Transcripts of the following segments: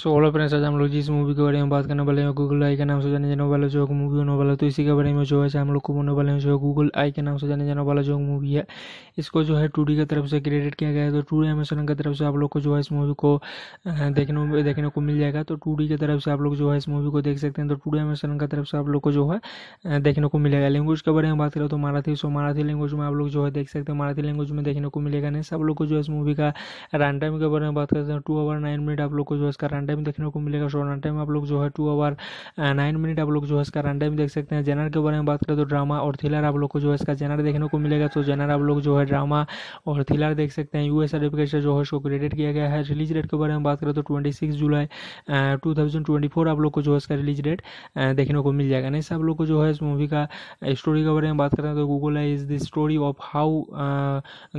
So all अपने हम लोग जिस मूवी के बारे में बात करने वाले हैं गूगल आई के नाम से जाने जाने वाला जो मूवी होने वाला तो इसी के बारे में जो है हम लोग को बोलने वाले हैं जो गूगल आई के नाम से जाने जाने वाला जो मूवी है इसको जो है टू की तरफ से क्रिएटेड किया गया है तो टू एमेसन की तरफ से आप लोग को जो है इस मूवी को देखने देखने को मिल जाएगा तो टू की तरफ से आप लोग जो है इस मूवी को देख सकते हैं तो टू एमेजोन की तरफ से आप लोग को जो है देखने को मिलेगा लैंग्वेज के बारे में बात करें तो मराठी सो मराठी लैंग्वेज में आप लोग जो है देख सकते हैं मराठी लैंग्वेज में देखने को मिलेगा नहीं सब लोग को जो है इस मूवी का रन टाइम के बारे में बात करते हैं टू आवर नाइन मिनट आप लोग को जो है इसका रन टाइम देखने को मिलेगा शो रन टाइम आप लोग जो है टू आवर नाइन मिनट आप लोग जो है इसका रन टाइम देख सकते हैं जेनर के बारे में बात करें तो ड्रामा और थ्रिलर आप लोग को जो है इसका जेनर देखने को मिलेगा तो जेनर आप लोग जो है ड्रामा और थ्रिलर देख सकते हैं यूएस सर्टिफिकेट जो है इसको क्रिएटेड किया गया है रिलीज डेट के बारे में बात करें तो ट्वेंटी सिक्स जुलाई टू थाउजेंड ट्वेंटी फोर आप लोग को जो है इसका रिलीज डेट देखने को मिल जाएगा नहीं आप लोग को जो है इस मूवी का स्टोरी के बारे में बात करें तो गूगल है is the story of how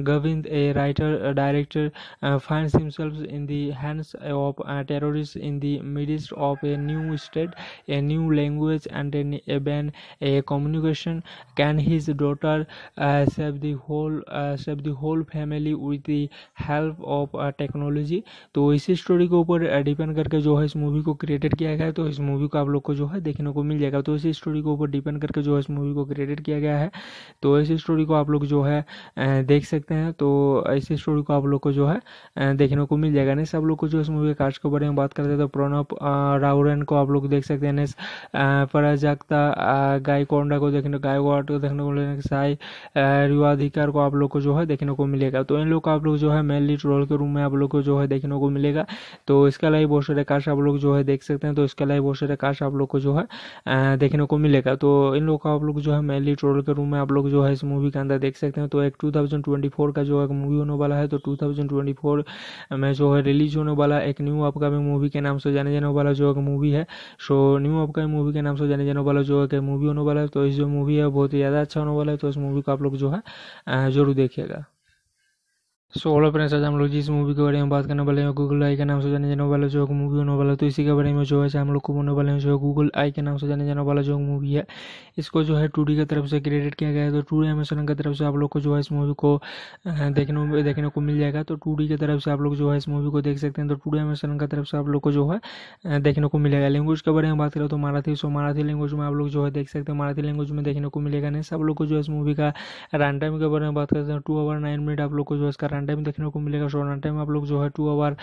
Govind a writer director find himself in the hands of terror stories in the midst of a new state, a new language, and an even a communication. Can his daughter uh, save the whole uh, save the whole family with the help of technology तो इसी story के ऊपर depend uh, करके जो है इस movie को created किया गया है तो इस मूवी को आप लोग को जो है देखने को मिल जाएगा तो इसी स्टोरी के ऊपर डिपेंड करके जो है इस मूवी को क्रिएटेड किया गया है तो इसी स्टोरी को आप लोग जो है uh, देख सकते हैं तो इसी स्टोरी को आप लोग को जो है uh, देखने को मिल जाएगा नहीं सब लोग को जो इस मूवी के कास्ट के बारे में बात करते हैं तो प्रणव राउरन को आप लोग देख सकते हैं एन पराजगता गायकोंडा को देखने गायकवाड को देखने को मिलेगा साई रिवाधिकार को आप लोग को जो है देखने को मिलेगा तो इन लोग को आप लोग जो है मेनली लीड रोल के रूम में आप लोग को जो है देखने को मिलेगा तो इसका लाइव बहुत सारे काश आप लोग जो है देख सकते हैं तो इसका लाइव बहुत सारे काश आप लोग को जो है देखने को मिलेगा तो इन लोग का आप लोग जो है मेनली लीड रोल के रूम में आप लोग जो है इस मूवी के अंदर देख सकते हैं तो एक 2024 का जो है मूवी होने वाला है तो टू में जो है रिलीज होने वाला एक न्यू अपकमिंग मूवी के नाम से जाने जाने वाला जो मूवी है सो न्यू अपकमिंग मूवी के नाम से जाने जाने वाला जो है मूवी होने वाला है तो इस जो मूवी है बहुत ही ज़्यादा अच्छा होने वाला है तो इस मूवी को आप लोग जो है ज़रूर देखिएगा सो ऑल अपने साथ हम लोग जिस मूवी के बारे में बात करने वाले हैं गूगल आई के नाम से जाने जाने वाला जो मूवी होने वाला तो इसी के बारे में जो है हम लोग को बोलने वाले हैं जो गूगल आई के नाम से जाने जाने वाला जो मूवी है इसको जो है टू की तरफ से क्रिएटेड किया गया है तो टू एमेजोन की तरफ से आप लोग को जो है इस मूवी को देखने देखने को मिल जाएगा तो टू की तरफ से आप लोग जो है इस मूवी को देख सकते हैं तो टू डी की तरफ से आप लोग को जो है देखने को मिलेगा लैंग्वेज के बारे में बात करें तो मराठी सो मराठी लैंग्वेज में आप लोग जो है देख सकते हैं मराठी लैंग्वेज में देखने को मिलेगा नहीं सब लोग को जो है इस मूवी का रन टाइम के बारे में बात करते हैं टू आवर नाइन मिनट आप लोग को जो है इसका रन टाइम देखने को मिलेगा सो रन टाइम आप लोग जो है टू आवर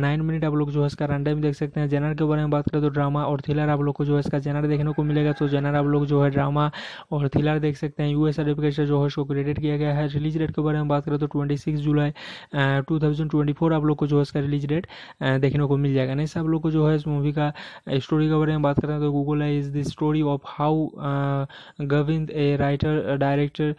नाइन मिनट आप लोग जो है इसका रन टाइम देख सकते हैं जेनर के बारे में बात करें तो ड्रामा और थ्रिलर आप लोग को जो है इसका जेनर देखने को मिलेगा तो जेनर आप लोग जो है ड्रामा और थ्रिलर देख सकते हैं यूएस सर्टिफिकेट जो है उसको क्रेडिट किया गया है रिलीज डेट के बारे में बात करें तो ट्वेंटी जुलाई टू आप लोग को जो है इसका रिलीज डेट देखने को मिल जाएगा नहीं आप लोग को जो है इस मूवी का स्टोरी के बारे में बात करें तो गूगल है is the story of how Govind a writer director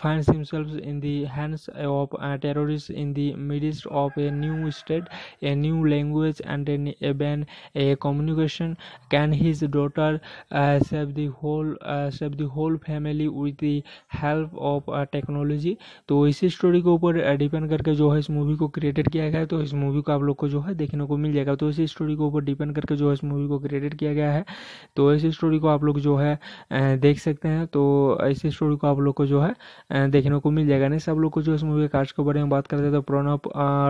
find himself in the hands of terror terrorists in the midst of a new state, a new language, and an even a communication. Can his daughter uh, save the whole uh, save the whole family with the help of technology तो इसी story के ऊपर depend uh, करके जो है इस movie को created किया गया है तो इस मूवी को आप लोग को जो है देखने को मिल जाएगा तो इसी स्टोरी के ऊपर डिपेंड करके जो है इस मूवी को क्रिएटेड किया गया है तो इसी स्टोरी को आप लोग जो है uh, देख सकते हैं तो इसी स्टोरी को आप लोग को जो है uh, देखने को मिल जाएगा नहीं सब लोग को जो इस मूवी के कास्ट के बारे में बात करते हैं तो प्रणव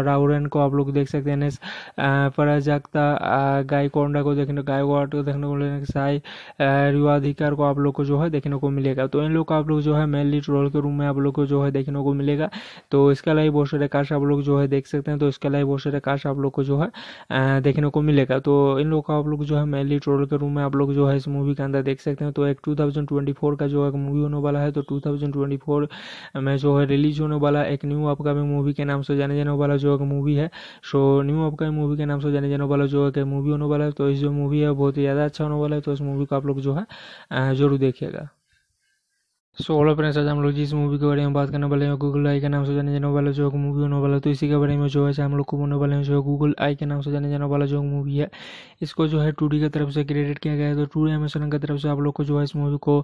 राउरन को आप लोग देख सकते हैं पराजगता गायकोंडा को देखने गायकवाड को देखने को मिलेगा साई रिवाधिकार को आप लोग को जो है देखने को मिलेगा तो इन लोग को आप लोग जो है मेनली ट्रोल के रूम में आप लोग को जो है देखने को मिलेगा तो इसका लाइव बहुत सारे काश आप लोग जो है देख सकते हैं तो इसका लाइव बहुत सारे काश आप लोग को जो है देखने को मिलेगा तो इन लोग का आप लोग जो है मेनली ट्रोल के रूम में आप लोग जो है इस मूवी के अंदर देख सकते हैं तो एक टू का जो है मूवी होने वाला है तो टू में जो है रिलीज होने वाला एक न्यू अपकमिंग मूवी के नाम से जाने जाने वाला जो है मूवी है सो न्यू अपकमिंग मूवी के नाम से जाने जाने वाला जो है मूवी होने वाला है तो इस जो मूवी है बहुत ही ज़्यादा अच्छा होने वाला है तो इस मूवी को आप लोग जो है जरूर देखिएगा सो ऑल अपने हम लोग जिस मूवी के बारे में बात करने वाले हैं गूगल आई के नाम से जाने जाने वाला जो मूवी होने वाला तो इसी के बारे में जो है हम लोग को बोलने वाले हैं जो गूगल आई के नाम से जाने जाने वाला जो मूवी है इसको जो है टू की तरफ से क्रिएटेड किया गया है तो टू एमेसन की तरफ से आप लोग को जो है इस मूवी को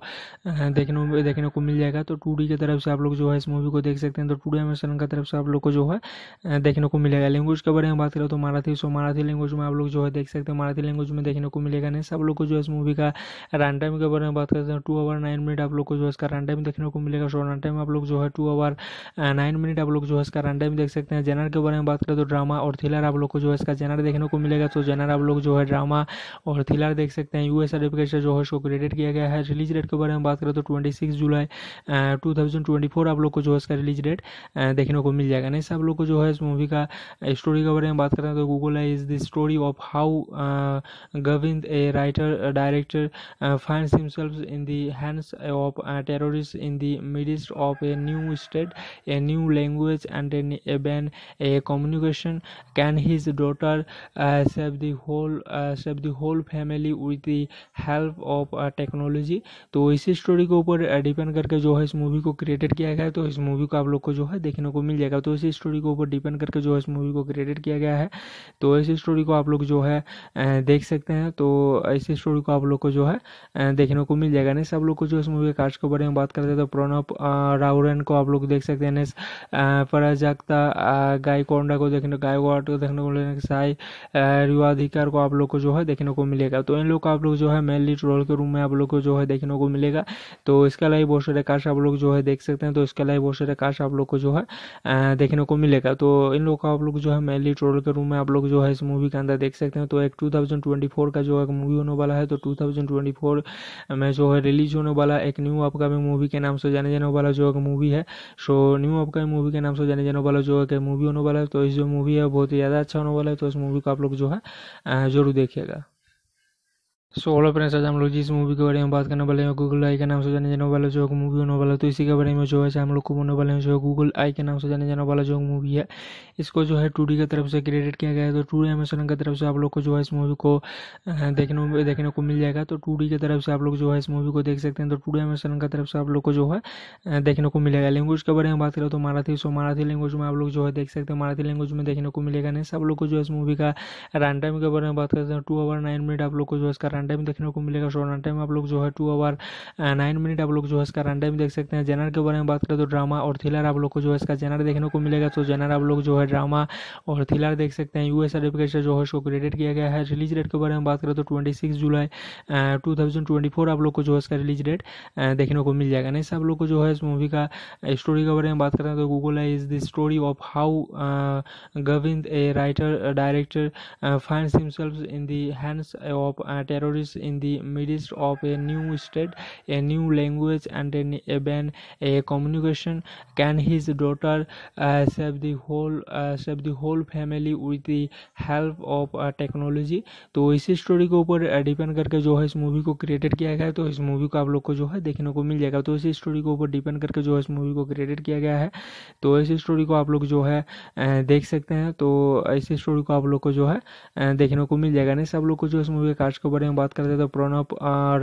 देखने देखने को मिल जाएगा तो टू डी की तरफ से आप लोग जो है इस मूवी को देख सकते हैं तो टू डी एमेसन की तरफ से आप लोग को जो है देखने को मिलेगा लैंग्वेज के बारे में बात करें तो मराठी सो मराठी लैंग्वेज में आप लोग जो है देख सकते हैं मराठी लैंग्वेज में देखने को मिलेगा नहीं सब लोग को जो है इस मूवी का रन टाइम के बारे में बात करते हैं टू आवर नाइन मिनट आप लोग को जो है इसका रन टाइम देखने को मिलेगा शो रन टाइम आप लोग जो है टू आवर नाइन मिनट आप लोग जो है इसका रन टाइम देख सकते हैं जेनर के बारे में बात करें तो ड्रामा और थ्रिलर आप लोग को जो है इसका जेनर देखने को मिलेगा तो जेनर आप लोग जो है ड्रामा और थ्रिलर देख सकते हैं यूएस सर्टिफिकेट जो है क्रेडिट किया गया है रिलीज डेट के बारे में बात करें तो ट्वेंटी जुलाई टू आप लोग को जो है इसका रिलीज डेट देखने को मिल जाएगा नहीं आप लोग को जो है इस मूवी का स्टोरी के बारे में बात करें तो Google is the story of how Govind a writer director finds himself in the hands of terrorist in the midst of a new state a new language and a communication can his daughter save the whole save the whole family with the help of technology तो इसी story के ऊपर depend uh, करके जो है इस movie को created किया गया है तो इस मूवी को आप लोग को जो है देखने को मिल जाएगा तो इसी स्टोरी के ऊपर डिपेंड करके जो है इस मूवी को क्रिएटेड किया गया है तो इसी स्टोरी को आप लोग जो है uh, देख सकते हैं तो इसी स्टोरी को आप लोग को जो है uh, देखने को मिल जाएगा नहीं सब लोग को जो इस मूवी के कास्ट के बारे में बात करते हैं तो प्रणब राउरन को आप लोग देख सकते हैं नेस गायकोंडा को देखने गायकवाड को देखने को साई रिवाधिकार को आप लोग लोग को जो है देखने को मिलेगा तो इन लोग का आप लोग जो है मेन लीड रोल के रूम में आप लोग को जो है देखने को मिलेगा तो इसके अलावा बहुत सारे काश आप लोग जो है देख सकते हैं तो इसके अलावा बहुत सारे काश आप लोग को जो है देखने को मिलेगा तो इन लोग का आप लोग जो है मेन लीड रोल के रूम में आप लोग जो है इस मूवी के अंदर देख सकते हैं तो एक टू का जो है मूवी होने वाला है तो टू में जो है रिलीज होने वाला एक न्यू अपकमिंग मूवी के नाम से जाने जाने वाला जो है मूवी है सो न्यू आपका मूवी के नाम से जाने जाने वाला जो है मूवी होने वाला है तो इस जो मूवी है बहुत ही ज़्यादा अच्छा होने वाला है तो इस मूवी को आप लोग जो है जरूर देखिएगा सो ऑल अपने साथ हम लोग जिस मूवी के बारे में बात करने वाले हैं गूगल आई के नाम से जाने जाने वाला जो मूवी होने वाला तो इसी के बारे में जो है हम लोग को बोलने वाले हैं जो गूगल आई के नाम से जाने जाने वाला जो मूवी है इसको जो है टू की तरफ से क्रिएटेड किया गया है तो टू एमेजोन की तरफ से आप लोग को जो है इस मूवी को देखने देखने को मिल जाएगा तो टू की तरफ से आप लोग जो है इस मूवी को देख सकते हैं तो टू डी की तरफ से आप लोग को जो है देखने को मिलेगा लैंग्वेज के बारे में बात करें तो मराठी सो मराठी लैंग्वेज में आप लोग जो है देख सकते हैं मराठी लैंग्वेज में देखने को मिलेगा नहीं सब लोग को जो है इस मूवी का रन टाइम के बारे में बात करते हैं टू आवर नाइन मिनट आप लोग को जो है इसका रन रन टाइम देखने को मिलेगा शो रन टाइम आप लोग जो है टू आवर नाइन मिनट आप लोग जो है इसका रन टाइम देख सकते हैं जेनर के बारे में बात करें तो ड्रामा और थ्रिलर आप लोग को जो है इसका जेनर देखने को मिलेगा तो जेनर आप लोग जो है ड्रामा और थ्रिलर देख सकते हैं यूएस सर्टिफिकेट जो है उसको क्रेडिट किया गया है रिलीज डेट के बारे में बात करें तो ट्वेंटी जुलाई टू आप लोग को जो है इसका रिलीज डेट देखने को मिल जाएगा नहीं सब लोग को जो है इस मूवी का स्टोरी के बारे में बात करें तो गूगल है is the story of how Govind a writer director find himself in the hands of terror territories in the midst of a new state, a new language, and an, even a communication. Can his daughter uh, save the whole uh, save the whole family with the help of uh, technology? तो इसी story के ऊपर depend uh, करके जो है इस movie को created किया गया है तो इस मूवी को आप लोग को जो है देखने को मिल जाएगा तो इसी स्टोरी के ऊपर डिपेंड करके जो है इस मूवी को क्रिएटेड किया गया है तो इसी स्टोरी को आप लोग जो है uh, देख सकते हैं तो इसी स्टोरी को आप लोग को जो है uh, देखने को मिल जाएगा नहीं सब लोग को जो इस मूवी के कास्ट के बारे में बात करते हैं तो प्रणव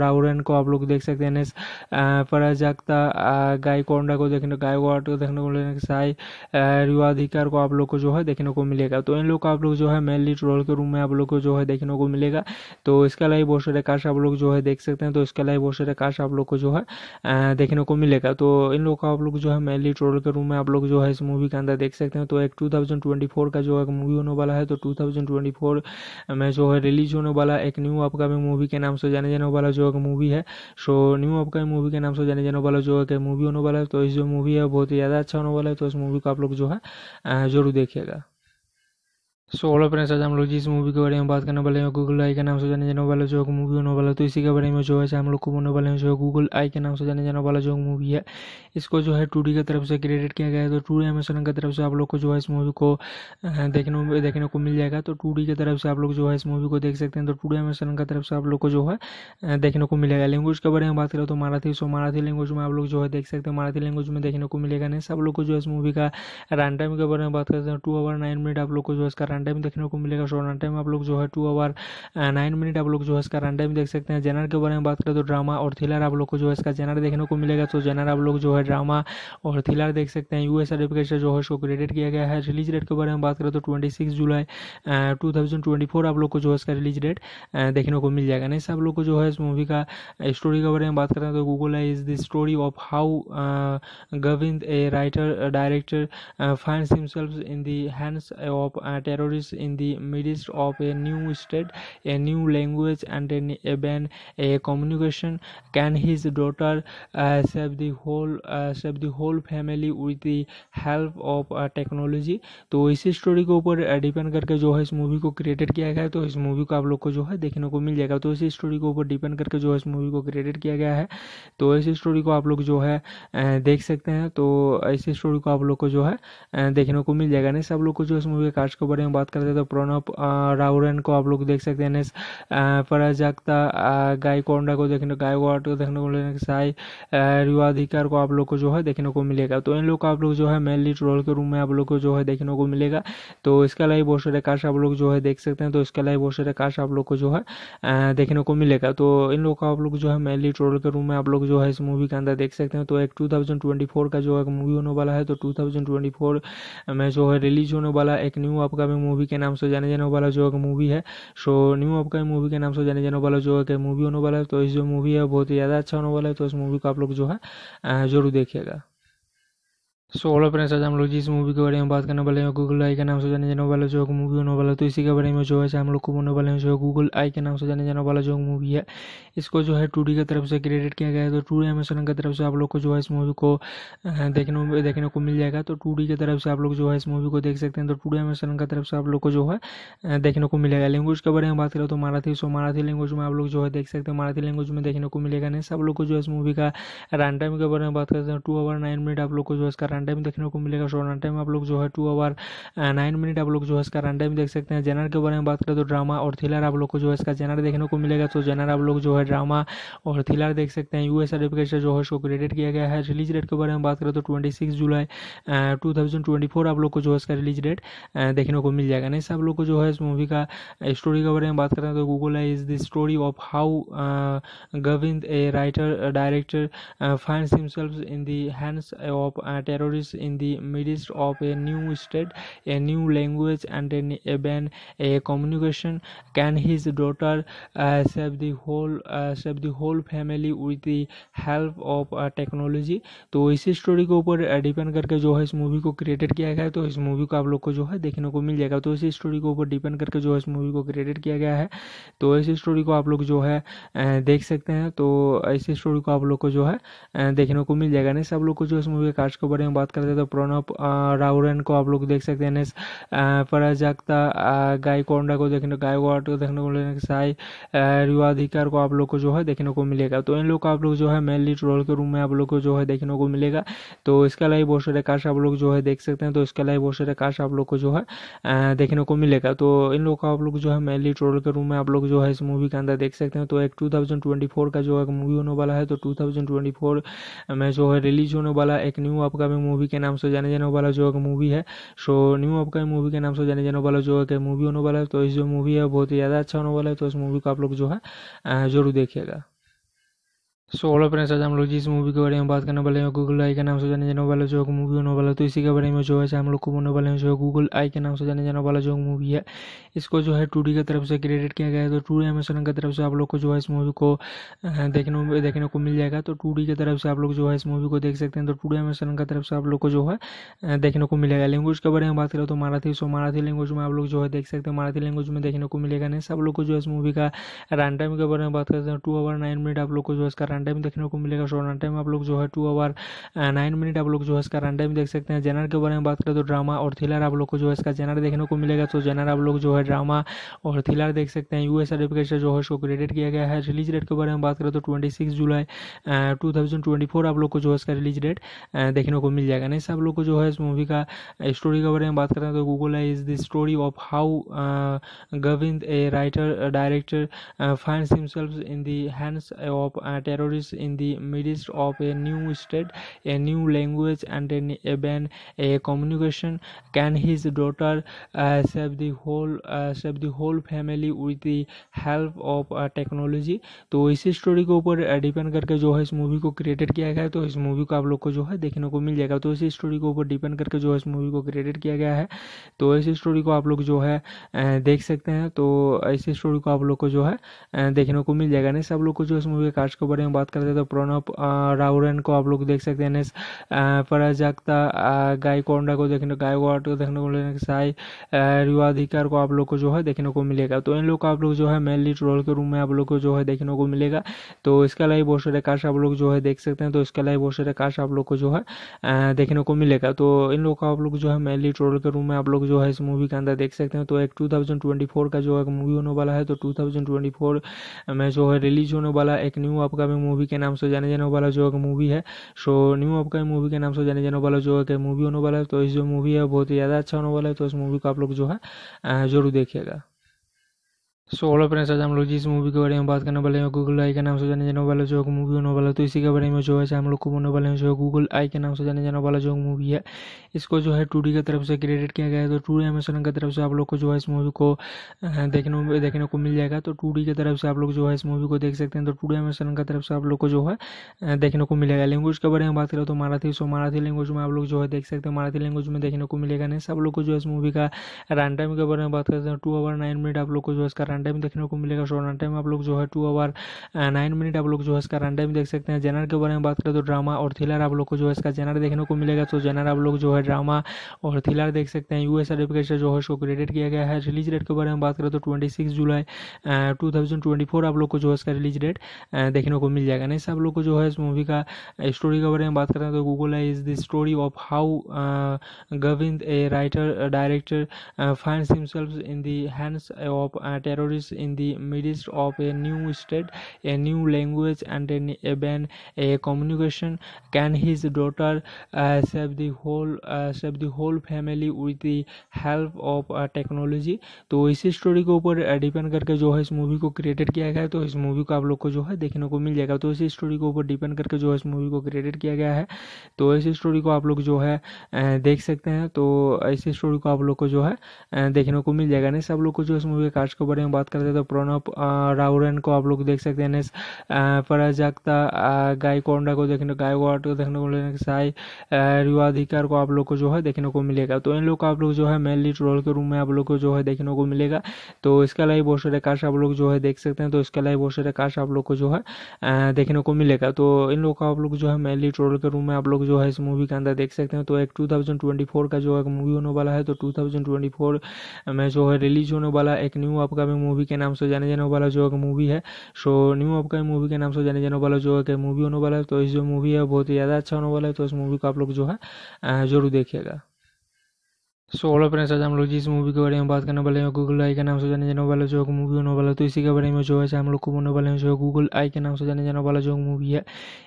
राउरन को आप लोग देख सकते हैं एन गायकोंडा को देखने गायकवाड को देखने को मिलेगा साई रिवाधिकार को आप लोग को जो है देखने को मिलेगा तो इन लोग को आप लोग जो है मेनली ट्रोल के रूम में आप लोग को जो है देखने को मिलेगा तो इसका लाइव बहुत सारे काश आप लोग जो है देख सकते हैं तो इसका लाइव बहुत सारे काश आप लोग को जो है देखने को मिलेगा तो इन लोग का आप लोग जो है मेनली ट्रोल के रूम में आप लोग जो है इस मूवी के अंदर देख सकते हैं तो एक टू का जो है मूवी होने वाला है तो टू में जो है रिलीज होने वाला एक न्यू अपकमिंग मूवी के नाम से जाने जाने वाला जो मूवी है सो न्यू अपकमिंग मूवी के नाम से जाने जाने वाला जो है मूवी होने वाला है तो इस जो मूवी है बहुत ही ज़्यादा अच्छा होने वाला है तो इस मूवी को आप लोग जो है ज़रूर देखिएगा सो ऑल अपने साथ हम लोग जिस मूवी के बारे में बात करने वाले हैं गूगल आई के नाम से जाने जाने वाला जो मूवी होने वाला तो इसी के बारे में जो है हम लोग को बोलने वाले हैं जो गूगल आई के नाम से जाने जाने वाला जो मूवी है इसको जो है टू की तरफ से क्रिएट किया गया है तो टू डी की तरफ से आप लोग को जो है इस मूवी को हाँ, देखने देखने को मिल जाएगा तो टू की तरफ से आप लोग जो है इस मूवी को देख सकते हैं तो टू डी की तरफ से आप लोग को जो है हाँ, देखने को मिलेगा लैंग्वेज के बारे में बात करें तो मराठी सो मराठी लैंग्वेज में आप लोग जो है देख सकते हैं मराठी लैंग्वेज में देखने को मिलेगा नहीं सब लोग को जो है इस मूवी का रन टाइम के बारे में बात करते हैं टू आवर नाइन मिनट आप लोग को जो है इसका टाइम देखने को मिलेगा शो रन टाइम आप लोग जो है टू आवर नाइन मिनट आप लोग जो है इसका रन टाइम देख सकते हैं जेनर के बारे में बात करें तो ड्रामा और थ्रिलर आप लोग को जो है इसका जेनर देखने को मिलेगा तो जेनर आप लोग जो है ड्रामा और थ्रिलर देख सकते हैं यूएस सर्टिफिकेट से जो है इसको क्रेडिट किया गया है रिलीज डेट के बारे में बात करें तो ट्वेंटी जुलाई टू आप लोग को जो है इसका रिलीज डेट uh, देखने को मिल जाएगा नहीं सब लोग को जो है इस मूवी का स्टोरी uh, के बारे में बात करें तो गूगल है is the story of how Govind a writer director find himself in the hands of terror territories in the midst of a new state, a new language, and an even a communication. Can his daughter uh, save the whole uh, save the whole family with the help of uh, technology? तो इसी story के ऊपर depend uh, करके जो है इस movie को created किया गया है तो इस मूवी को आप लोग को जो है देखने को मिल जाएगा तो इसी स्टोरी के ऊपर डिपेंड करके जो है इस मूवी को क्रिएटेड किया गया है तो इसी स्टोरी को आप लोग जो है uh, देख सकते हैं तो इसी स्टोरी को आप लोग को जो है uh, देखने को मिल जाएगा नहीं सब लोग को जो इस मूवी के कास्ट के बारे में बात करते हैं तो प्रणब राउरन को आप लोग देख सकते हैं प्रजाक्ता गायकोंडा को देखने गायकवाड को देखने को मिलेगा साई रिवाधिकार को आप लोग को जो है देखने को मिलेगा तो इन लोग को आप लोग जो है मेनली ट्रोल के रूम में आप लोग को जो है देखने को मिलेगा तो इसका लाइव बहुत सारे काश आप लोग जो है देख सकते हैं तो इसका लाइव बहुत सारे काश आप लोग को जो है देखने को मिलेगा तो इन लोग का आप लोग जो है मेनली ट्रोल के रूम में आप लोग जो है इस मूवी के अंदर देख सकते हैं तो एक टू का जो है मूवी होने वाला है तो टू में जो है रिलीज होने वाला एक न्यू अपकमिंग मूवी के नाम से जाने जाने वाला जो मूवी है सो न्यू अपकमिंग मूवी के नाम से जाने जाने वाला जो है मूवी होने वाला है तो इस जो मूवी है बहुत ही ज़्यादा अच्छा होने वाला है तो इस मूवी को आप लोग जो है ज़रूर देखिएगा सोलह अपने साथ हम लोग जिस मूवी के बारे में बात करने वाले हैं गूगल आई के नाम से जाने जाने वाला जो मूवी होने वाला तो इसी के बारे में जो है हम लोग को बोलने वाले हैं जो गूगल आई के नाम से जाने जाने वाला जो मूवी है इसको जो है टू की तरफ से क्रिएटेड किया गया है तो टू एमेसोन की तरफ से आप लोग को जो है इस मूवी को देखने देखने को मिल जाएगा तो टू की तरफ से आप लोग जो है इस मूवी को देख सकते हैं तो टू डी की तरफ से आप लोग को जो है देखने को मिलेगा लैंग्वेज के बारे में बात करें तो मराठी सो मराठी लैंग्वेज में आप लोग जो है देख सकते हैं मराठी लैंग्वेज में देखने को मिलेगा नहीं सब लोग को जो है इस मूवी का रन टाइम के बारे में बात करते हैं टू आवर नाइन मिनट आप लोग को जो है इसका रन रन टाइम देखने को मिलेगा शो रन टाइम आप लोग जो है टू आवर नाइन मिनट आप लोग जो है इसका रन टाइम देख सकते हैं जेनर के बारे में बात करें तो ड्रामा और थ्रिलर आप लोग को जो है इसका जेनर देखने को मिलेगा तो जेनर आप लोग जो है ड्रामा और थ्रिलर देख सकते हैं यूएस सर्टिफिकेट जो है उसको क्रेडिट किया गया है रिलीज डेट के बारे में बात करें तो ट्वेंटी सिक्स जुलाई टू थाउजेंड ट्वेंटी फोर आप लोग को जो है इसका रिलीज डेट देखने को मिल जाएगा नहीं सब लोग को जो है इस मूवी का स्टोरी के बारे में बात करें तो Google is the story of how Govind a writer director find himself in the hands of terror terrorists in the midst of a new state, a new language, and an even a communication. Can his daughter uh, save the whole uh, save the whole family with the help of uh, technology? तो इसी story के ऊपर depend uh, करके जो है इस movie को created किया गया है तो इस मूवी को आप लोग को जो है देखने को मिल जाएगा तो इसी स्टोरी के ऊपर डिपेंड करके जो है इस मूवी को क्रिएटेड किया गया है तो इसी स्टोरी को आप लोग जो है uh, देख सकते हैं तो इसी स्टोरी को आप लोग को जो है uh, देखने को मिल जाएगा नहीं सब लोग को जो इस मूवी के कास्ट के बारे में बात करते हैं तो प्रणव राउरन को आप लोग देख सकते हैं एन एस पराजगता गायकोंडा को देखने गायकवाड को देखने को मिलेगा साई रिवाधिकार को आप लोग को जो है देखने को मिलेगा तो इन लोग को आप लोग जो है मेनली रोल के रूम में आप लोग को जो है देखने को मिलेगा तो इसका लाइव बहुत सारे काश आप लोग जो है देख सकते हैं तो इसका लाइव बहुत सारे काश आप लोग को जो है देखने को मिलेगा तो इन लोग का आप लोग जो है मेनली ट्रोल के रूम में आप लोग जो है इस मूवी के अंदर देख सकते हैं तो एक टू का जो है मूवी होने वाला है तो टू में जो है रिलीज होने वाला एक न्यू अपकमिंग मूवी के नाम से जाने जाने वाला जो मूवी है सो न्यू अपकमिंग मूवी के नाम से जाने जाने वाला जो है मूवी होने वाला है तो इस जो मूवी है बहुत ही ज़्यादा अच्छा होने वाला है तो इस मूवी को आप लोग जो है ज़रूर देखिएगा सो ऑल अपने आज हम लोग जिस मूवी के बारे में बात करने वाले हैं गूगल आई के नाम से जाने जाने वाला जो मूवी होने वाला तो इसी के बारे में जो है हम लोग को बोलने वाले हैं जो गूगल आई के नाम से जाने जाने वाला जो मूवी है इसको जो है टू डी की तरफ से क्रिएटेड किया गया है तो टू एमेजन की तरफ से आप लोग को जो है इस मूवी को हाँ, देखने देखने को मिल जाएगा तो टू डी की तरफ से आप लोग जो है इस मूवी को देख सकते हैं तो टू डी एमेशन की तरफ से आप लोग को जो है हाँ, देखने को मिलेगा लैंग्वेज के बारे में बात करें तो मराठी सो मराठी लैंग्वेज में आप लोग जो है देख सकते हैं मराठी लैंग्वेज में देखने को मिलेगा नहीं सब लोग को जो है इस मूवी का रन टाइम के बारे में बात करते हैं टू आवर नाइन मिनट आप लोग को जो है इसका रन टाइम देखने को मिलेगा शॉर्ट रन टाइम आप लोग जो है टू आवर नाइन मिनट आप लोग जो है इसका रन टाइम देख सकते हैं जेनर के बारे में बात करें तो ड्रामा और थ्रिलर आप लोग को जो है इसका जेनर देखने को मिलेगा तो जेनर आप लोग जो है ड्रामा और थ्रिलर देख सकते हैं यूएस सर्टिफिकेट से जो है इसको क्रेडिट किया गया है रिलीज डेट के बारे में बात करें तो ट्वेंटी जुलाई टू आप लोग को जो है इसका रिलीज डेट देखने को मिल जाएगा नहीं सब लोग को जो है इस मूवी का स्टोरी के बारे में बात करें तो Google is the story of how Govind a writer director find himself in the hands of terror terrorists in the midst of a new state, a new language, and an even a communication. Can his daughter uh, save the whole uh, save the whole family with the help of uh, technology? तो इसी story के ऊपर depend uh, करके जो है इस movie को created किया गया है तो इस मूवी को आप लोग को जो है देखने को मिल जाएगा तो इसी स्टोरी के ऊपर डिपेंड करके जो है इस मूवी को क्रिएटेड किया गया है तो इसी स्टोरी को आप लोग जो है uh, देख सकते हैं तो इसी स्टोरी को आप लोग को जो है uh, देखने को मिल जाएगा नहीं सब लोग को जो इस मूवी के कास्ट के बारे में बात करते हैं तो प्रणब राउरन को आप लोग देख सकते हैं प्रजाक्ता गायकोंडा को देखने गायकवाड को देखने को मिलेगा साई रिवाधिकार को आप लोग को जो है देखने को मिलेगा तो इन लोग को आप लोग जो है मेनली ट्रोल के रूम में आप लोग को जो है देखने को मिलेगा तो इसका लाइव बहुत सारे काश आप लोग जो है देख सकते हैं तो इसका लाइव बहुत सारे काश आप लोग को जो है देखने को मिलेगा तो इन लोग का आप लोग जो है मेनली ट्रोल के रूम में आप लोग जो है इस मूवी के अंदर देख सकते हैं तो एक टू का जो है मूवी होने वाला है तो टू में जो है रिलीज होने वाला एक न्यू अपकमिंग मूवी के नाम से जाने जाने वाला जो मूवी है सो न्यू अपकमिंग मूवी के नाम से जाने जाने वाला जो है मूवी होने वाला है तो इस जो मूवी है बहुत ही ज़्यादा अच्छा होने वाला है तो इस मूवी को आप लोग जो है ज़रूर देखिएगा सो हेलो फ्रेंड्स आज हम लोग जिस मूवी के बारे में बात करने वाले हैं गूगल आई के नाम से जाने जाने वाला जो मूवी होने वाला तो इसी के बारे में जो है हम लोग को बोलने वाले हैं जो गूगल आई के नाम से जाने जाने वाला जो मूवी है इसको जो है टू की तरफ से क्रिएटेड किया गया है तो टू एमेजोन की तरफ से आप लोग को जो है इस मूवी को हाँ, देखने देखने को मिल जाएगा तो टू की तरफ से आप लोग जो है इस मूवी को देख सकते हैं तो टू एमेजोन की तरफ से आप लोग को जो है हाँ, देखने को मिलेगा लैंग्वेज के बारे में बात करें तो मराठी सो मराठी लैंग्वेज में आप लोग जो है देख सकते हैं मराठी लैंग्वेज में देखने को मिलेगा नहीं सब लोग को जो है इस मूवी का रन टाइम के बारे में बात करते हैं टू आवर नाइन मिनट आप लोग को जो है इसका रन टाइम देखने को मिलेगा शो रन टाइम आप लोग जो है टू आवर नाइन मिनट आप लोग जो है इसका रन टाइम देख सकते हैं जेनर के बारे में बात करें तो ड्रामा और थ्रिलर आप लोग को जो है इसका जेनर देखने को मिलेगा तो जेनर आप लोग जो है ड्रामा और थ्रिलर देख सकते हैं यूएस सर्टिफिकेट जो है उसको क्रेडिट किया गया है रिलीज डेट के बारे में बात करें तो ट्वेंटी जुलाई टू आप लोग को जो है इसका रिलीज डेट देखने को मिल जाएगा नहीं आप लोग को जो है इस मूवी का स्टोरी के बारे में बात करें तो गूगल है is the story of how Govind a writer director find himself in the hands of terror terrorists in the midst of a new state, a new language, and an even a communication. Can his daughter uh, save the whole uh, save the whole family with the help of technology तो इसी story के ऊपर depend uh, करके जो है इस movie को created किया गया है तो इस मूवी को आप लोग को जो है देखने को मिल जाएगा तो इसी स्टोरी के ऊपर डिपेंड करके जो है इस मूवी को क्रिएटेड किया गया है तो इसी स्टोरी को आप लोग जो है uh, देख सकते हैं तो इसी स्टोरी को आप लोग को जो है uh, देखने को मिल जाएगा नहीं सब लोग को जो इस मूवी के कार्ड के बारे में बात करते हैं तो प्रणब राउरन को आप लोग देख सकते हैं एनएस फराज अख्ता गायकोंडा को देखने गायकवाड को देखने को मिलेगा साई रिवाधिकार को आप लोग को जो है देखने को मिलेगा तो इन लोग को आप लोग जो है मेनली ट्रोल के रूम में आप लोग को जो है देखने को मिलेगा तो इसके अलावा बहुत सारे काश आप लोग जो है देख सकते हैं तो इसके अलावा बहुत सारे काश आप लोग को जो है देखने को मिलेगा तो इन लोग का आप लोग जो है मेनली ट्रोल के रूम में आप लोग जो है इस मूवी के अंदर देख सकते हैं तो एक टू का जो है मूवी होने वाला है तो टू में जो है रिलीज होने वाला एक न्यू अपकमिंग मूवी के नाम से जाने जाने वाला जो मूवी है सो न्यू अपकमिंग मूवी के नाम से जाने जाने वाला जो है मूवी होने वाला है तो इस जो मूवी है बहुत ही ज़्यादा अच्छा होने वाला है तो इस मूवी को आप लोग जो है ज़रूर देखिएगा सो ऑल अपने साथ हम लोग जिस मूवी के बारे में बात करने वाले हैं गूगल आई के नाम से जाने जाने वाला जो मूवी होने वाला तो इसी के बारे में जो है हम लोग को बोलने वाले हैं जो गूगल आई के नाम से जाने जाने वाला जो मूवी है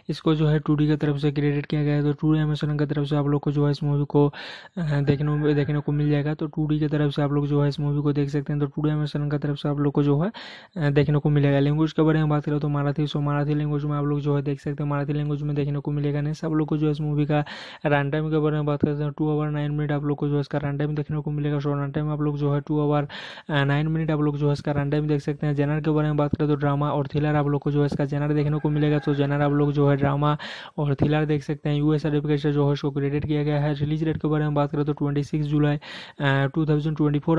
इसको जो है टू की तरफ से क्रिएटेड किया गया है तो टू एमेसन की तरफ से आप लोग को जो है इस मूवी को हाँ, देखने देखने को मिल जाएगा तो टू की तरफ से आप लोग जो है इस मूवी को देख सकते हैं तो टू एमेसन की तरफ से आप लोग को जो है हाँ, देखने को मिलेगा लैंग्वेज के बारे में बात करें तो मराठी सो मराठी लैंग्वेज में आप लोग जो है देख सकते हैं मराठी लैंग्वेज में देखने को मिलेगा नहीं सब लोग को जो है इस मूवी का रन टाइम के बारे में बात करते हैं टू आवर नाइन मिनट आप लोग को जो है इसका रन टाइम देखने को मिलेगा शो रन टाइम आप लोग जो है टू आवर नाइन मिनट आप लोग जो है इसका रन टाइम देख सकते हैं जेनर के बारे में बात करें तो ड्रामा और थ्रिलर आप लोग को जो है इसका जेनर देखने को मिलेगा तो जेनर आप लोग जो है ड्रामा और थ्रिलर देख सकते हैं यूएस सर्टिफिकेट से जो है इसको क्रेडिट किया गया है रिलीज डेट के बारे में बात करें तो ट्वेंटी जुलाई टू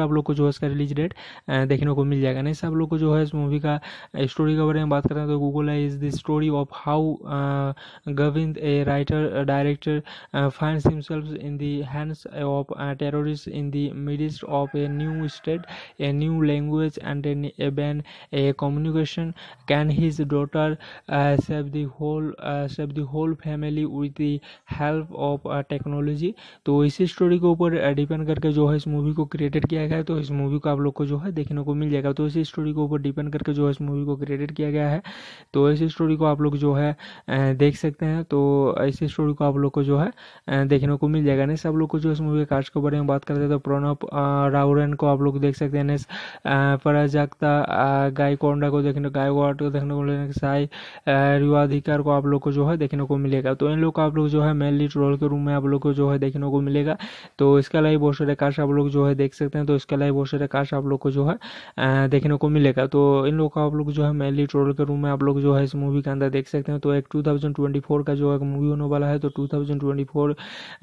आप लोग को जो है इसका रिलीज डेट uh, देखने को मिल जाएगा नहीं सब लोग को जो है इस मूवी का स्टोरी uh, के बारे में बात करें तो Google is the story of how Govind a writer director find himself in the hands of terror territories in the midst of a new state, a new language, and an even a communication. Can his daughter uh, save the whole uh, save the whole family with the help of uh, technology? तो इसी story के ऊपर depend uh, करके जो है इस movie को created किया गया है तो इस मूवी को आप लोग को जो है देखने को मिल जाएगा तो इसी स्टोरी के ऊपर डिपेंड करके जो है इस मूवी को क्रिएटेड किया गया है तो इसी स्टोरी को आप लोग जो है uh, देख सकते हैं तो इसी स्टोरी को आप लोग को जो है uh, देखने को मिल जाएगा नहीं सब लोग को जो इस मूवी के कास्ट के बारे में बात करते हैं तो प्रणव राउरन को आप लोग देख सकते हैं प्रजाक्ता गायकोंडा को देखने गायकवाड को देखने को मिलेगा साई रिवाधिकार को आप लोग को जो है देखने को मिलेगा तो इन लोग को आप लोग जो है मेनली ट्रोल के रूम में आप लोग को जो है देखने को मिलेगा तो इसका लाइव बहुत सारे काश आप लोग जो है देख सकते हैं तो इसका लाइव बहुत सारे काश आप लोग को जो है देखने को मिलेगा तो इन लोग का आप लोग जो है मेनली ट्रोल के रूम में आप लोग जो है इस मूवी के अंदर देख सकते हैं तो एक टू का जो है मूवी होने वाला है तो टू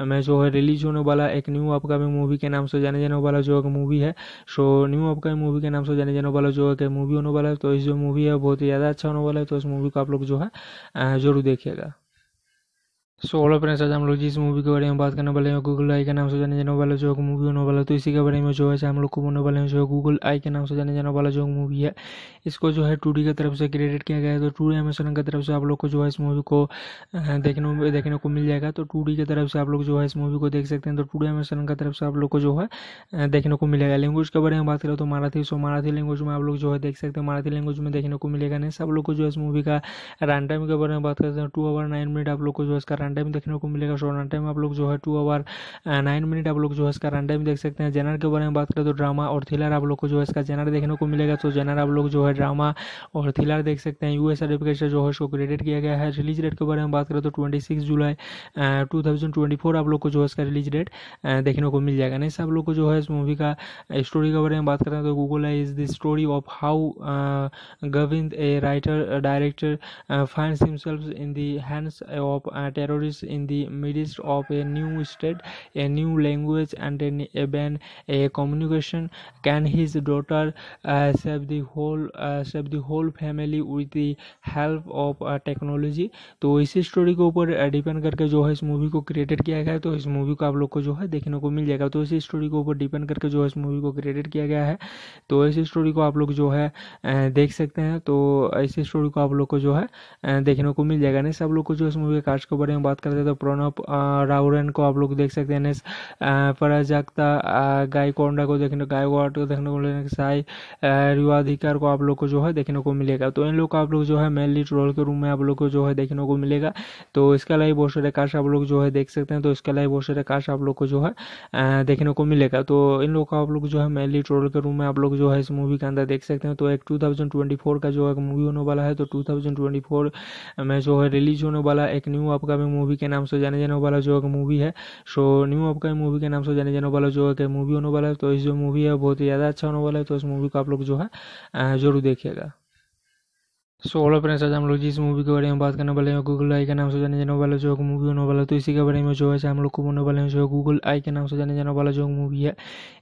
में जो है रिलीज होने वाला एक न्यू अपकमिंग मूवी के नाम से जाने जाने वाला जो है मूवी है सो न्यू अपकमिंग मूवी के नाम से जाने जाने वाला जो है मूवी होने वाला है तो इस जो मूवी है बहुत ही ज़्यादा अच्छा होने वाला है तो इस मूवी को आप लोग जो है ज़रूर देखिएगा सो हेलो फ्रेंड्स आज हम लोग जिस मूवी के बारे में बात करने वाले हैं गूगल आई के नाम से जाने जाने वाला जो मूवी होने वाला तो इसी के बारे में जो है हम लोग को बोलने वाले हैं जो गूगल आई के नाम से जाने जाने वाला जो मूवी है इसको जो है टू की तरफ से क्रिएट किया गया है तो टू एमेजोन की तरफ से आप लोग को जो है इस मूवी को हाँ, देखने देखने को मिल जाएगा तो टू की तरफ से आप लोग जो है इस मूवी को देख सकते हैं तो टू एमेजोन की तरफ से आप लोग को जो है हाँ, देखने को मिलेगा लैंग्वेज के बारे में बात करें तो मराठी सो मराठी लैंग्वेज में आप लोग जो है देख सकते हैं मराठी लैंग्वेज में देखने को मिलेगा नहीं सब लोग को जो है इस मूवी का रन टाइम के बारे में बात करते हैं टू आवर नाइन मिनट आप लोग को जो है इसका टाइम देखने को मिलेगा शो रन टाइम आप लोग जो है टू आवर नाइन मिनट आप लोग जो है इसका रन टाइम देख सकते हैं जेनर के बारे में बात करें तो ड्रामा और थ्रिलर आप लोग को जो है इसका जेनर देखने को मिलेगा तो जेनर आप लोग जो है ड्रामा और थ्रिलर देख सकते हैं यूएस सर्टिफिकेट जो है उसको क्रेडिट किया गया है रिलीज डेट के बारे में बात करें तो ट्वेंटी जुलाई टू आप लोग को जो है इसका रिलीज डेट देखने को मिल जाएगा नहीं आप लोग को जो है इस मूवी का स्टोरी के बारे में बात करें तो गूगल है is the story of how Govind a writer director find himself in the hands of terror terrorists in the midst of a new state, a new language, and an even a communication. Can his daughter uh, save the whole uh, save the whole family with the help of technology uh, तो इसी story के ऊपर depend uh, करके जो है इस movie को created किया गया है तो इस मूवी को आप लोग को जो है देखने को मिल जाएगा तो इसी स्टोरी के ऊपर डिपेंड करके जो है इस मूवी को क्रिएटेड किया गया है तो इसी स्टोरी को आप लोग जो है uh, देख सकते हैं तो इसी स्टोरी को आप लोग को जो है देखने को मिल जाएगा नहीं सब लोग को जो इस मूवी के कास्ट के बारे में बात करते हैं तो प्रणब राउरन को आप लोग देख सकते हैं एनएस पराजगता गायकोंडा को देखने गायकवाड को देखने को मिलेगा साई रिवाधिकार को आप लोग को जो है देखने को मिलेगा तो इन लोग को आप लोग जो है मेनली ट्रोल के रूम में आप लोग को जो है देखने को मिलेगा तो इसका लाइव बहुत सारे काश आप लोग जो है देख सकते हैं तो इसका लाइव बहुत सारे काश आप लोग को जो है देखने को मिलेगा तो इन लोग का आप लोग जो है मेनली ट्रोल के रूम में आप लोग जो है इस मूवी के अंदर देख सकते हैं तो एक टू का जो है मूवी होने वाला है तो टू में जो है रिलीज होने वाला एक न्यू अपकमिंग मूवी के नाम से जाने जाने वाला जो मूवी है सो न्यू अपकमिंग मूवी के नाम से जाने जाने वाला जो है मूवी होने वाला है तो इस जो मूवी है बहुत ही ज़्यादा अच्छा होने वाला है तो इस मूवी को आप लोग जो है ज़रूर देखिएगा सो ऑल अपने साथ हम लोग जिस मूवी के बारे में बात करने वाले हैं गूगल आई के नाम से जाने जाने वाला जो मूवी होने वाला तो इसी के बारे में जो है हम लोग को बोलने वाले हैं जो गूगल आई के नाम से जाने जाने वाला जो मूवी है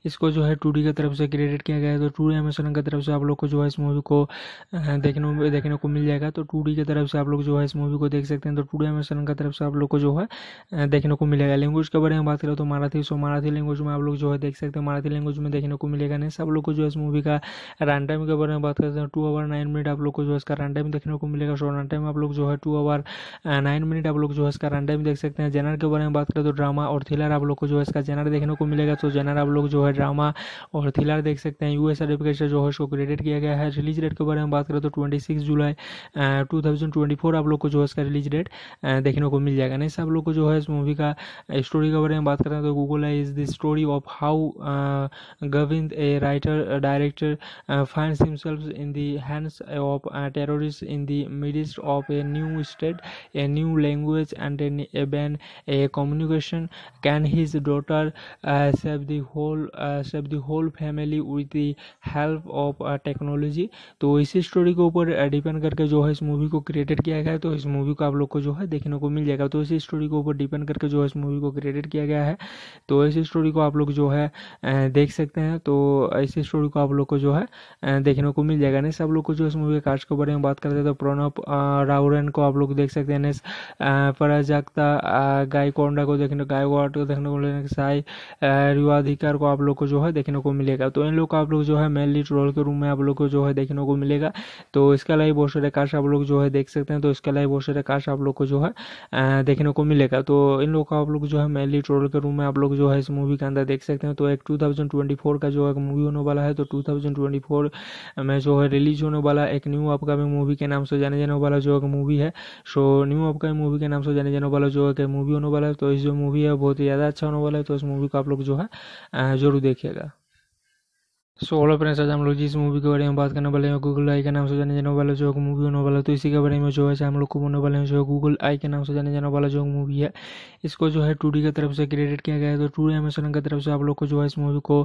इसको जो है टू की तरफ से क्रिएटेड किया गया है तो टू एमेजन की तरफ से आप लोग को जो है इस मूवी को हाँ, देखने देखने को मिल जाएगा तो टू की तरफ से आप लोग जो है इस मूवी को देख सकते हैं तो टू एमेजन की तरफ से आप लोग को जो है हाँ, देखने को मिलेगा लैंग्वेज के बारे में बात करें तो मराठी सो मराठी लैंग्वेज में आप लोग जो है देख सकते हैं मराठी लैंग्वेज में देखने को मिलेगा नहीं सब लोग को जो है इस मूवी का रन टाइम के बारे में बात करते हैं टू आवर नाइन मिनट आप लोग को जो है इसका रन टाइम देखने को मिलेगा शॉर्ट रन टाइम आप लोग जो है टू आवर नाइन मिनट आप लोग जो है इसका रन टाइम देख सकते हैं जेनर के बारे में बात करें तो ड्रामा और थ्रिलर आप लोग को जो है इसका जेनर देखने को मिलेगा तो जेनर आप लोग जो है ड्रामा और थ्रिलर देख सकते हैं यूएस सर्टिफिकेट से जो है इसको क्रेडिट किया गया है रिलीज डेट के बारे में बात करें तो ट्वेंटी जुलाई टू आप लोग को जो है इसका रिलीज डेट देखने को मिल जाएगा नहीं आप लोग को जो है इस मूवी का स्टोरी के बारे में बात करें तो Google is the story of how Govind a writer director find himself in the hands of terror terrorists in the midst of a new state, a new language, and an even a communication. Can his daughter uh, save the whole uh, save the whole family with the help help of technology तो इसी story के ऊपर depend uh, करके जो है इस movie को created किया गया है तो इस मूवी को आप लोग को जो है देखने को मिल जाएगा तो इसी स्टोरी के ऊपर डिपेंड करके जो है इस मूवी को क्रिएटेड किया गया है तो इसी स्टोरी को आप लोग जो है uh, देख सकते हैं तो इसी स्टोरी को आप लोग को जो है uh, देखने को मिल जाएगा नहीं सब लोग को जो इस मूवी के कास्ट के बारे में बात करते हैं तो प्रणव राउरन को आप लोग देख सकते हैं प्रजाक्ता गायकोंडा को देखने गायकवाड को देखने को मिलेगा साई रिवाधिकार को आप लोग को जो है देखने को मिलेगा तो इन लोग को आप लोग जो है मेनली ट्रोल के रूम में आप लोग को जो है देखने को मिलेगा तो इसके अलावा बहुत सारे काश आप लोग जो है देख सकते हैं तो इसके अलावा बहुत सारे काश आप लोग को जो है देखने को मिलेगा तो इन लोग का आप लोग जो है मेनली ट्रोल के रूम में आप लोग जो है इस मूवी के अंदर देख सकते हैं तो एक 2024 का जो है मूवी होने वाला है तो 2024 में जो है रिलीज होने वाला एक न्यू अपकमिंग मूवी के नाम से जाने जाने वाला जो है मूवी है सो न्यू अपकमिंग मूवी के नाम से जाने जाने वाला जो है मूवी होने वाला है तो इस जो मूवी है बहुत ही ज़्यादा अच्छा होने वाला है तो इस मूवी को आप लोग जो है ज़रूर देखिएगा सो हेलो फ्रेंड्स आज हम लोग जिस मूवी के बारे में बात करने वाले हैं गूगल आई के नाम से जाने जाने वाला जो मूवी होने वाला तो इसी के बारे में जो है हम लोग को बोलने वाले हैं जो गूगल आई के नाम से जाने जाने वाला जो मूवी है इसको जो है टू की तरफ से क्रिएटेड किया गया है तो टू डी एमेशन की तरफ से आप लोग को जो है इस मूवी को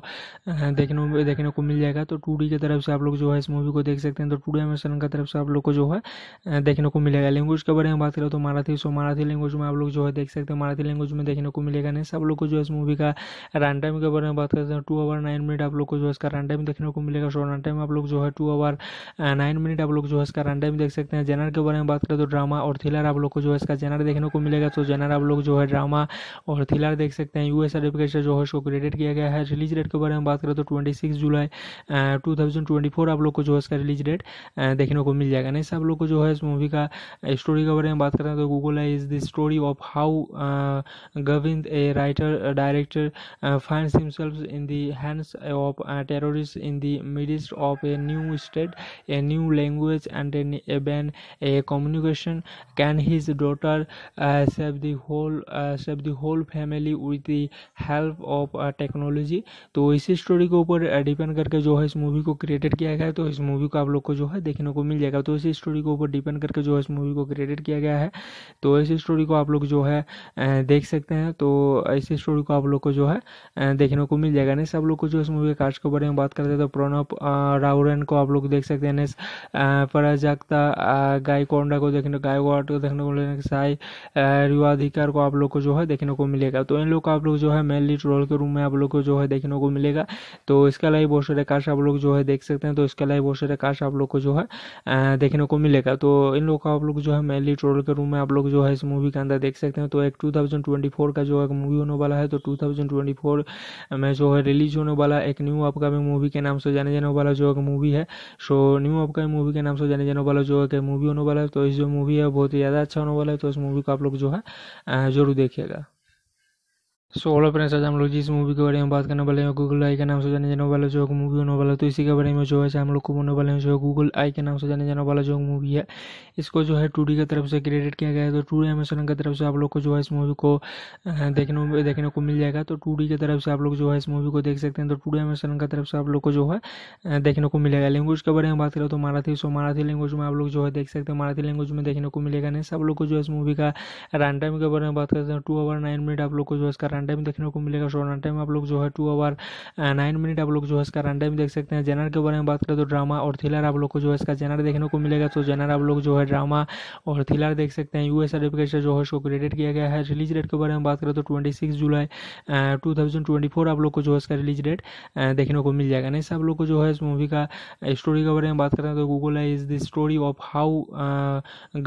हाँ, देखने देखने को मिल जाएगा तो टू की तरफ से आप लोग जो है इस मूवी को देख सकते हैं तो टू एमेजोन की तरफ से आप लोग को जो है हाँ, देखने को मिलेगा लैंग्वेज के बारे में बात करें तो मराठी सो मराठी लैंग्वेज में आप लोग जो है देख सकते हैं मराठी लैंग्वेज में देखने को मिलेगा नहीं सब लोग को जो है इस मूवी का रन टाइम के बारे में बात करते हैं टू आवर नाइन मिनट आप लोग को जो है इसका रन टाइम देखने को मिलेगा सो रन टाइम आप लोग जो है टू आवर नाइन मिनट आप लोग जो है इसका रन टाइम देख सकते हैं जेनर के बारे में बात करें तो ड्रामा और थ्रिलर आप लोग को जो है इसका जेनर देखने को मिलेगा तो जेनर आप लोग जो है ड्रामा और थ्रिलर देख सकते हैं यूएस सर्टिफिकेट जो है उसको क्रेडिट किया गया है रिलीज डेट के बारे में बात करें तो ट्वेंटी जुलाई टू आप लोग को जो है इसका रिलीज डेट देखने को मिल जाएगा नहीं आप लोग को जो है इस मूवी का स्टोरी के बारे में बात करें तो गूगल है is the story of how Govind a writer director find himself in the hands of terror territories in the midst of a new state, a new language, and an even a communication. Can his daughter uh, save the whole uh, save the whole family with the help of technology तो इसी story के ऊपर depend uh, करके जो है इस movie को created किया गया है तो इस मूवी को आप लोग को जो है देखने को मिल जाएगा तो इसी स्टोरी के ऊपर डिपेंड करके जो है इस मूवी को क्रिएटेड किया गया है तो इसी स्टोरी को आप लोग जो है uh, देख सकते हैं तो इसी स्टोरी को आप लोग को जो है uh, देखने को मिल जाएगा नहीं सब लोग को जो इस मूवी के कास्ट के बारे में बात करते हैं तो प्रणब राउरन को आप लोग देख सकते हैं एनएस गायकोंडा को देखने गायकवाड को देखने को मिलेगा साई रिवाधिकार को आप लोग को जो है देखने को मिलेगा तो इन लोग को आप लोग जो है मेनली ट्रोल के रूम में आप लोग को जो है देखने को मिलेगा तो इसका लाइव बहुत सारे काश आप लोग जो है देख सकते हैं तो इसका लाइव बहुत सारे काश आप लोग को जो है देखने को मिलेगा तो इन लोग का आप लोग जो है मेनली ट्रोल के रूम में आप लोग जो है इस मूवी के अंदर देख सकते हैं तो एक टू का जो है मूवी होने वाला है तो टू में जो है रिलीज होने वाला एक न्यू अपकमिंग मूवी के नाम से जाने जाने वाला जो मूवी है सो न्यू अपकमिंग मूवी के नाम से जाने जाने वाला जो है मूवी होने वाला है तो इस जो मूवी है बहुत ही ज़्यादा अच्छा होने वाला है तो इस मूवी को आप लोग जो है जरूर देखिएगा सो ऑल फ्रेंड्स आज हम लोग जिस मूवी के बारे में बात करने वाले हैं गूगल आई के नाम से जाने जाने वाला जो मूवी होने वाला तो इसी के बारे में जो है हम लोग को बोलने वाले हैं जो गूगल आई के नाम से जाने जाने वाला जो मूवी है इसको जो है टू डी की तरफ से क्रेडिट किया गया है तो टू एमेसन की तरफ से आप लोग को जो है इस मूवी को देखने देखने को मिल जाएगा तो टू डी की तरफ से आप लोग जो है इस मूवी को देख सकते हैं तो टू एमेसन की तरफ से आप लोग को जो है देखने को मिलेगा लैंग्वेज के बारे में बात करें तो मराठी सो मराठी लैंग्वेज में आप लोग जो है देख सकते हैं मराठी लैंग्वेज में देखने को मिलेगा नहीं सब लोग को जो है इस मूवी का रन टाइम के बारे में बात करते हैं टू आवर नाइन मिनट आप लोग को जो है इसका रन टाइम देखने को मिलेगा सो रन टाइम आप लोग जो है टू आवर नाइन मिनट आप लोग जो है इसका रन टाइम देख सकते हैं जेनर के बारे में बात करें तो ड्रामा और थ्रिलर आप लोग को जो है इसका जेनर देखने को मिलेगा तो जेनर आप लोग जो है ड्रामा और थ्रिलर देख सकते हैं यूएस सर्टिफिकेट से जो है उसको क्रेडिट किया गया है रिलीज डेट के बारे में बात करें तो ट्वेंटी सिक्स जुलाई टू थाउजेंड ट्वेंटी फोर आप लोग को जो है इसका रिलीज डेट देखने को मिल जाएगा नहीं आप लोग को जो है इस मूवी का स्टोरी के बारे में बात करें तो Google is the story of how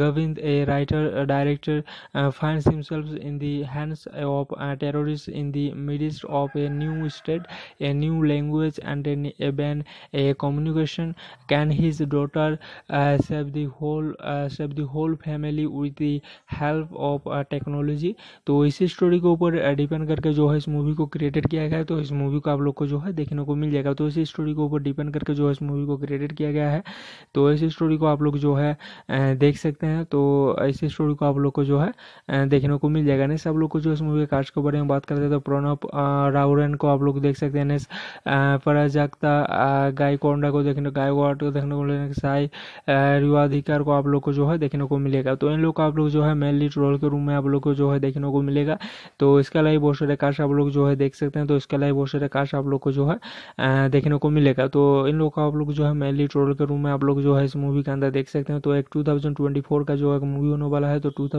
Govind a writer director finds himself in the hands of terrorist in the midst of a new state a new language and a ban a communication can his daughter save the whole save uh, save whole family with the help of technology तो इसी story के ऊपर depend uh, करके जो है इस movie को created किया गया है तो इस मूवी को आप लोग को जो है देखने को मिल जाएगा तो इसी स्टोरी के ऊपर डिपेंड करके जो है इस मूवी को क्रिएटेड किया गया है तो इसी स्टोरी को आप लोग जो है uh, देख सकते हैं तो इसी स्टोरी को आप लोग को जो है देखने को मिल जाएगा नेक्स्ट आप लोग को जो इस मूवी के कास्ट के बारे में बात करते हैं तो प्रणब राउरन को आप लोग देख सकते हैं नेक्स्ट गायकोंडा को देखने गायकवाड को देखने को साई रिवाधिकार को आप लोग लोग को जो है देखने को मिलेगा तो इन लोग का आप लोग जो है मेन लीड रोल के रूम में आप लोग को जो है देखने को मिलेगा तो इसके अलावा बहुत सारे कास्ट आप लोग जो है देख सकते हैं तो इसके अलावा बहुत सारे कास्ट आप लोग को जो है देखने को मिलेगा तो इन लोग का आप लोग जो है मेन लीड रोल के रूम में आप लोग जो है इस मूवी के अंदर देख सकते हैं तो एक टू का जो है मूवी होने वाला है तो टू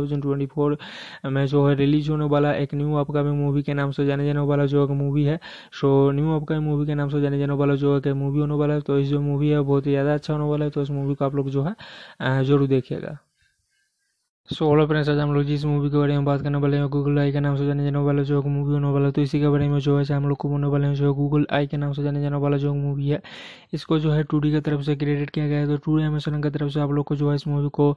में जो है रिलीज होने वाला एक न्यू अपकमिंग मूवी के नाम से जाने जाने वाला जो है मूवी है सो न्यू अपकमिंग मूवी के नाम से जाने जाने वाला जो है मूवी होने वाला है तो इस जो मूवी है बहुत ही ज़्यादा अच्छा होने वाला है तो इस मूवी को आप लोग जो है जरूर जरूर देखिएगा सो ऑल अपने साथ हम लोग जिस मूवी के बारे में बात करने वाले हैं गूगल आई के नाम से जाने जाने वाला जो मूवी होने वाला तो इसी के बारे में जो है हम लोग को बोलने वाले हैं जो गूगल आई के नाम से जाने जाने वाला जो मूवी है इसको जो है टू की तरफ से क्रिएटेड किया गया है तो टू एमेशन की तरफ से आप लोग को जो है इस मूवी को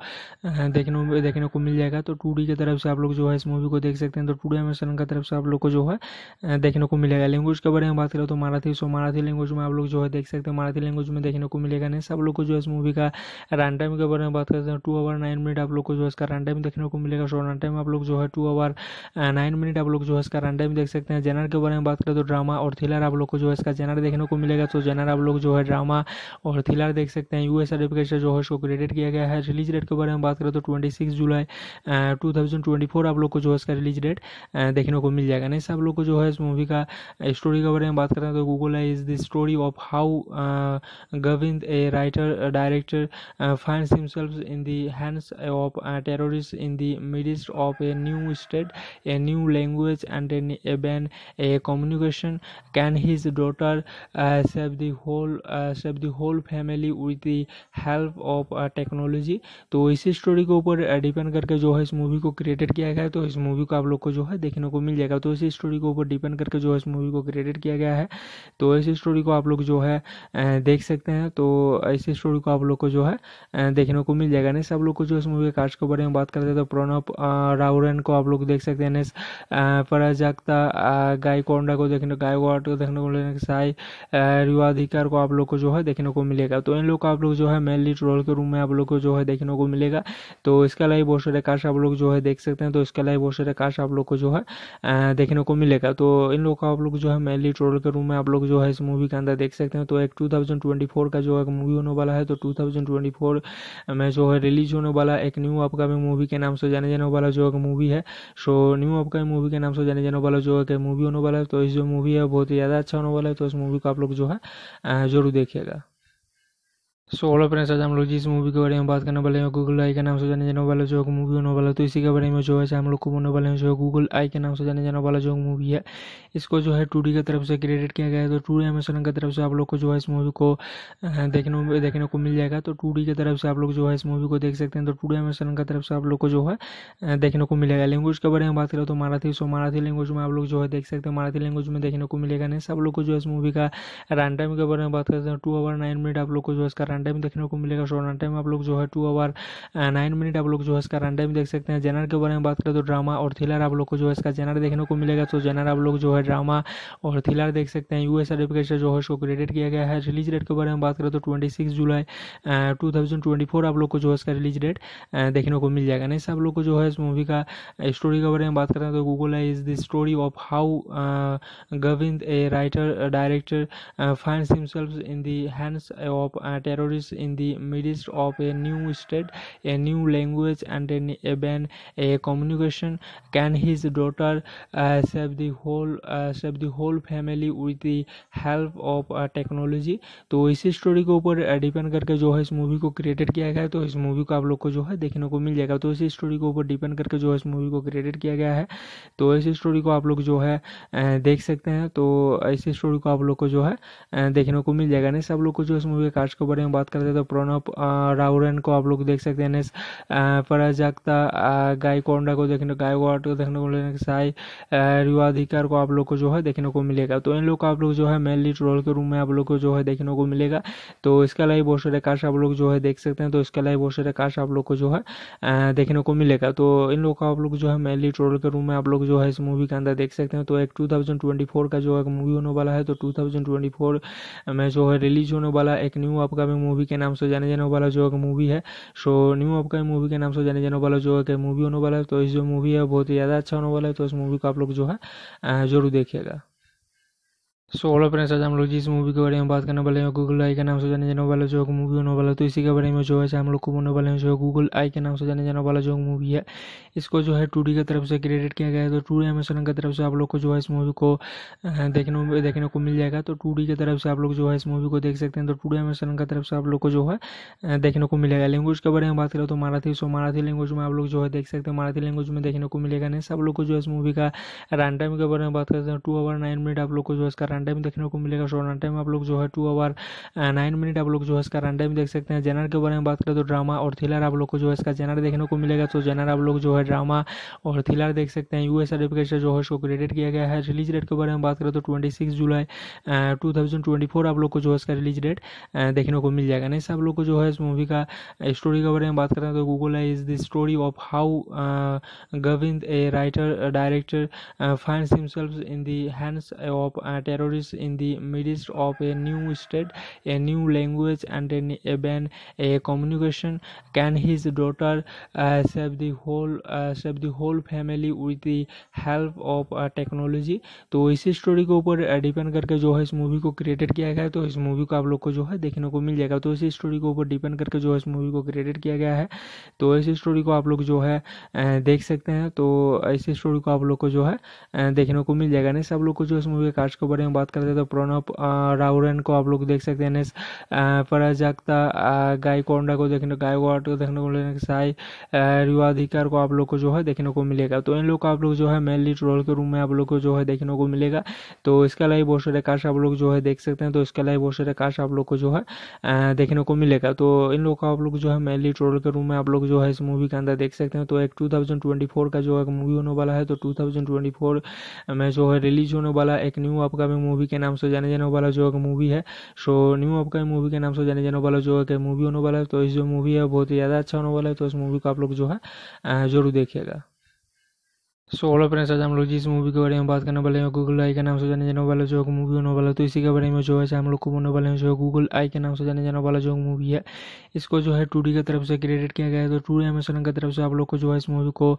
देखने देखने को मिल जाएगा तो टू की तरफ से आप लोग जो है इस मूवी को देख सकते हैं तो टू एमेशन की तरफ से आप लोग को जो है देखने को मिलेगा लैंग्वेज के बारे में बात करें तो मराठी सो मराठी लैंग्वेज में आप लोग जो है देख सकते हैं मराठी लैंग्वेज में देखने को मिलेगा नहीं सब लोग को जो है इस मूवी का रन टाइम के बारे में बात करते हैं टू आवर नाइन मिनट आप लोग को जो है इसका टाइम देखने को मिलेगा शो रन टाइम आप लोग जो है टू आवर नाइन मिनट आप लोग जो है इसका रन टाइम देख सकते हैं जेनर के बारे में बात करें तो ड्रामा और थ्रिलर आप लोग को जो है इसका जेनर देखने को मिलेगा तो जेनर आप लोग जो है ड्रामा और थ्रिलर देख सकते हैं यूएस सर्टिफिकेट जो है उसको क्रेडिट किया गया है रिलीज डेट के बारे में बात करें तो ट्वेंटी जुलाई टू आप लोग को जो है इसका रिलीज डेट uh, देखने को मिल जाएगा नहीं आप लोग को जो है इस मूवी का स्टोरी uh, के बारे में बात करें तो गूगल है is the story of how Govind a writer director find himself in the hands of terror territories in the midst of a new state, a new language, and an even a communication. Can his daughter uh, save the whole uh, save the whole family with the help of technology uh, तो इसी story के ऊपर depend uh, करके जो है इस movie को created किया गया है तो इस मूवी को आप लोग को जो है देखने को मिल जाएगा तो इसी स्टोरी के ऊपर डिपेंड करके जो है इस मूवी को क्रिएटेड किया गया है तो इसी स्टोरी को आप लोग जो है uh, देख सकते हैं तो इसी स्टोरी को आप लोग को जो है देखने को मिल जाएगा नहीं सब लोग को जो इस मूवी के कास्ट के बारे में बात करते हैं तो प्रणव राउरन को आप लोग देख सकते हैं एनएस गायकोंडा को देखने गायकवाड को देखने को मिलेगा साई रिवाधिकार को आप लोग को जो है देखने को मिलेगा तो इन लोग को आप लोग जो है मेनली ट्रोल के रूम में आप लोग को जो है देखने को मिलेगा तो इसका लाइव बहुत सारे काश आप लोग जो है देख सकते हैं तो इसका लाइव बहुत सारे काश आप लोग को जो है देखने को मिलेगा तो इन लोग का आप लोग जो है मेनली ट्रोल के रूम में आप लोग जो है इस मूवी के अंदर देख सकते हैं तो एक टू का जो है मूवी होने वाला है तो टू में जो है रिलीज होने वाला एक न्यू अपकमिंग मूवी के नाम से जाने जाने वाला जो मूवी है सो न्यू अपकमिंग मूवी के नाम से जाने जाने वाला जो है मूवी होने वाला है तो इस जो मूवी है बहुत ही ज़्यादा अच्छा होने वाला है तो इस मूवी को आप लोग जो है ज़रूर देखिएगा सो ऑल फ्रेंड्स आज हम लोग जिस मूवी के बारे में बात करने वाले हैं गूगल आई के नाम से जाने जाने वाला जो मूवी होने वाला तो इसी के बारे में जो है हम लोग को बोलने वाले हैं जो गूगल आई के नाम से जाने जाने वाला जो मूवी है इसको जो है टू डी की तरफ से क्रिएटेड किया गया है तो टू एमेसन की तरफ से आप लोग को जो है इस मूवी को देखने देखने को मिल जाएगा तो टू की तरफ से आप लोग जो है इस मूवी को देख सकते हैं तो टू एमेसन की तरफ से आप लोग को जो है देखने को मिलेगा लैंग्वेज के बारे में बात करें तो मराठी सो मराठी लैंग्वेज में आप लोग जो है देख सकते हैं मराठी लैंग्वेज में देखने को मिलेगा नहीं सब लोग को जो है इस मूवी का रन टाइम के बारे में बात करते हैं टू आवर नाइन मिनट आप लोग को जो है इसका रन टाइम देखने को मिलेगा शो रन टाइम आप लोग जो है टू आवर नाइन मिनट आप लोग जो है इसका रन टाइम देख सकते हैं जेनर के बारे में बात करें तो ड्रामा और थ्रिलर आप लोग को जो है इसका जेनर देखने को मिलेगा तो जेनर आप लोग जो है ड्रामा और थ्रिलर देख सकते हैं यू एस से जो है उसको क्रेडिट किया गया है रिलीज डेट के बारे में बात करें तो ट्वेंटी सिक्स जुलाई टू थाउजेंड ट्वेंटी फोर आप लोग को जो है इसका रिलीज डेट देखने को मिल जाएगा नहीं आप लोग को जो है इस मूवी का स्टोरी के बारे में बात करें तो गूगल है is the story of how Govind a writer director find himself in the hands of terror terrorists in the midst of a new state, a new language, and an even a communication. Can his daughter uh, save the whole uh, save the whole family with the help of uh, technology? तो इसी story के ऊपर depend uh, करके जो है इस movie को created किया गया है तो इस मूवी को आप लोग को जो है देखने को मिल जाएगा तो इसी स्टोरी के ऊपर डिपेंड करके जो है इस मूवी को क्रिएटेड किया गया है तो इसी स्टोरी को आप लोग जो है uh, देख सकते हैं तो इसी स्टोरी को आप लोग को जो है uh, देखने को मिल जाएगा नहीं सब लोग को जो इस मूवी के कास्ट के बारे में बात करते हैं तो प्रणव राउरन को आप लोग देख सकते हैं एनएस पराजक्ता गायकोंडा को देखने गायकवाड को देखने को मिलेगा साई रिवाधिकार को आप लोग को जो है देखने को मिलेगा तो इन लोग को आप लोग जो है मेनली ट्रोल के रूम में आप लोग को जो है देखने को मिलेगा तो इसके अलावा बहुत सारे काश आप लोग जो है देख सकते हैं तो इसके अलावा बहुत सारे काश आप लोग को जो है देखने को मिलेगा तो इन लोग को आप लोग जो है मेनली ट्रोल के रूम में आप लोग जो है इस मूवी के अंदर देख सकते हैं तो एक टू का जो है मूवी होने वाला है तो टू में जो है रिलीज होने वाला एक न्यू अपकमिंग मूवी के नाम से जाने जाने वाला जो है मूवी है सो न्यू अपकमिंग मूवी के नाम से जाने जाने वाला जो है मूवी होने वाला है तो इस जो मूवी है बहुत ही ज़्यादा अच्छा होने वाला है तो इस मूवी को आप लोग जो है ज़रूर देखिएगा सो ऑल फ्रेंड्स आज हम लोग जिस मूवी के बारे में बात करने वाले हैं गूगल आई के नाम से जाने जाने वाला जो मूवी होने वाला तो इसी के बारे में जो है हम लोग को बोलने वाले हैं जो गूगल आई के नाम से जाने जाने वाला जो मूवी है इसको जो है टू की तरफ से क्रिएटेड किया गया है तो टू एमेजन की तरफ से आप लोग को जो है इस मूवी को हाँ, देखने देखने को मिल जाएगा तो टू की तरफ से आप लोग जो है इस मूवी को देख सकते हैं तो टू एमेजन की तरफ से आप लोग को जो है हाँ, देखने को मिलेगा लैंग्वेज के बारे में बात करें तो मराठी सो मराठी लैंग्वेज में आप लोग जो है देख सकते हैं मराठी लैंग्वेज में देखने को मिलेगा नहीं सब लोग को जो है इस मूवी का रन टाइम के बारे में बात करते हैं टू आवर नाइन मिनट आप लोग को जो है इसका रन टाइम देखने को मिलेगा शो रन टाइम आप लोग जो है टू आवर नाइन मिनट आप लोग जो है इसका रन टाइम देख सकते हैं जेनर के बारे में बात करें तो ड्रामा और थ्रिलर आप लोग को जो है इसका जेनर देखने को मिलेगा तो जेनर आप लोग जो है ड्रामा और थ्रिलर देख सकते हैं यूएस सर्टिफिकेट जो है उसको क्रेडिट किया गया है रिलीज डेट के बारे में बात करें तो ट्वेंटी जुलाई टू आप लोग को जो है इसका रिलीज डेट देखने को मिल जाएगा नहीं आप लोग को जो है इस मूवी का स्टोरी के बारे में बात करें तो गूगल है is the story of how Govind a writer director find himself in the hands of terror territories in the midst of a new state, a new language, and an even a communication. Can his daughter uh, save the whole uh, save the whole family with the help of technology uh, तो इसी story के ऊपर depend uh, करके जो है इस movie को created किया गया है तो इस मूवी को आप लोग को जो है देखने को मिल जाएगा तो इसी स्टोरी के ऊपर डिपेंड करके जो है इस मूवी को क्रिएटेड किया गया है तो इसी स्टोरी को आप लोग जो है uh, देख सकते हैं तो इसी स्टोरी को आप लोग को जो है देखने को मिल जाएगा नहीं सब लोग को जो इस मूवी के कास्ट के बारे में बात करते हैं तो प्रणब राउरन को आप लोग देख सकते हैं एनएस गायकोंडा को देखने गायकवाड को देखने को मिलेगा साई रिवाधिकार को आप लोग को जो है देखने को मिलेगा तो इन लोग को आप लोग जो है मेन लीड रोल के रूम में आप लोग को जो है देखने को मिलेगा तो इसका लाइव बहुत सारे काश आप लोग जो है देख सकते हैं तो इसका लाइव बहुत सारे काश आप लोग को जो है देखने को मिलेगा तो इन लोग का आप लोग जो है मेन लीड रोल के रूम में आप लोग जो है इस मूवी के अंदर देख सकते हैं तो एक 2024 का जो है मूवी होने वाला है तो 2024 में जो है रिलीज होने वाला एक न्यू अपकमिंग मूवी के नाम से जाने जाने वाला जो मूवी है सो न्यू अपकमिंग मूवी के नाम से जाने जाने वाला जो है मूवी होने वाला है तो इस जो मूवी है बहुत ही ज़्यादा अच्छा होने वाला है तो इस मूवी को आप लोग जो है ज़रूर देखिएगा सो ऑल फ्रेंड्स आज हम लोग जिस मूवी के बारे में बात करने वाले हैं गूगल आई के नाम से जाने जाने वाला जो मूवी होने वाला तो इसी के बारे में जो है हम लोग को बोलने वाले हैं जो गूगल आई के नाम से जाने जाने वाला जो मूवी है इसको जो है टू डी की तरफ से क्रिएटेड किया गया है तो टू डी एमेशन की तरफ से आप लोग को जो है इस मूवी को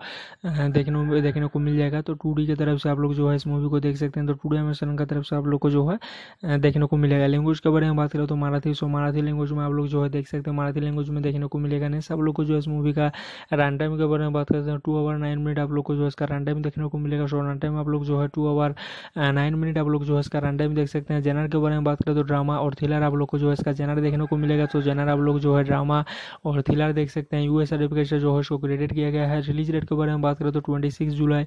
देखने देखने को मिल जाएगा तो टू की तरफ से आप लोग जो है इस मूवी को देख सकते हैं तो टू एमेसन की तरफ से आप लोग को जो है देखने को मिलेगा लैंग्वेज के बारे में बात करें तो मराठी सो मराठी लैंग्वेज में आप लोग जो है देख सकते हैं मराठी लैंग्वेज में देखने को मिलेगा नहीं सब लोग को जो है इस मूवी का रन टाइम के बारे में बात करते हैं टू आवर नाइन मिनट आप लोग को जो है इसका रन टाइम देखने को मिलेगा शो रन टाइम आप लोग जो है टू आवर नाइन मिनट आप लोग जो है इसका रन टाइम देख सकते हैं जेनर के बारे में बात करें तो ड्रामा और थ्रिलर आप लोग को जो है इसका जेनर देखने को मिलेगा तो जेनर आप लोग जो है ड्रामा और थ्रिलर देख सकते हैं यू एस से जो है उसको क्रेडिट किया गया है रिलीज डेट के बारे में बात करें तो ट्वेंटी सिक्स जुलाई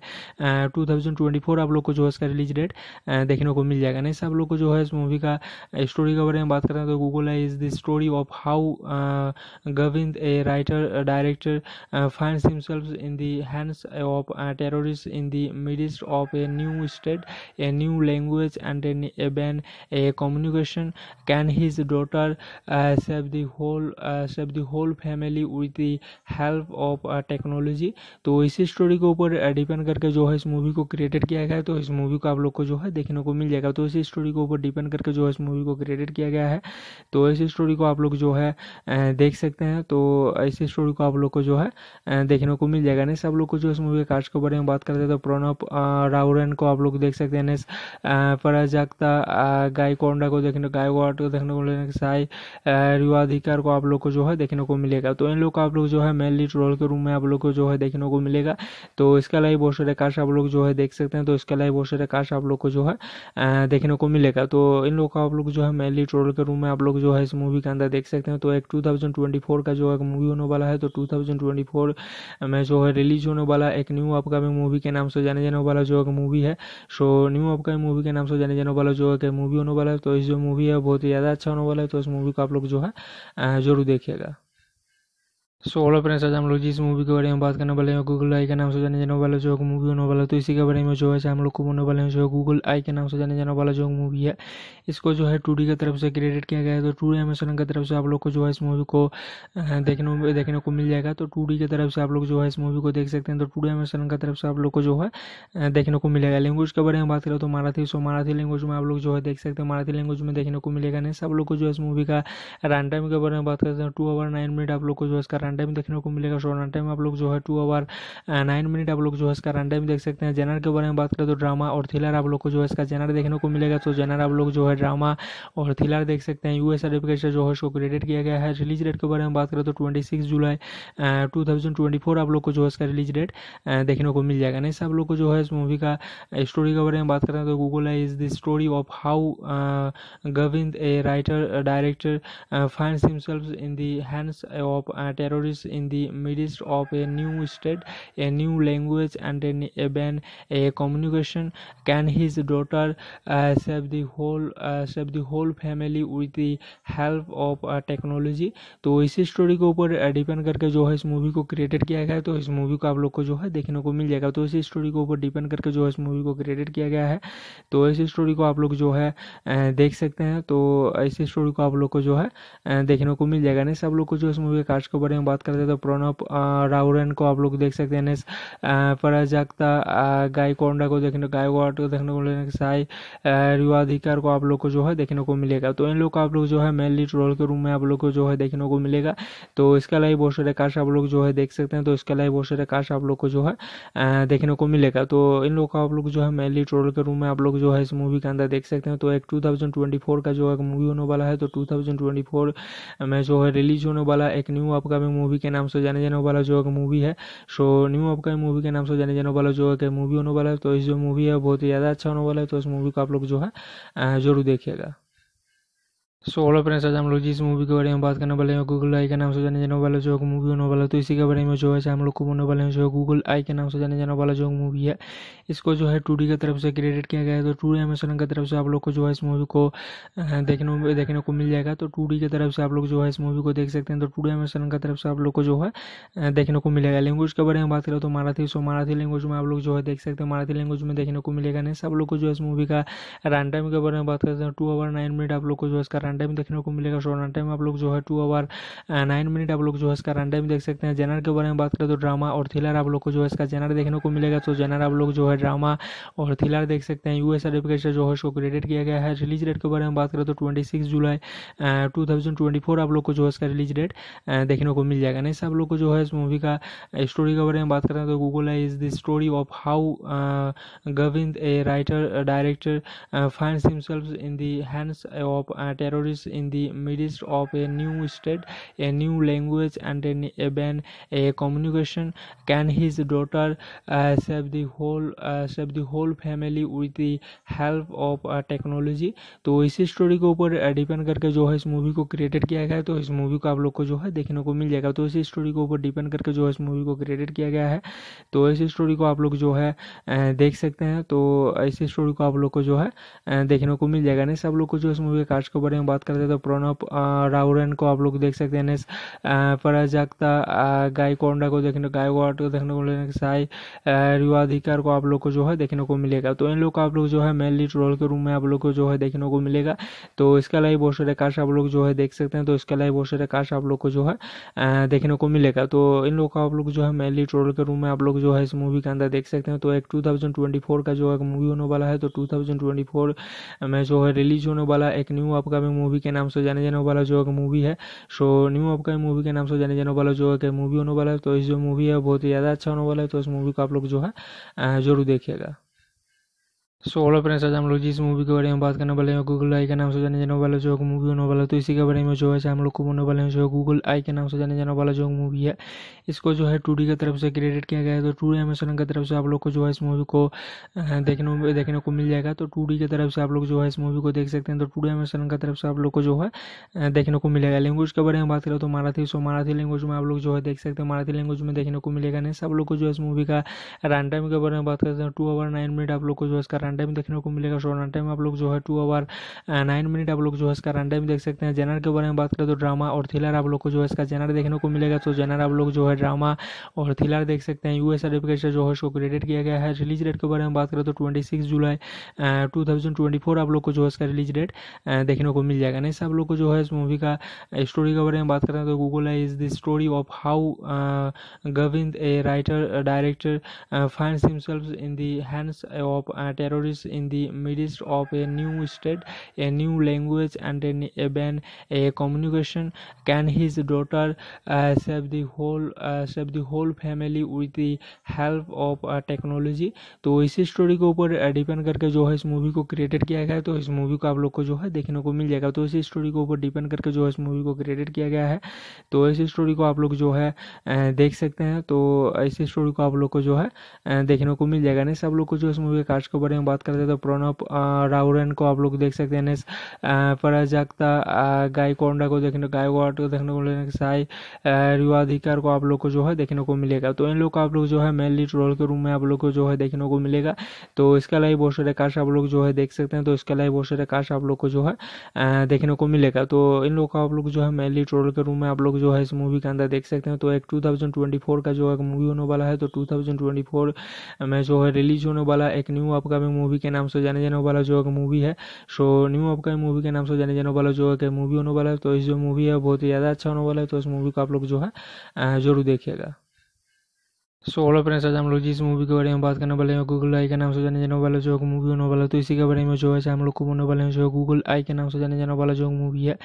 टू थाउजेंड ट्वेंटी फोर आप लोग को जो है इसका रिलीज डेट देखने को मिल जाएगा नहीं आप लोग को जो है इस मूवी का स्टोरी के बारे में बात करें तो गूगल है is the story of how Govind a writer director find himself in the hands of terror terrorists in the midst of a new state, a new language, and an even a communication. Can his daughter uh, save the whole uh, save the whole family with the help of technology तो इसी story के ऊपर depend uh, करके जो है इस movie को created किया गया है तो इस मूवी को आप लोग को जो है देखने को मिल जाएगा तो इसी स्टोरी के ऊपर डिपेंड करके जो है इस मूवी को क्रिएटेड किया गया है तो इसी स्टोरी को आप लोग जो है uh, देख सकते हैं तो इसी स्टोरी को आप लोग को जो है uh, देखने को मिल जाएगा नहीं सब लोग को जो इस मूवी के कार्ड के बारे में बात करते हैं तो प्रणब राउरन को आप लोग देख सकते हैं एनएस गायकोंडा को देखने गायकवाड को देखने को मिलेगा साई रिवाधिकार को आप लोग को जो है देखने को मिलेगा तो इन लोग को आप लोग जो है मेन लीड रोल के रूम में आप लोग को जो है देखने को मिलेगा तो इसके अलावा बहुत सारे काश आप लोग जो है देख सकते हैं तो इसके अलावा बहुत सारे काश आप लोग को जो है देखने को मिलेगा तो इन लोग को आप लोग जो है मेन लीड रोल के रूम में आप लोग जो है इस मूवी के अंदर देख सकते हैं तो एक टू का जो है मूवी होने वाला है तो टू में जो है रिलीज होने वाला एक न्यू अपकमिंग मूवी के नाम से जाने जाने वाला जो है मूवी है सो न्यू अपकमिंग मूवी के नाम से जाने जाने वाला जो है मूवी होने वाला है तो इस जो मूवी है बहुत ही ज़्यादा अच्छा होने वाला है तो इस मूवी को आप लोग जो है जरूर देखिएगा सो हेलो फ्रेंड्स आज हम लोग जिस मूवी के बारे में बात करने वाले हैं गूगल आई के नाम से जाने जाने वाला जो मूवी होने वाला तो इसी के बारे में जो है हम लोग को बोलने वाले हैं जो गूगल आई के नाम से जाने जाने वाला जो मूवी है इसको जो है टू की तरफ से क्रेडिट किया गया है तो टू एमेसन की तरफ से आप लोग को जो है इस मूवी को देखने देखने को मिल जाएगा तो टू की तरफ से आप लोग जो है इस मूवी को देख सकते हैं तो टू एमेसन की तरफ से आप लोग को जो है देखने को मिलेगा लैंग्वेज के बारे में बात करें तो मराठी सो मराठी लैंग्वेज में आप लोग जो है देख सकते हैं मराठी लैंग्वेज में देखने को मिलेगा नहीं सब लोग को जो है इस मूवी का रन टाइम के बारे में बात करते हैं टू आवर नाइन मिनट आप लोग को जो है इसका रन टाइम देखने को मिलेगा सो रन टाइम आप लोग जो है टू आवर नाइन मिनट आप लोग जो है इसका रन टाइम देख सकते हैं जेनर के बारे में बात करें तो ड्रामा और थ्रिलर आप लोग को जो है इसका जेनर देखने को मिलेगा तो जेनर आप लोग जो है ड्रामा और थ्रिलर देख सकते हैं यूएस सर्टिफिकेट जो होस्ट को क्रेडिट किया गया है रिलीज डेट के बारे में बात करें तो twenty July two thousand twenty four आप लोग को जो है इसका रिलीज डेट देखने को मिल जाएगा नहीं आप लोग को जो है इस मूवी का स्टोरी के बारे में बात करें तो Google is the story of how Govind a writer director finds himself in the hands of terrorist in the midst of a new state a new language and a ban a communication can his daughter save the whole save uh, save whole family with the help of technology तो इसी story के ऊपर depend uh, करके जो है इस movie को created किया गया है तो इस मूवी को आप लोग को जो है देखने को मिल जाएगा तो इसी स्टोरी के ऊपर डिपेंड करके जो है इस मूवी को क्रिएटेड किया गया है तो इसी स्टोरी को आप लोग जो है uh, देख सकते हैं तो इसी स्टोरी को आप लोग को जो है देखने को मिल जाएगा नेक्स्ट आप लोग को जो इस मूवी के कास्ट के बारे में बात करते हैं तो प्रणब राउरन को आप लोग देख सकते हैं नेक्स्ट पराजक्ता गायकोंडा को देखने गायकवाड को देखने को साई रिवाधिकार को आप लोग को जो है देखने को मिलेगा तो इन लोग का आप लोग जो है मेन लीड रोल के रूम में आप लोग को जो है देखने को मिलेगा तो इसके अलावा बहुत सारे कास्ट आप लोग जो है देख सकते हैं तो इसके अलावा बहुत सारे कास्ट आप लोग को जो है देखने को मिलेगा तो इन लोग का आप लोग जो है मेन लीड रोल के रूम में आप लोग जो है इस मूवी के अंदर देख सकते हैं तो एक टू का जो है मूवी होने वाला है तो टू में जो है रिलीज होने वाला एक न्यू अपकमिंग मूवी के नाम से जाने जाने वाला जो है मूवी है सो न्यू अपकमिंग मूवी के नाम से जाने जाने वाला जो है मूवी होने वाला है तो इस जो मूवी है बहुत ही ज़्यादा अच्छा होने वाला है तो इस मूवी को आप लोग जो है जरूर जरूर देखिएगा सो ऑल फ्रेंड्स आज हम लोग जिस मूवी के बारे में बात करने वाले हैं गूगल आई के नाम से जाने जाने वाला जो मूवी होने वाला तो इसी के बारे में जो है हम लोग को बोलने वाले हैं जो गूगल आई के नाम से जाने जाने वाला जो मूवी है इसको जो है टू की तरफ से क्रिएटेड किया गया है तो टू एमेशन की तरफ से आप लोग को जो है इस मूवी को देखने देखने को मिल जाएगा तो टू की तरफ से आप लोग जो है इस मूवी को देख सकते हैं तो टू एमेशन की तरफ से आप लोग को जो है देखने को मिलेगा लैंग्वेज के बारे में बात करें तो मराठी सो मराठी लैंग्वेज में आप लोग जो है देख सकते हैं मराठी लैंग्वेज में देखने को मिलेगा नहीं सब लोग को जो है इस मूवी का रन टाइम के बारे में बात करते हैं टू आवर नाइन मिनट आप लोग को जो है इसका रन टाइम देखने को मिलेगा शो रन टाइम आप लोग जो है टू आवर नाइन मिनट आप लोग जो है इसका रन टाइम देख सकते हैं जेनर के बारे में बात करें तो ड्रामा और थ्रिलर आप लोग को जो है इसका जेनर देखने को मिलेगा तो जेनर आप लोग जो है ड्रामा और थ्रिलर देख सकते हैं यू एस से जो है उसको क्रेडिट किया गया है रिलीज डेट के बारे में बात करें तो ट्वेंटी सिक्स जुलाई टू थाउजेंड ट्वेंटी फोर आप लोग को जो है इसका रिलीज डेट देखने को मिल जाएगा नहीं आप लोग को जो है इस मूवी का स्टोरी के बारे में बात करें तो गूगल है is the story of how Govind a writer director find himself in the hands of terror terrorists in the midst of a new state, a new language, and an even a communication. Can his daughter uh, save the whole uh, save the whole family with the help help of technology तो इसी story के ऊपर depend uh, करके जो है इस movie को created किया गया है तो इस मूवी को आप लोग को जो है देखने को मिल जाएगा तो इसी स्टोरी के ऊपर डिपेंड करके जो है इस मूवी को क्रिएटेड किया गया है तो इसी स्टोरी को आप लोग जो है uh, देख सकते हैं तो इसी स्टोरी को आप लोग को जो है uh, देखने को मिल जाएगा नहीं सब लोग को जो इस मूवी के कार्ड के बारे में बात करते हैं तो प्रणब राउरन को आप लोग देख सकते हैं एनएस पराजक्ता गायकोंडा को देखने गायकवाड को देखने को मिलेगा साई रिवाधिकार को आप लोग को जो है देखने को मिलेगा तो इन लोग को आप लोग जो है मेन लीड रोल के रूम में आप लोग को जो है देखने को मिलेगा तो इसके अलावा बहुत सारे काश आप लोग जो है देख सकते हैं तो इसके अलावा बहुत सारे काश आप लोग को जो है देखने को मिलेगा तो इन लोग का आप लोग जो है मेन लीड रोल के रूम में आप लोग जो है इस मूवी के अंदर देख सकते हैं तो एक टू का जो है मूवी होने वाला है तो टू में जो है रिलीज होने वाला एक न्यू अपकमिंग मूवी के नाम से जाने जाने वाला जो है मूवी है सो न्यू अपकमिंग मूवी के नाम से जाने जाने वाला जो है मूवी होने वाला है तो इस जो मूवी है बहुत ही ज़्यादा अच्छा होने वाला है तो इस मूवी को आप लोग जो है ज़रूर देखिएगा सो हेलो फ्रेंड्स आज हम लोग जिस मूवी के बारे में बात करने वाले हैं गूगल आई के नाम से जाने जाने वाला जो मूवी होने वाला तो इसी के बारे में जो है हम लोग को बोलने वाले हैं जो गूगल आई के नाम से जाने जाने वाला जो मूवी है इसको जो है टू की तरफ से क्रिएटेड किया गया है तो टू एमेजोन की तरफ से आप लोग को जो है इस मूवी को देखने देखने को मिल जाएगा तो टू की तरफ से आप लोग जो है इस मूवी को देख सकते हैं तो टू एमेजोन की तरफ से आप लोग को जो है देखने को मिलेगा लैंग्वेज के बारे में बात करें तो मराठी सो मराठी लैंग्वेज में आप लोग जो है देख सकते हैं मराठी लैंग्वेज में देखने को मिलेगा नहीं सब लोग को जो है इस मूवी का रन टाइम के बारे में बात करते हैं टू आवर नाइन मिनट आप लोग को जो है इसका रन टाइम देखने को मिलेगा सो रन टाइम आप लोग जो है टू आवर नाइन मिनट आप लोग जो है इसका रन टाइम देख सकते हैं जेनर के बारे में बात करें तो ड्रामा और थ्रिलर आप लोग को जो है इसका जेनर देखने को मिलेगा तो जेनर आप लोग जो है ड्रामा और थ्रिलर देख सकते हैं यू एस जो है इसको क्रेडिट किया गया है रिलीज डेट के बारे में बात करें तो ट्वेंटी सिक्स जुलाई टू थाउजेंड ट्वेंटी फोर आप लोग को जो है इसका रिलीज डेट देखने को मिल जाएगा नहीं आप लोग को जो है इस मूवी का स्टोरी के बारे में बात करें तो Google is the story of how Govind a writer director find himself in the hands of terror terrorists in the midst of a new state, a new language, and an even a communication. Can his daughter uh, save the whole uh, save the whole family with the help of uh, technology? तो इसी story के ऊपर depend uh, करके जो है इस movie को created किया गया है तो इस मूवी को आप लोग को जो है देखने को मिल जाएगा तो इसी स्टोरी के ऊपर डिपेंड करके जो है इस मूवी को क्रिएटेड किया गया है तो इसी स्टोरी को आप लोग जो है uh, देख सकते हैं तो इसी स्टोरी को आप लोग को जो है uh, देखने को मिल जाएगा नहीं सब लोग को जो इस मूवी के कास्ट के बारे में बात करते हैं तो प्रणव राउरन को आप लोग देख सकते हैं एनएस पराजक्ता गायकोंडा को देखने गायकवाड को देखने को मिलेगा साई रिवाधिकार को आप लोग को जो है देखने को मिलेगा तो इन लोग का आप लोग जो है मेन लीड रोल के रूम में आप लोग को जो है देखने को मिलेगा तो इसके अलावा बहुत सारे काश आप लोग जो है देख सकते हैं तो इसके अलावा बहुत सारे काश आप लोग को जो है देखने को मिलेगा तो इन लोग का आप लोग जो है मेन लीड रोल के रूम में आप लोग जो है इस मूवी के अंदर देख सकते हैं तो एक टू का जो है मूवी होने वाला है तो टू में जो है रिलीज होने वाला एक न्यू अपकमिंग मूवी के नाम से जाने जाने वाला जो मूवी है सो न्यू अपकमिंग मूवी के नाम से जाने जाने वाला जो है मूवी होने वाला है तो इस जो मूवी है बहुत ही ज़्यादा अच्छा होने वाला है तो इस मूवी को आप लोग जो है ज़रूर देखिएगा सो हेलो फ्रेंड्स आज हम लोग जिस मूवी के बारे में बात करने वाले हैं गूगल आई के नाम से जाने जाने वाला जो मूवी होने वाला तो इसी के बारे में जो है हम लोग को बोलने वाले हैं जो गूगल आई के नाम से जाने जाने वाला जो मूवी है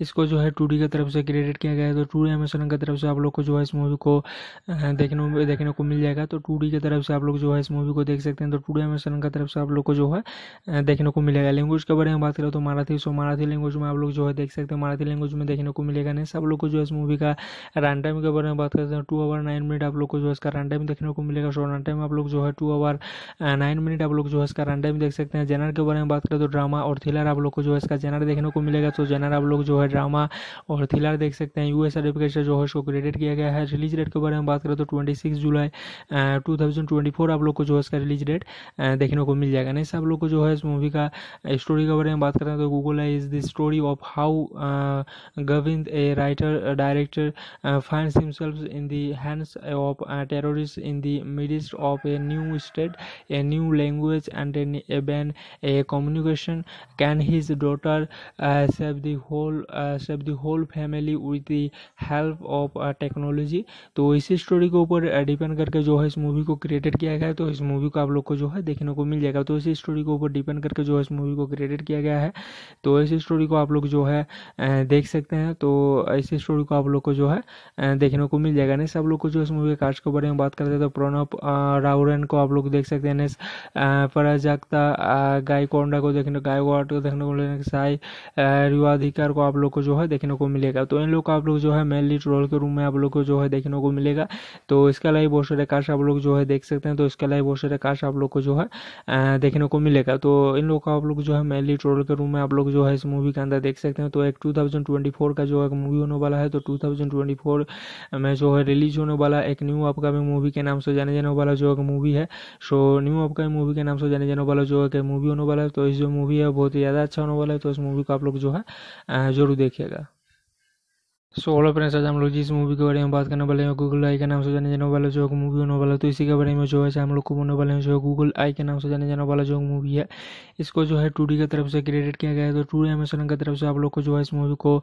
इसको जो है टू की तरफ से क्रिएटेड किया गया है तो टू एमेजोन की तरफ से आप लोग को जो है इस मूवी को देखने देखने को मिल जाएगा तो टू की तरफ से आप लोग जो है इस मूवी को देख सकते हैं तो टू एमेजोन की तरफ से आप लोग को जो है देखने को मिलेगा लैंग्वेज के बारे में बात करें तो मराठी सो मराठी लैंग्वेज में आप लोग जो है देख सकते हैं मराठी लैंग्वेज में देखने को मिलेगा नहीं सब लोग को जो है इस मूवी का रन टाइम के बारे में बात करते हैं टू आवर नाइन मिनट आप लोग को जो है इसका रन टाइम देखने को मिलेगा सो रन टाइम आप लोग जो है टू आवर नाइन मिनट आप लोग जो है इसका रन टाइम देख सकते हैं जेनर के बारे में बात करें तो ड्रामा और थ्रिलर आप लोग को जो है इसका जेनर देखने को मिलेगा तो जेनर आप लोग जो है ड्रामा और थ्रिलर देख सकते हैं यूएस सर्टिफिकेट जो है इसको क्रेडिट किया गया है रिलीज डेट के बारे में बात करें तो ट्वेंटी सिक्स जुलाई टू थाउजेंड ट्वेंटी फोर आप लोग को जो है इसका रिलीज डेट देखने को मिल जाएगा नहीं आप लोग को जो है इस मूवी का स्टोरी के बारे में बात करें तो गूगल है is the story of how Govind a writer director find himself in the hands of terror terrorists in the midst of a new state, a new language, and an, a, a communication. Can his daughter uh, save the whole uh, save the whole family with the help of uh, technology तो इसी story के ऊपर depend uh, करके जो है इस movie को created किया गया है तो इस मूवी को आप लोग को जो है देखने को मिल जाएगा तो इसी स्टोरी के ऊपर डिपेंड करके जो है इस मूवी को क्रिएटेड किया गया है तो इसी स्टोरी को आप लोग जो है uh, देख सकते हैं तो इसी स्टोरी को आप लोग को जो है uh, देखने को मिल जाएगा नहीं सब लोग को जो इस मूवी के कार्ड के बारे में बात करते हैं तो प्रणब राउरन को आप लोग देख सकते हैं एनएस पराजक्ता गायकोंडा को देखने गायकवाड को देखने को मिलेगा साई रिवाधिकार को आप लोग को जो है देखने को मिलेगा तो इन लोग को आप लोग जो है मेन लीड रोल के रूम में आप लोग को जो है देखने को मिलेगा तो इसके अलावा बहुत सारे काश आप लोग जो है देख सकते हैं तो इसके अलावा बहुत सारे काश आप लोग को जो है देखने को मिलेगा तो इन लोग का आप लोग जो है मेन लीड रोल के रूम में आप लोग जो है इस मूवी के अंदर देख सकते हैं तो एक 2024 का जो है मूवी होने वाला है तो 2024 में जो है रिलीज होने वाला एक न्यू अपकमिंग मूवी के नाम से जाने जाने वाला जो है मूवी है सो न्यू अपकमिंग मूवी के नाम से जाने जाने वाला जो है मूवी होने वाला है तो इस जो मूवी है बहुत ही ज़्यादा अच्छा होने वाला है तो इस मूवी को आप लोग जो है ज़रूर देखिएगा सो ऑल फ्रेंड्स आज हम लोग जिस मूवी के बारे में बात करने वाले हैं गूगल आई के नाम से जाने जाने वाला जो मूवी होने वाला तो इसी के बारे में जो है हम लोग को बोलने वाले हैं जो गूगल आई के नाम से जाने जाने वाला जो मूवी है इसको जो है टू की तरफ से क्रिएटेड किया गया है तो टू एमेजोन की तरफ से आप लोग को जो है इस मूवी को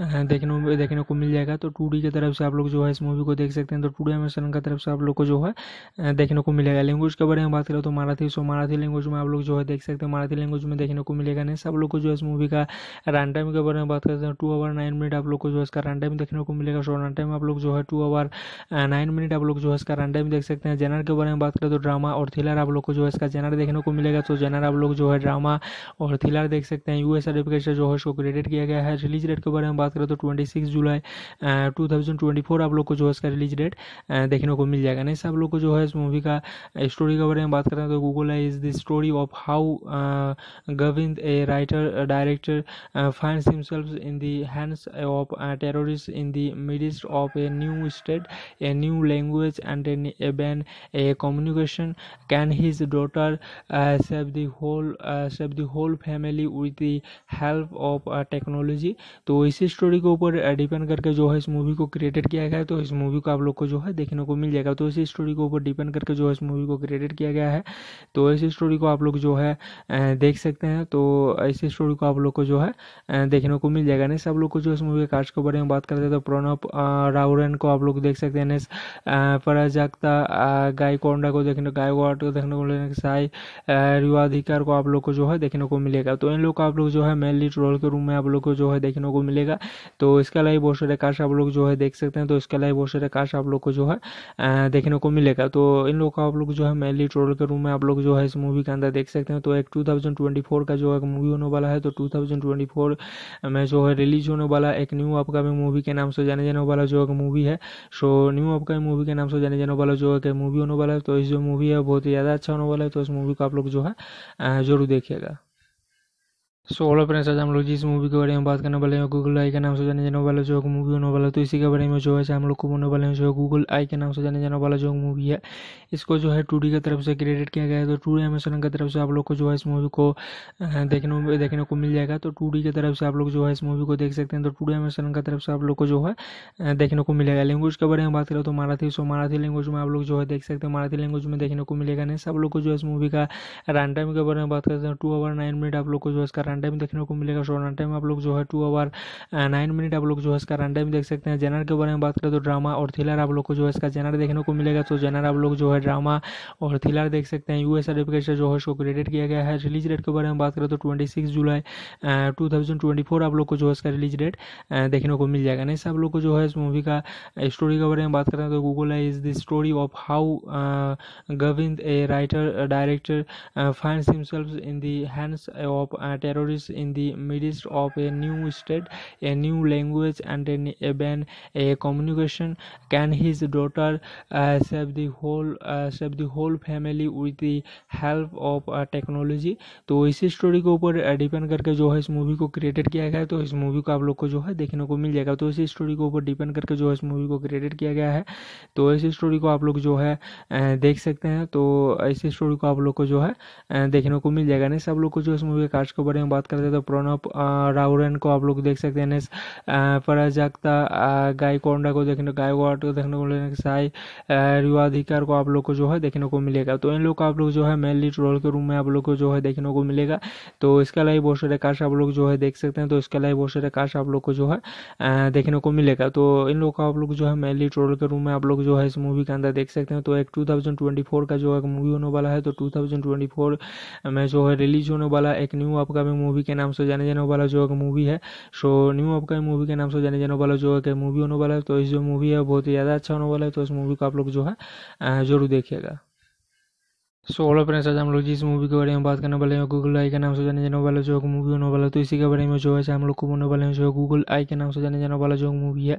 देखने में देखने को मिल जाएगा तो टू की तरफ से आप लोग जो है इस मूवी को देख सकते हैं तो टू एमेजोन की तरफ से आप लोग को जो है देखने को मिलेगा लैंग्वेज के बारे में बात करें तो मराठी सो मराठी लैंग्वेज में आप लोग जो है देख सकते हैं मराठी लैंग्वेज में देखने को मिलेगा नहीं सब लोग को जो है इस मूवी का रन टाइम के बारे में बात करते हैं टू आवर नाइन मिनट आप लोग को जो है इसका रन टाइम देखने को मिलेगा सो रन टाइम आप लोग जो है टू आवर नाइन मिनट आप लोग जो है इसका रन टाइम देख सकते हैं जेनर के बारे में बात करें तो ड्रामा और थ्रिलर आप लोग को जो है इसका जेनर देखने को मिलेगा तो जेनर आप लोग जो है ड्रामा और थ्रिलर देख सकते हैं यू एस जो है इसको क्रेडिट किया गया है रिलीज डेट के बारे में बात करें तो ट्वेंटी सिक्स जुलाई टू थाउजेंड ट्वेंटी फोर आप लोग को जो है इसका रिलीज डेट देखने को मिल जाएगा नहीं आप लोग को जो है इस मूवी का स्टोरी के बारे में बात करें तो Google is the story of how Govind a writer director find himself in the hands of terror terrorists in the midst of a new state, a new language, and an even a communication. Can his daughter uh, save the whole uh, save the whole family with the help of uh, technology? तो इसी story के ऊपर depend uh, करके जो है इस movie को created किया गया है तो इस मूवी को आप लोग को जो है देखने को मिल जाएगा तो इसी स्टोरी के ऊपर डिपेंड करके जो है इस मूवी को क्रिएटेड किया गया है तो इसी स्टोरी को आप लोग जो है uh, देख सकते हैं तो इसी स्टोरी को आप लोग को जो है uh, देखने को मिल जाएगा नहीं सब लोग को जो इस मूवी के कास्ट के बारे में बात करते हैं तो प्रणव राउरन को आप लोग देख सकते हैं एनएस पराजक्ता गायकोंडा को देखने गायकवाड को देखने को मिलेगा साई रिवाधिकार को आप लोग को जो है देखने को मिलेगा तो इन लोग को आप लोग जो है मेन लीड रोल के रूम में आप लोग को जो है देखने को मिलेगा तो इसके अलावा बहुत सारे काश आप लोग जो है देख सकते हैं तो इसके अलावा बहुत सारे काश आप लोग को जो है देखने को मिलेगा तो इन लोग को आप लोग जो है मेन लीड रोल के रूम में आप लोग जो है इस मूवी के अंदर देख सकते हैं तो एक टू का जो है मूवी होने वाला है तो टू में जो है रिलीज होने वाला एक न्यू अपकमिंग मूवी के नाम से जाने जाने वाला जो मूवी है सो न्यू अपकमिंग मूवी के नाम से जाने जाने वाला जो है मूवी होने वाला है तो इस जो मूवी है बहुत ही ज़्यादा अच्छा होने वाला है तो इस मूवी को आप लोग जो है ज़रूर देखिएगा सो हेलो फ्रेंड्स आज हम लोग जिस मूवी के बारे में बात करने वाले हैं गूगल आई के नाम से जाने जाने वाला जो मूवी होने वाला तो इसी के बारे में जो है हम लोग को बोलने वाले हैं जो गूगल आई के नाम से जाने जाने वाला जो मूवी है इसको जो है टू की तरफ से क्रिएटेड किया गया है तो टू एमेजोन की तरफ से आप लोग को जो है इस मूवी को देखने देखने को मिल जाएगा तो टू की तरफ से आप लोग जो है इस मूवी को देख सकते हैं तो टू एमेजोन की तरफ से आप लोग को जो है देखने को मिलेगा लैंग्वेज के बारे में बात करें तो मराठी सो मराठी लैंग्वेज में आप लोग जो है देख सकते हैं मराठी लैंग्वेज में देखने को मिलेगा नहीं सब लोग को जो है इस मूवी का रन टाइम के बारे में बात करते हैं टू आवर नाइन मिनट आप लोग को जो है इसका रन टाइम देखने को मिलेगा शो रन टाइम आप लोग जो है टू आवर नाइन मिनट आप लोग जो है इसका रन टाइम देख सकते हैं जेनर के बारे में बात करें तो ड्रामा और थ्रिलर आप लोग को जो है इसका जेनर देखने को मिलेगा तो जेनर आप लोग जो है ड्रामा और थ्रिलर देख सकते हैं यू एस से जो है उसको क्रेडिट किया गया है रिलीज डेट के बारे में बात करें तो ट्वेंटी सिक्स जुलाई टू थाउजेंड ट्वेंटी फोर आप लोग को जो है इसका रिलीज डेट देखने को मिल जाएगा नहीं आप लोग को जो है इस मूवी का स्टोरी के बारे में बात करें तो गूगल है is the story of how Govind a writer director find himself in the hands of terror terrorists in the midst of a new state, a new language, and an even a communication. Can his daughter uh, save the whole uh, save the whole family with the help of uh, technology तो इसी story के ऊपर depend uh, करके जो है इस movie को created किया गया है तो इस मूवी को आप लोग को जो है देखने को मिल जाएगा तो इसी स्टोरी के ऊपर डिपेंड करके जो है इस मूवी को क्रिएटेड किया गया है तो इसी स्टोरी को आप लोग जो है uh, देख सकते हैं तो इसी स्टोरी को आप लोग को जो है uh, देखने को मिल जाएगा नहीं सब लोग को जो इस मूवी के कार्ड के बारे में बात करते हैं तो प्रणब राउरन को आप लोग देख सकते हैं एनएस पराजगता गायकोंडा को देखने गायकवाड को देखने को मिलेगा साई रिवाधिकार को आप लोग को जो है देखने को मिलेगा तो इन लोग को आप लोग जो है मेन लीड रोल के रूम में आप लोग को जो है देखने को मिलेगा तो इसके अलावा बहुत सारे काश आप लोग जो है देख सकते हैं तो इसके अलावा बहुत सारे काश आप लोग को जो है देखने को मिलेगा तो इन लोग का आप लोग जो है मेन लीड रोल के रूम में आप लोग जो है इस मूवी के अंदर देख सकते हैं तो एक टू का जो है मूवी होने वाला है तो टू में जो है रिलीज होने वाला एक न्यू अपकमिंग मूवी के नाम से जाने जाने वाला जो मूवी है सो न्यू अपकमिंग मूवी के नाम से जाने जाने वाला जो है मूवी होने वाला है तो इस जो मूवी है बहुत ही ज़्यादा अच्छा होने वाला है तो इस मूवी को आप लोग जो है ज़रूर देखिएगा सो हेलो फ्रेंड्स आज हम लोग जिस मूवी के बारे में बात करने वाले हैं गूगल आई के नाम से जाने जाने वाला जो मूवी होने वाला तो इसी के बारे में जो है हम लोग को बोलने वाले हैं जो गूगल आई के नाम से जाने जाने वाला जो मूवी है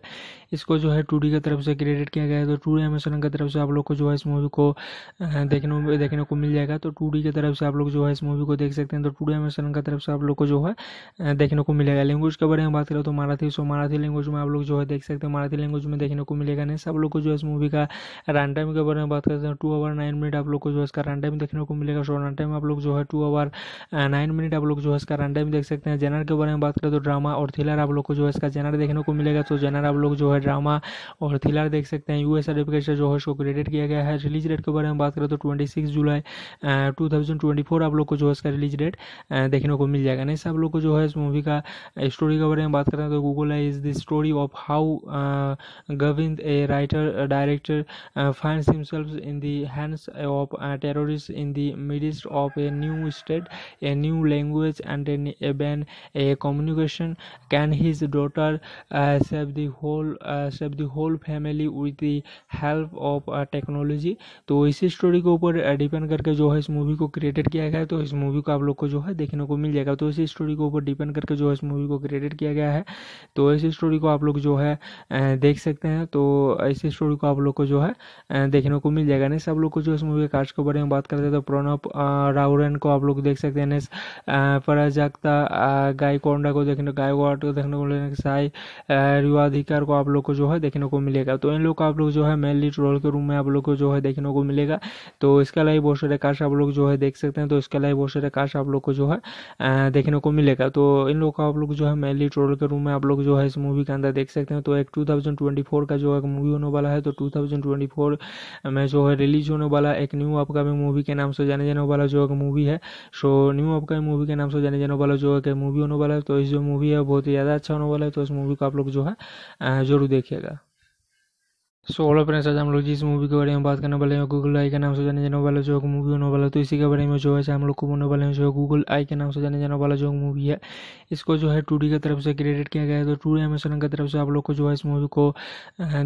इसको जो है टू की तरफ से क्रिएटेड किया गया है तो टू एमेजोन की तरफ से आप लोग को जो है इस मूवी को देखने में देखने को मिल जाएगा तो टू की तरफ से आप लोग जो है इस मूवी को देख सकते हैं तो टू एमेजोन की तरफ से आप लोग को जो है देखने को मिलेगा लैंग्वेज के बारे में बात करें तो मराठी सो मराठी लैंग्वेज में आप लोग जो है देख सकते हैं मराठी लैंग्वेज में देखने को मिलेगा नहीं सब लोग को जो है इस मूवी का रन टाइम के बारे में बात करते हैं टू आवर नाइन मिनट आप लोग को जो है इसका रन टाइम देखने को मिलेगा सो रन टाइम आप लोग जो है टू आवर नाइन मिनट आप लोग जो है इसका रन टाइम देख सकते हैं जेनर के बारे में बात करें तो ड्रामा और थ्रिलर आप लोग को जो है इसका जेनर देखने को मिलेगा तो जेनर आप लोग जो है ड्रामा और थ्रिलर देख सकते हैं यू एस सर्टिफिकेट जो है इसको क्रेडिट किया गया है रिलीज डेट के बारे में बात करें तो ट्वेंटी सिक्स जुलाई टू थाउजेंड ट्वेंटी फोर आप लोग को जो है इसका रिलीज डेट देखने को मिल जाएगा नहीं आप लोग को जो है इस मूवी का स्टोरी के बारे में बात करें तो Google is the story of how Govind a writer director find himself in the hands of terror terrorists in the midst of a new state, a new language, and an even a communication. Can his daughter uh, save the whole uh, save the whole family with the help of uh, technology? तो इसी story के ऊपर depend uh, करके जो है इस movie को created किया गया है तो इस मूवी को आप लोग को जो है देखने को मिल जाएगा तो इसी स्टोरी के ऊपर डिपेंड करके जो है इस मूवी को क्रिएटेड किया गया है तो इसी स्टोरी को आप लोग जो है uh, देख सकते हैं तो इसी स्टोरी को आप लोग को जो है uh, देखने को मिल जाएगा नहीं सब लोग को जो इस मूवी के कार्ड के बारे में बात करते हैं तो प्रणव राउरन को आप लोग देख सकते हैं प्रजाक्ता गायकोंडा को देखने गायकवाड को देखने को मिलेगा साई रिवाधिकार को आप लोग को जो है देखने को मिलेगा तो इन लोग को आप लोग जो है मेन लीड रोल के रूम में आप लोग को जो है देखने को मिलेगा तो इसके अलावा बहुत सारे काश आप लोग जो है देख सकते हैं तो इसके अलावा बहुत सारे काश आप लोग को जो है देखने को मिलेगा तो इन लोग को आप लोग जो है मेन लीड रोल के रूम में आप लोग जो है इस मूवी के अंदर देख सकते हैं तो एक टू का जो है मूवी होने वाला है तो टू में जो है रिलीज होने वाला एक न्यू अपकमिंग मूवी के नाम से जाने जाने वाला जो मूवी है सो न्यू अपकमिंग मूवी के नाम से जाने जाने वाला जो है मूवी होने वाला है तो इस जो मूवी है बहुत ही ज़्यादा अच्छा होने वाला है तो इस मूवी को आप लोग जो है ज़रूर देखिएगा सो हेलो फ्रेंड्स आज हम लोग जिस मूवी के बारे में बात करने वाले हैं गूगल आई के नाम से जाने जाने वाला जो मूवी होने वाला तो इसी के बारे में जो है हम लोग को बोलने वाले हैं जो गूगल आई के नाम से जाने जाने वाला जो मूवी है इसको जो है टू की तरफ से क्रिएट किया गया है तो टू एमेजोन की तरफ से आप लोग को जो है इस मूवी को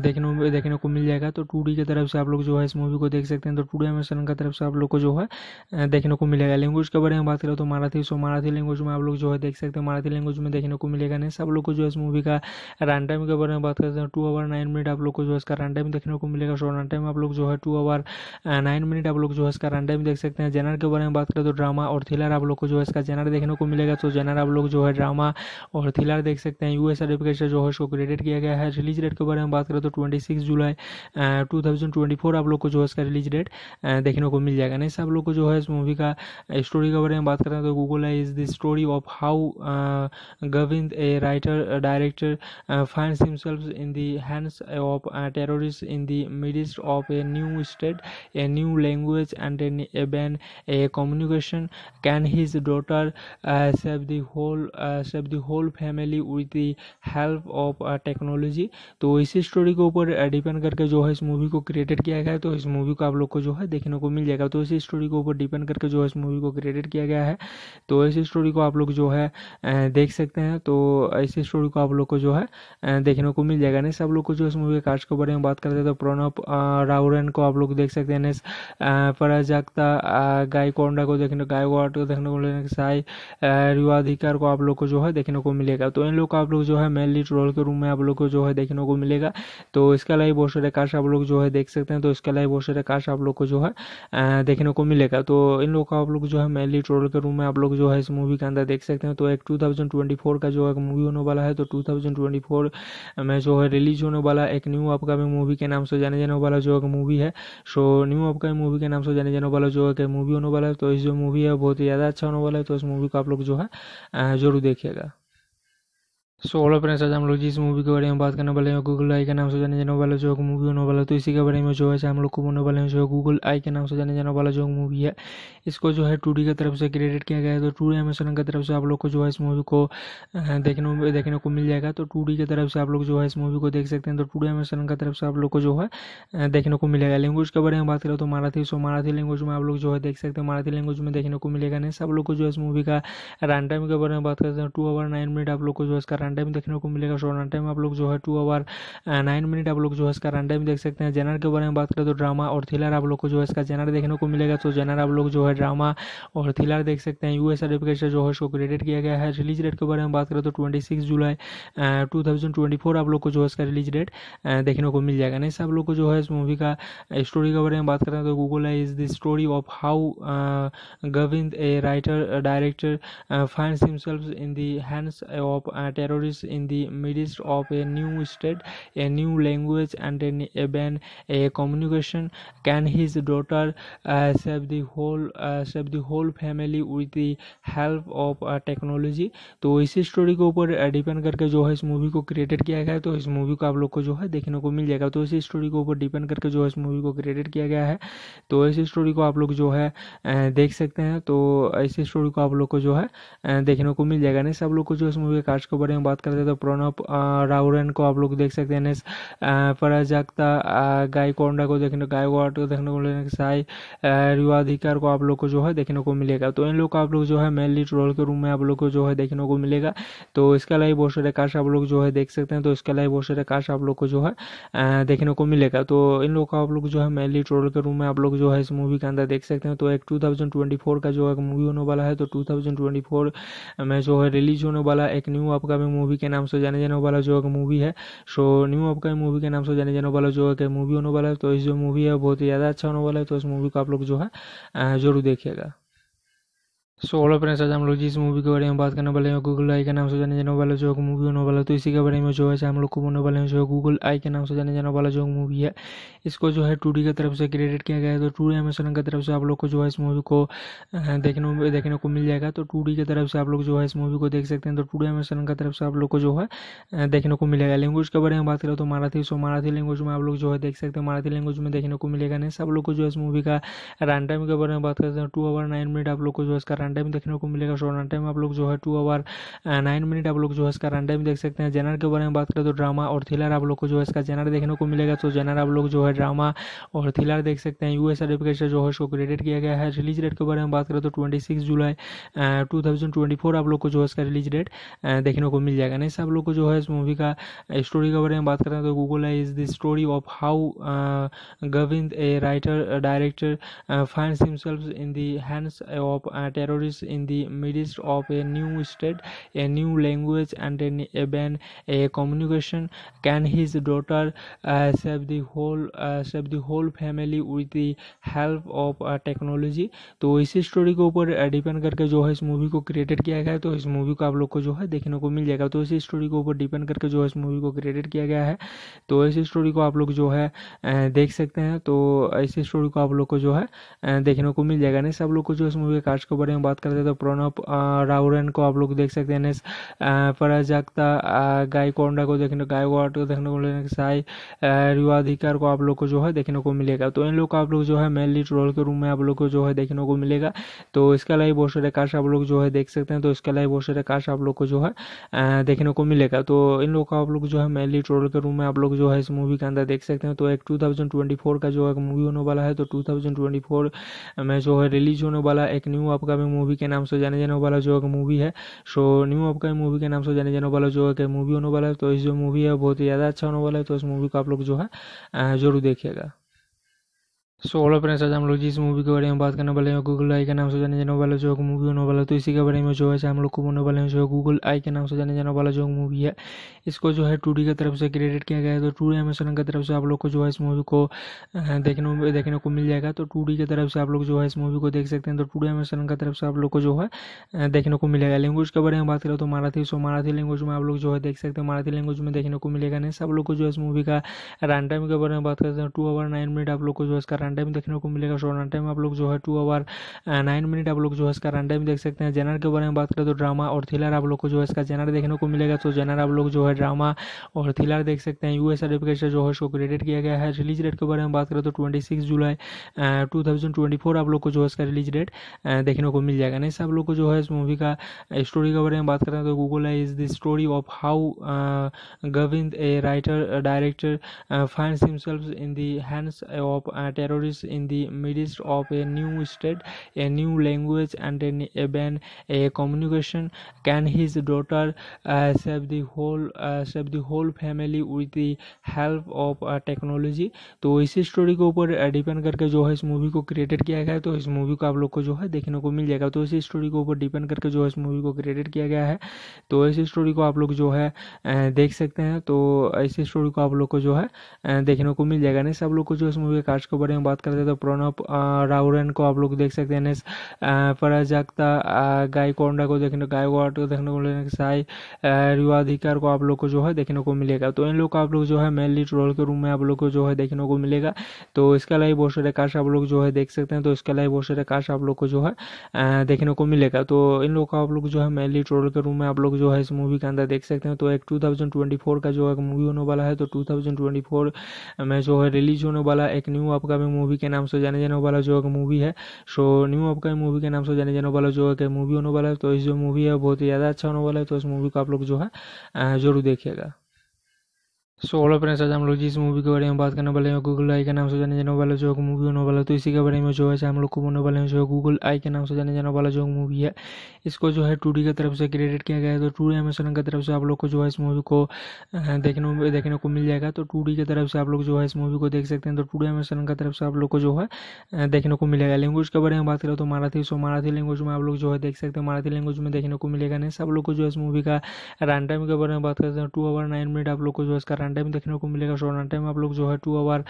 देखने देखने को मिल जाएगा तो टू की तरफ से आप लोग जो है इस मूवी को देख सकते हैं तो टू एमेजोन की तरफ से आप लोग को जो है देखने को मिलेगा लैंग्वेज के बारे में बात करें तो मराठी सो मराठी लैंग्वेज में आप लोग जो है देख सकते हैं मराठी लैंग्वेज में देखने को मिलेगा नहीं सब लोग को जो है इस मूवी का रन टाइम के बारे में बात करते हैं टू आवर नाइन मिनट आप लोग को जो है इसका रन टाइम देखने को मिलेगा शॉर्ट रन टाइम आप लोग जो है टू आवर नाइन मिनट आप लोग जो है इसका रन टाइम देख सकते हैं जेनर के बारे में बात करें तो ड्रामा और थ्रिलर आप लोग को जो है इसका जेनर देखने को मिलेगा तो जेनर आप लोग जो है ड्रामा और थ्रिलर देख सकते हैं यूएस सर्टिफिकेट जो है इसको क्रेडिट किया गया है रिलीज डेट के बारे में बात करें तो ट्वेंटी सिक्स जुलाई टू थाउजेंड ट्वेंटी फोर आप लोग को जो है इसका रिलीज डेट देखने को मिल जाएगा नहीं आप लोग को जो है इस मूवी का स्टोरी के बारे में बात करें तो गूगल है is the story of how Govind a writer director find himself in the of terror terrorists in the midst of a new state, a new language, and an even a communication. Can his daughter uh, save the whole uh, save the whole family with the help of uh, technology? तो इसी story के ऊपर depend uh, करके जो है इस movie को created किया गया है तो इस मूवी को आप लोग को जो है देखने को मिल जाएगा तो इसी स्टोरी के ऊपर डिपेंड करके जो है इस मूवी को क्रिएटेड किया गया है तो इसी स्टोरी को आप लोग जो है uh, देख सकते हैं तो इसी स्टोरी को आप लोग को जो है uh, देखने को मिल जाएगा नहीं सब लोग को जो इस मूवी के कास्ट के बारे में बात करते हैं तो प्रणव राउरन को आप लोग देख सकते हैं एनएस फराज अख्ता गायकोंडा को देखने गायकवाड को देखने को मिलेगा साई रिवाधिकार को आप लोग को जो है देखने को मिलेगा तो इन लोग को आप लोग जो है मेन लीड रोल के रूम में आप लोग को जो है देखने को मिलेगा तो इसके अलावा बहुत सारे काश आप लोग जो है देख सकते हैं तो इसके अलावा बहुत सारे काश आप लोग को जो है देखने को मिलेगा तो इन लोग को आप लोग जो है मेन लीड रोल के रूम में आप लोग जो है इस मूवी के अंदर देख सकते हैं तो एक 2024 का जो है मूवी होने वाला है तो 2024 में जो है रिलीज होने वाला एक न्यू अपकमिंग मूवी के नाम से जाने जाने वाला जो मूवी है सो न्यू अपकमिंग मूवी के नाम से जाने जाने वाला जो है मूवी होने वाला है तो इस जो मूवी है बहुत ही ज़्यादा अच्छा होने वाला है तो इस मूवी को आप लोग जो है ज़रूर देखिएगा सो हेलो फ्रेंड्स आज हम लोग जिस मूवी के बारे में बात करने वाले हैं गूगल आई के नाम से जाने जाने वाला जो मूवी होने वाला तो इसी के बारे में जो है हम लोग को बोलने वाले हैं जो गूगल आई के नाम से जाने जाने वाला जो मूवी है इसको जो है टू की तरफ से क्रिएटेड किया गया है तो टू एमेजोन की तरफ से आप लोग को जो है इस मूवी को देखने देखने को मिल जाएगा तो टू की तरफ से आप लोग जो है इस मूवी को देख सकते हैं तो टू एमेजोन की तरफ से आप लोग को जो है देखने को मिलेगा लैंग्वेज के बारे में बात करें तो मराठी सो मराठी लैंग्वेज में आप लोग जो है देख सकते हैं मराठी लैंग्वेज में देखने को मिलेगा नहीं सब लोग को जो है इस मूवी का रन टाइम के बारे में बात करते हैं टू आवर नाइन मिनट आप लोग को जो है इसका रन टाइम देखने को मिलेगा शॉर्ट रन टाइम आप लोग जो है टू आवर नाइन मिनट आप लोग जो है इसका रन टाइम देख सकते हैं जेनर के बारे में बात करें तो ड्रामा और थ्रिलर आप लोग को जो है इसका जेनर देखने को मिलेगा तो जेनर आप लोग जो है ड्रामा और थ्रिलर देख सकते हैं यू एस सर्टिफिकेट जो है इसको क्रेडिट किया गया है रिलीज डेट के बारे में बात करें तो ट्वेंटी सिक्स जुलाई टू थाउजेंड ट्वेंटी फोर आप लोग को जो है इसका रिलीज डेट देखने को मिल जाएगा नहीं आप लोग को जो है इस मूवी का स्टोरी के बारे में बात करें तो गूगल है is the story of how Govind a writer director find himself in the hands of terror terrorists in the midst of a new state, a new language, and an even a communication. Can his daughter uh, save the whole uh, save the whole family with the help of uh, technology? तो इसी story के ऊपर depend uh, करके जो है इस movie को created किया गया है तो इस मूवी को आप लोग को जो है देखने को मिल जाएगा तो इसी स्टोरी के ऊपर डिपेंड करके जो है इस मूवी को क्रिएटेड किया गया है तो इसी स्टोरी को आप लोग जो है uh, देख सकते हैं तो इसी स्टोरी को आप लोग को जो है uh, देखने को मिल जाएगा नहीं सब लोग को जो इस मूवी के कार्ड के बारे में बात करते हैं तो प्रणव राउरन को आप लोग देख सकते हैं एनएस फराज अख्ता गायकोंडा को देखने गायकवाड को देखने को मिलेगा साई रिवाधिकार को आप लोग को जो है देखने को मिलेगा तो इन लोग को आप लोग जो है मेन लीड रोल के रूम में आप लोग को जो है देखने को मिलेगा तो इसके अलावा बहुत सारे काश आप लोग जो है देख सकते हैं तो इसके अलावा बहुत सारे काश आप लोग को जो है देखने को मिलेगा तो इन लोग को आप लोग जो है मेन लीड रोल के रूम में आप लोग जो है इस मूवी के अंदर देख सकते हैं तो एक टू का जो है मूवी होने वाला है तो टू में जो है रिलीज होने वाला एक न्यू अपकमिंग मूवी के नाम से जाने जाने वाला जो मूवी है सो न्यू अपकमिंग मूवी के नाम से जाने जाने वाला जो है मूवी होने वाला है तो इस जो मूवी है बहुत ही ज़्यादा अच्छा होने वाला है तो इस मूवी को आप लोग जो है ज़रूर देखिएगा सो हेलो फ्रेंड्स आज हम लोग जिस मूवी के बारे में बात करने वाले हैं गूगल आई के नाम से जाने जाने वाला जो मूवी होने वाला तो इसी के बारे में जो है हम लोग को बोलने वाले हैं जो गूगल आई के नाम से जाने जाने वाला जो मूवी है इसको जो है टू की तरफ से क्रिएट किया गया है तो टू एमेजोन की तरफ से आप लोग को जो है इस मूवी को देखने देखने को मिल जाएगा तो टू की तरफ से आप लोग जो है इस मूवी को देख सकते हैं तो टू एमेजोन की तरफ से आप लोग को जो है देखने को मिलेगा लैंग्वेज के बारे में बात करें तो मराठी सो मराठी लैंग्वेज में आप लोग जो है देख सकते हैं मराठी लैंग्वेज में देखने को मिलेगा नहीं सब लोग को जो है इस मूवी का रन टाइम के बारे में बात करते हैं टू आवर नाइन मिनट आप लोग को जो है इसका रन टाइम देखने को मिलेगा शॉर्ट रन टाइम आप लोग जो है टू आवर नाइन मिनट आप लोग जो है इसका रन टाइम देख सकते हैं जेनर के बारे में बात करें तो ड्रामा और थ्रिलर आप लोग को जो है इसका जेनर देखने को मिलेगा तो जेनर आप लोग जो है ड्रामा और थ्रिलर देख सकते हैं यूएस सर्टिफिकेट जो है इसको क्रेडिट किया गया है रिलीज डेट के बारे में बात करें तो ट्वेंटी सिक्स जुलाई टू थाउजेंड ट्वेंटी फोर आप लोग को जो है इसका रिलीज डेट देखने को मिल जाएगा नहीं आप लोग को जो है इस मूवी का स्टोरी के बारे में बात करें तो गूगल है is the story of how Govind a writer director find himself in the of terror terrorists in the midst of a new state, a new language, and an even a communication. Can his daughter uh, save the whole uh, save the whole family with the help of uh, technology? तो इसी story के ऊपर depend uh, करके जो है इस movie को created किया गया है तो इस मूवी को आप लोग को जो है देखने को मिल जाएगा तो इसी स्टोरी के ऊपर डिपेंड करके जो है इस मूवी को क्रिएटेड किया गया है तो इसी स्टोरी को आप लोग जो है uh, देख सकते हैं तो इसी स्टोरी को आप लोग को जो है uh, देखने को मिल जाएगा नहीं सब लोग को जो इस मूवी के कास्ट के बारे में बात करते हैं तो प्रणव राउरन को आप लोग देख सकते हैं एनएस फराज अख्ता गायकोंडा को देखने गायकवाड को देखने को मिलेगा साई रिवाधिकार को आप लोग को जो है देखने को मिलेगा तो इन लोग को आप लोग जो है मेन लीड रोल के रूम में आप लोग को जो है देखने को मिलेगा तो इसके अलावा बहुत सारे काश आप लोग जो है देख सकते हैं तो इसके अलावा बहुत सारे काश आप लोग को जो है देखने को मिलेगा तो इन लोग को आप लोग जो है मेन लीड रोल के रूम में आप लोग जो है इस मूवी के अंदर देख सकते हैं तो एक 2024 का जो है मूवी होने वाला है तो 2024 में जो है रिलीज होने वाला एक न्यू अपकमिंग मूवी के नाम से जाने जाने वाला जो मूवी है सो न्यू अपकमिंग मूवी के नाम से जाने जाने वाला जो है मूवी होने वाला है तो इस जो मूवी है बहुत ही ज़्यादा अच्छा होने वाला है तो इस मूवी को आप लोग जो है ज़रूर देखिएगा सो ऑल फ्रेंड्स आज हम लोग जिस मूवी के बारे में बात करने वाले हैं गूगल आई के नाम से जाने जाने वाला जो मूवी होने वाला तो इसी के बारे में जो है हम लोग को बोलने वाले हैं जो गूगल आई के नाम से जाने जाने वाला जो मूवी है इसको जो है टू की तरफ से क्रिएटेड किया गया है तो टू एमेजन की तरफ से आप लोग को जो है इस मूवी को देखने देखने को मिल जाएगा तो टू की तरफ से आप लोग जो है इस मूवी को देख सकते हैं तो टू एमेजन की तरफ से आप लोग को जो है देखने को मिलेगा लैंग्वेज के बारे में बात करें तो मराठी सो मराठी लैंग्वेज में आप लोग जो है देख सकते हैं मराठी लैंग्वेज में देखने को मिलेगा नहीं सब लोग को जो है इस मूवी का रन टाइम के बारे में बात करते हैं टू आवर नाइन मिनट आप लोग को जो है इसका रन टाइम देखने को मिलेगा सो रन टाइम आप लोग जो है टू आवर नाइन मिनट आप लोग जो है इसका रन टाइम देख सकते हैं जेनर के बारे में बात करें तो ड्रामा और थ्रिलर आप लोग को जो है इसका जेनर देखने को मिलेगा तो जेनर आप लोग जो है ड्रामा और थ्रिलर देख सकते हैं यू एस जो है उसको क्रेडिट किया गया है रिलीज डेट के बारे में बात करें तो ट्वेंटी जुलाई टू आप लोग को जो है इसका रिलीज डेट देखने को मिल जाएगा नहीं आप लोग को जो है इस मूवी का स्टोरी के बारे में बात करें तो Google is the story of how Govind a writer director find himself in the hands of terror terrorists in the midst of a new state, a new language, and an even a communication. Can his daughter uh, save the whole uh, save the whole family with the help of uh, technology? तो इसी story के ऊपर depend uh, करके जो है इस movie को created किया गया है तो इस मूवी को आप लोग को जो है देखने को मिल जाएगा तो इसी स्टोरी के ऊपर डिपेंड करके जो है इस मूवी को क्रिएटेड किया गया है तो इसी स्टोरी को आप लोग जो है uh, देख सकते हैं तो इसी स्टोरी को आप लोग को जो है uh, देखने को मिल जाएगा नहीं सब लोग को जो इस मूवी के कास्ट के बारे में बात करते हैं तो प्रणव राउरन को आप लोग देख सकते हैं एनएस पराजक्ता गायकोंडा को देखने गायकवाड को देखने को मिलेगा साई रिवाधिकार को आप लोग को जो है देखने को मिलेगा तो इन लोग को आप लोग जो है मेन लीड रोल के रूम में आप लोग को जो है देखने को मिलेगा तो इसके अलावा बहुत सारे काश आप लोग जो है देख सकते हैं तो इसके अलावा बहुत सारे काश आप लोग को जो है देखने को मिलेगा तो इन लोग को आप लोग जो है मेन लीड रोल के रूम में आप लोग जो है इस मूवी के अंदर देख सकते हैं तो एक टू का जो है मूवी होने वाला है तो टू में जो है रिलीज होने वाला एक न्यू अपकमिंग मूवी के नाम से जाने जाने वाला जो मूवी है सो न्यू अपकमिंग मूवी के नाम से जाने जाने वाला जो है मूवी होने वाला है तो इस जो मूवी है बहुत ही ज़्यादा अच्छा होने वाला है तो इस मूवी को आप लोग जो है ज़रूर देखिएगा सो हेलो फ्रेंड्स आज हम लोग जिस मूवी के बारे में बात करने वाले हैं गूगल आई के नाम से जाने जाने वाला जो मूवी होने वाला तो इसी के बारे में जो है हम लोग को बोलने वाले हैं जो गूगल आई के नाम से जाने जाने वाला जो मूवी है इसको जो है टू की तरफ से क्रिएट किया गया है तो टू एमेजोन की तरफ से आप लोग को जो है इस मूवी को देखने में देखने को मिल जाएगा तो टू की तरफ से आप लोग जो है इस मूवी को देख सकते हैं तो टू एमेजोन की तरफ से आप लोग को जो है देखने को मिलेगा लैंग्वेज के बारे में बात करें तो मराठी सो मराठी लैंग्वेज में आप लोग जो है देख सकते हैं मराठी लैंग्वेज में देखने को मिलेगा नहीं सब लोग को जो है इस मूवी का रन टाइम के बारे में बात करते हैं टू आवर नाइन मिनट आप लोग को जो है इसका रन टाइम देखने को मिलेगा शॉर्ट रन टाइम आप लोग जो है टू आवर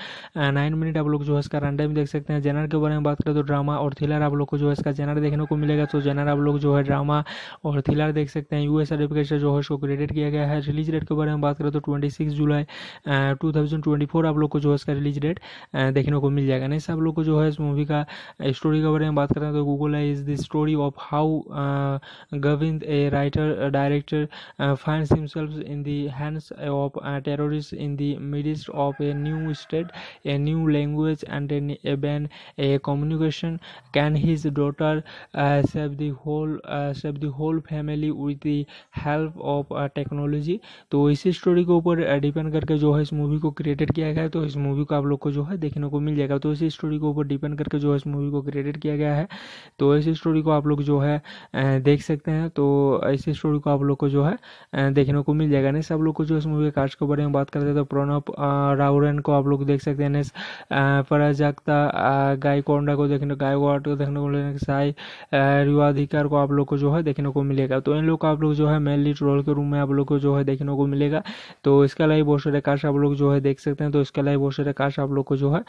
नाइन मिनट आप लोग जो है इसका रन टाइम देख सकते हैं जेनर के बारे में बात करें तो ड्रामा और थ्रिलर आप लोग को जो है इसका जेनर देखने को मिलेगा तो जेनर आप लोग जो है ड्रामा और थ्रिलर देख सकते हैं यूएस सर्टिफिकेट जो है इसको क्रेडिट किया गया है रिलीज डेट के बारे में बात करें तो ट्वेंटी सिक्स जुलाई टू थाउजेंड ट्वेंटी फोर आप लोग को जो है इसका रिलीज डेट देखने को मिल जाएगा नहीं आप लोग को जो है इस मूवी का स्टोरी के बारे में बात करें तो गूगल है is the story of how Govind a writer director find himself in the of terror terrorists in the midst of a new state, a new language, and an even a communication. Can his daughter uh, save the whole uh, save the whole family with the help of uh, technology? तो इसी story के ऊपर depend uh, करके जो है इस movie को created किया गया है तो इस मूवी को आप लोग को जो है देखने को मिल जाएगा तो इसी स्टोरी के ऊपर डिपेंड करके जो है इस मूवी को क्रिएटेड किया गया है तो इसी स्टोरी को आप लोग जो है uh, देख सकते हैं तो इसी स्टोरी को आप लोग को जो है uh, देखने को मिल जाएगा नहीं सब लोग को जो इस मूवी के कास्ट के बारे में बात करते हैं तो प्रणव राउरन को आप लोग देख सकते हैं एनएस फराज गायकोंडा को देखने गायकवाड को देखने को मिलेगा साई रिवाधिकार को आप लोग को जो है देखने को मिलेगा तो इन लोग का आप लोग जो है मेन लीड रोल के रूम में आप लोग को जो है देखने को मिलेगा तो इसके अलावा बहुत सारे काश आप लोग जो है देख सकते हैं तो इसके अलावा बहुत सारे काश आप लोग को जो है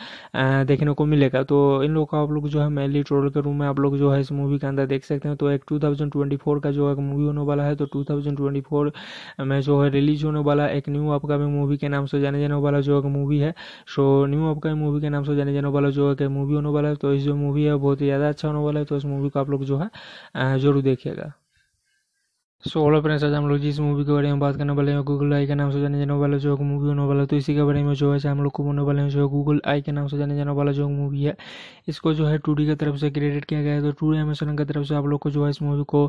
देखने को मिलेगा तो इन लोग का आप लोग जो है मेन लीड रोल के रूम में आप लोग जो है इस मूवी के अंदर देख सकते हैं तो एक टू का जो है मूवी होने वाला है तो टू में जो है रिलीज होने वाला एक न्यू अपकमिंग मूवी के नाम से जाने जाने वाला जो मूवी है सो न्यू अपकमिंग मूवी के नाम से जाने जाने वाला जो है मूवी होने वाला है तो इस जो मूवी है बहुत ही ज़्यादा अच्छा होने वाला है तो इस मूवी को आप लोग जो है ज़रूर देखिएगा सो ऑल फ्रेंड्स आज हम लोग जिस मूवी के बारे में बात करने वाले हैं गूगल आई के नाम से जाने जाने वाला जो मूवी होने वाला तो इसी के बारे में जो है हम लोग को बोलने वाले हैं जो गूगल आई के नाम से जाने जाने वाला जो मूवी है इसको जो है टू की तरफ से क्रिएटेड किया गया है तो टू एमेजन की तरफ से आप लोग को जो है इस मूवी को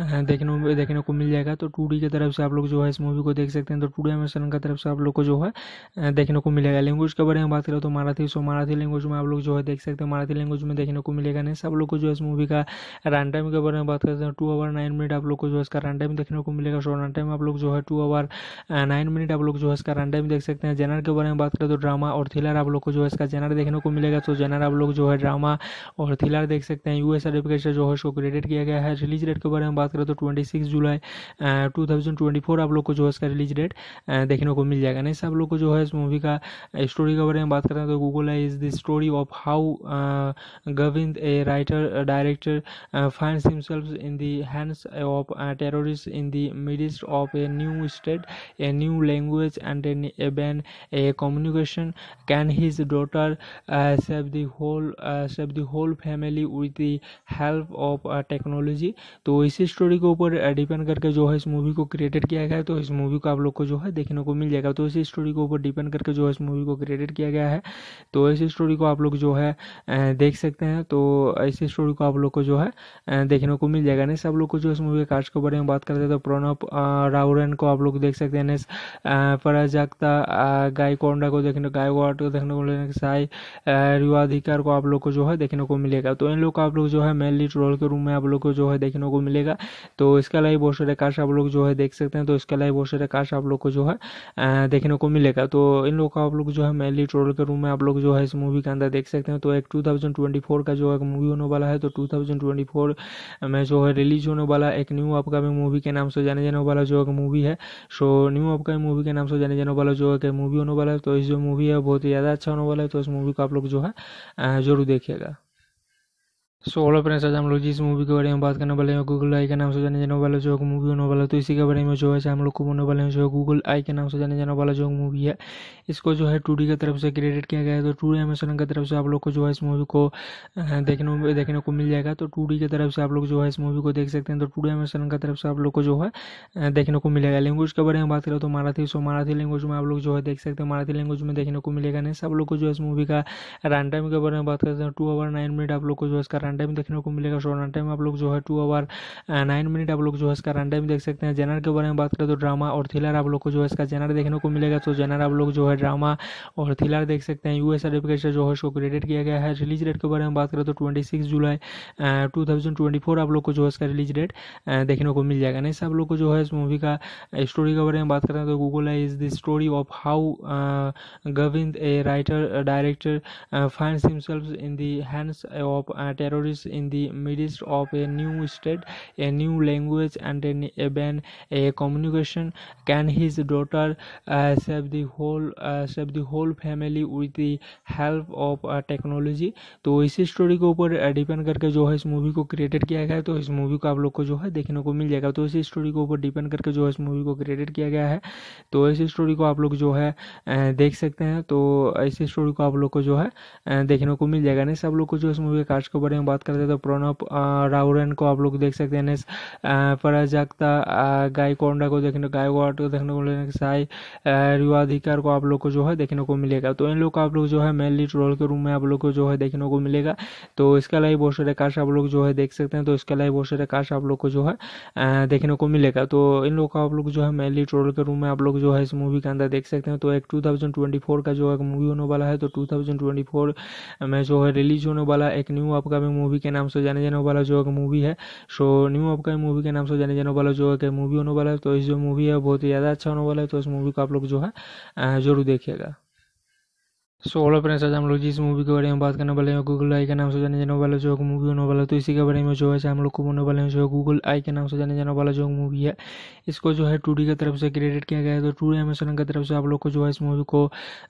देखने देखने को मिल जाएगा तो टू की तरफ से आप लोग जो है इस मूवी को देख सकते हैं तो टू एमेजन की तरफ से आप लोग को जो है देखने को मिलेगा लैंग्वेज के बारे में बात करें तो मराठी सो मराठी लैंग्वेज में आप लोग जो है देख सकते हैं मराठी लैंग्वेज में देखने को मिलेगा नहीं सब लोग को जो है इस मूवी का रन टाइम के बारे में बात करते हैं टू आवर नाइन मिनट आप लोग को जो है इसका रन टाइम देखने को मिलेगा शो रन टाइम आप लोग जो है टू आवर नाइन मिनट आप लोग जो है इसका रन टाइम देख सकते हैं जेनर के बारे में बात करें तो ड्रामा और थ्रिलर आप लोग को जो है इसका जेनर देखने को मिलेगा तो जेनर आप लोग जो है ड्रामा और थ्रिलर देख सकते हैं यू एस जो है उसको क्रेडिट किया गया है रिलीज डेट के बारे में बात करें तो ट्वेंटी सिक्स जुलाई टू थाउजेंड ट्वेंटी फोर आप लोग को जो है इसका रिलीज डेट देखने को मिल जाएगा नहीं आप लोग को जो है इस मूवी का स्टोरी के बारे में बात करें तो Google is the story of how Govind a writer director find himself in the hands of terror terrorists in the midst of a new state, a new language, and an even a communication. Can his daughter uh, save the whole uh, save the whole family with the help of uh, technology? तो इसी story के ऊपर depend uh, करके जो है इस movie को created किया गया है तो इस मूवी को आप लोग को जो है देखने को मिल जाएगा तो इसी स्टोरी के ऊपर डिपेंड करके जो है इस मूवी को क्रिएटेड किया गया है तो इसी स्टोरी को आप लोग जो है uh, देख सकते हैं तो इसी स्टोरी को आप लोग को जो है uh, देखने को मिल जाएगा नहीं सब लोग को जो इस मूवी के कास्ट के बारे में बात करते हैं तो प्रणव राउरन को आप लोग देख सकते हैं प्रजाक्ता गायकोंडा को देखने गायकवाड को देखने को मिलेगा साई रिवाधिकार को आप लोग को जो है देखने को मिलेगा तो इन लोग को आप लोग जो है मेनली ट्रोल के रूम में आप लोग को जो है देखने को मिलेगा तो इसके अलावा बहुत सारे काश आप लोग जो है देख सकते हैं तो इसके अलावा बहुत सारे काश आप लोग को जो है देखने को मिलेगा तो इन लोग को आप लोग जो है मेनली ट्रोल के रूम में आप लोग जो है इस मूवी के अंदर देख सकते हैं तो एक टू का जो है मूवी होने वाला है तो टू में जो है रिलीज होने वाला एक न्यू अपकमिंग मूवी के नाम से जाने जाने वाला जो है मूवी है सो न्यू अपकमिंग मूवी के नाम से जाने जाने वाला जो है मूवी होने वाला है तो इस जो मूवी है बहुत ही ज़्यादा अच्छा होने वाला है तो इस मूवी को आप लोग जो है ज़रूर देखिएगा सो हेलो फ्रेंड्स आज हम लोग जिस मूवी के बारे में बात करने वाले हैं गूगल आई के नाम से जाने जाने वाला जो मूवी होने वाला तो इसी के बारे में जो है हम लोग को बोलने वाले हैं जो गूगल आई के नाम से जाने जाने वाला जो मूवी है इसको जो है टू की तरफ से क्रिएटेड किया गया है तो टू एमेजोन की तरफ से आप लोग को जो है इस मूवी को देखने देखने को मिल जाएगा तो टू की तरफ से आप लोग जो है इस मूवी को देख सकते हैं तो टू एमेजोन की तरफ से आप लोग को जो है देखने को मिलेगा लैंग्वेज के बारे में बात करें तो मराठी सो मराठी लैंग्वेज में आप लोग जो है देख सकते हैं मराठी लैंग्वेज में देखने को मिलेगा नहीं सब लोग को जो है इस मूवी का रन टाइम के बारे में बात करते हैं टू आवर नाइन मिनट आप लोग को जो है इसका रन टाइम देखने को मिलेगा शॉर्ट रन टाइम आप लोग जो है टू आवर नाइन मिनट आप लोग जो है इसका रन टाइम देख सकते हैं जेनर के बारे में बात करें तो ड्रामा और थ्रिलर आप लोग को जो है इसका जेनर देखने को मिलेगा तो जेनर आप लोग जो है ड्रामा और थ्रिलर देख सकते हैं यू एस से जो है इसको क्रेडिट किया गया है रिलीज डेट के बारे में बात करें तो ट्वेंटी सिक्स जुलाई टू थाउजेंड ट्वेंटी फोर आप लोग को जो है इसका रिलीज डेट देखने को मिल जाएगा नहीं सब लोग को जो है इस मूवी का स्टोरी के बारे में बात करें तो Google is the story of how Govind a writer director find himself in the of terror terrorists in the midst of a new state, a new language, and an even a communication. Can his daughter uh, save the whole uh, save the whole family with the help of uh, technology? तो इसी story के ऊपर depend uh, करके जो है इस movie को created किया गया है तो इस मूवी को आप लोग को जो है देखने को मिल जाएगा तो इसी स्टोरी के ऊपर डिपेंड करके जो है इस मूवी को क्रिएटेड किया गया है तो इसी स्टोरी को आप लोग जो है uh, देख सकते हैं तो इसी स्टोरी को आप लोग को जो है uh, देखने को मिल जाएगा नहीं सब लोग को जो इस मूवी के कास्ट के बारे में बात करते हैं तो प्रणव राउरन को आप लोग देख सकते हैं एनएस पराजक्ता गायकोंडा को देखने गायकवाड को देखने को मिलेगा साई रिवाधिकार को आप लोग को जो है देखने को मिलेगा तो इन लोग का आप लोग जो है मेन लीड रोल के रूम में आप लोग को जो है देखने को मिलेगा तो इसके अलावा बहुत सारे काश आप लोग जो है देख सकते हैं तो इसके अलावा बहुत सारे काश आप लोग को जो है देखने को मिलेगा तो इन लोग का आप लोग जो है मेन लीड रोल के रूम में आप लोग जो है इस मूवी के अंदर देख सकते हैं तो एक टू का जो है मूवी होने वाला है तो टू में जो है रिलीज होने वाला एक न्यू अपकमिंग मूवी के नाम से जाने जाने वाला जो मूवी है सो न्यू अपकमिंग मूवी के नाम से जाने जाने वाला जो है मूवी होने वाला है तो इस जो मूवी है बहुत ही ज़्यादा अच्छा होने वाला है तो इस मूवी को आप लोग जो है ज़रूर देखिएगा हेलो फ्रेंड्स आज हम लोग जिस मूवी के बारे में बात करने वाले हैं गूगल आई के नाम से जाने जाने वाला जो मूवी होने वाला तो इसी के बारे में जो है हम लोग को बोलने वाले हैं जो गूगल आई के नाम से जाने जाने वाला जो मूवी है इसको जो है टू की तरफ से क्रिएटेड किया गया है तो टू एमेसन की तरफ से आप लोग को जो है इस मूवी को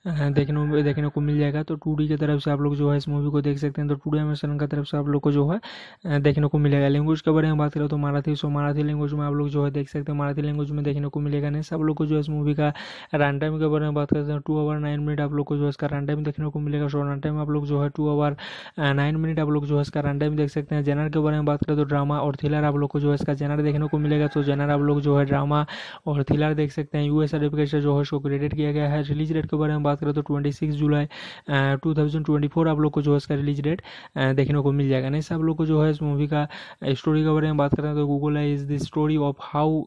देखने देखने को मिल जाएगा तो टू की तरफ से आप लोग जो है इस मूवी को देख सकते हैं तो टू एमेसन की तरफ से आप लोग को जो है देखने को मिलेगा लैंग्वेज के बारे में बात करें तो मराठी सो मराठी लैंग्वेज में आप लोग जो है देख सकते हैं मराठी लैंग्वेज में देखने को मिलेगा नहीं सब लोग को जो है इस मूवी का रन टाइम के बारे में बात करते हैं टू आवर नाइन मिनट आप लोग को जो है इसका रन टाइम देखने को मिलेगा शॉर्ट रन टाइम आप लोग जो है टू आवर नाइन मिनट आप लोग जो है इसका रन टाइम देख सकते हैं जेनर के बारे में बात करें तो ड्रामा और थ्रिलर आप लोग को जो है इसका जेनर देखने को मिलेगा तो जेनर आप लोग जो है ड्रामा और थ्रिलर देख सकते हैं यूएस सर्टिफिकेट जो है इसको क्रेडिट किया गया है रिलीज डेट के बारे में बात करें तो ट्वेंटी जुलाई टू आप लोग को जो है इसका रिलीज डेट देखने को मिल जाएगा नहीं आप लोग को जो है इस मूवी का स्टोरी के बारे में बात करें तो गूगल है is the story of how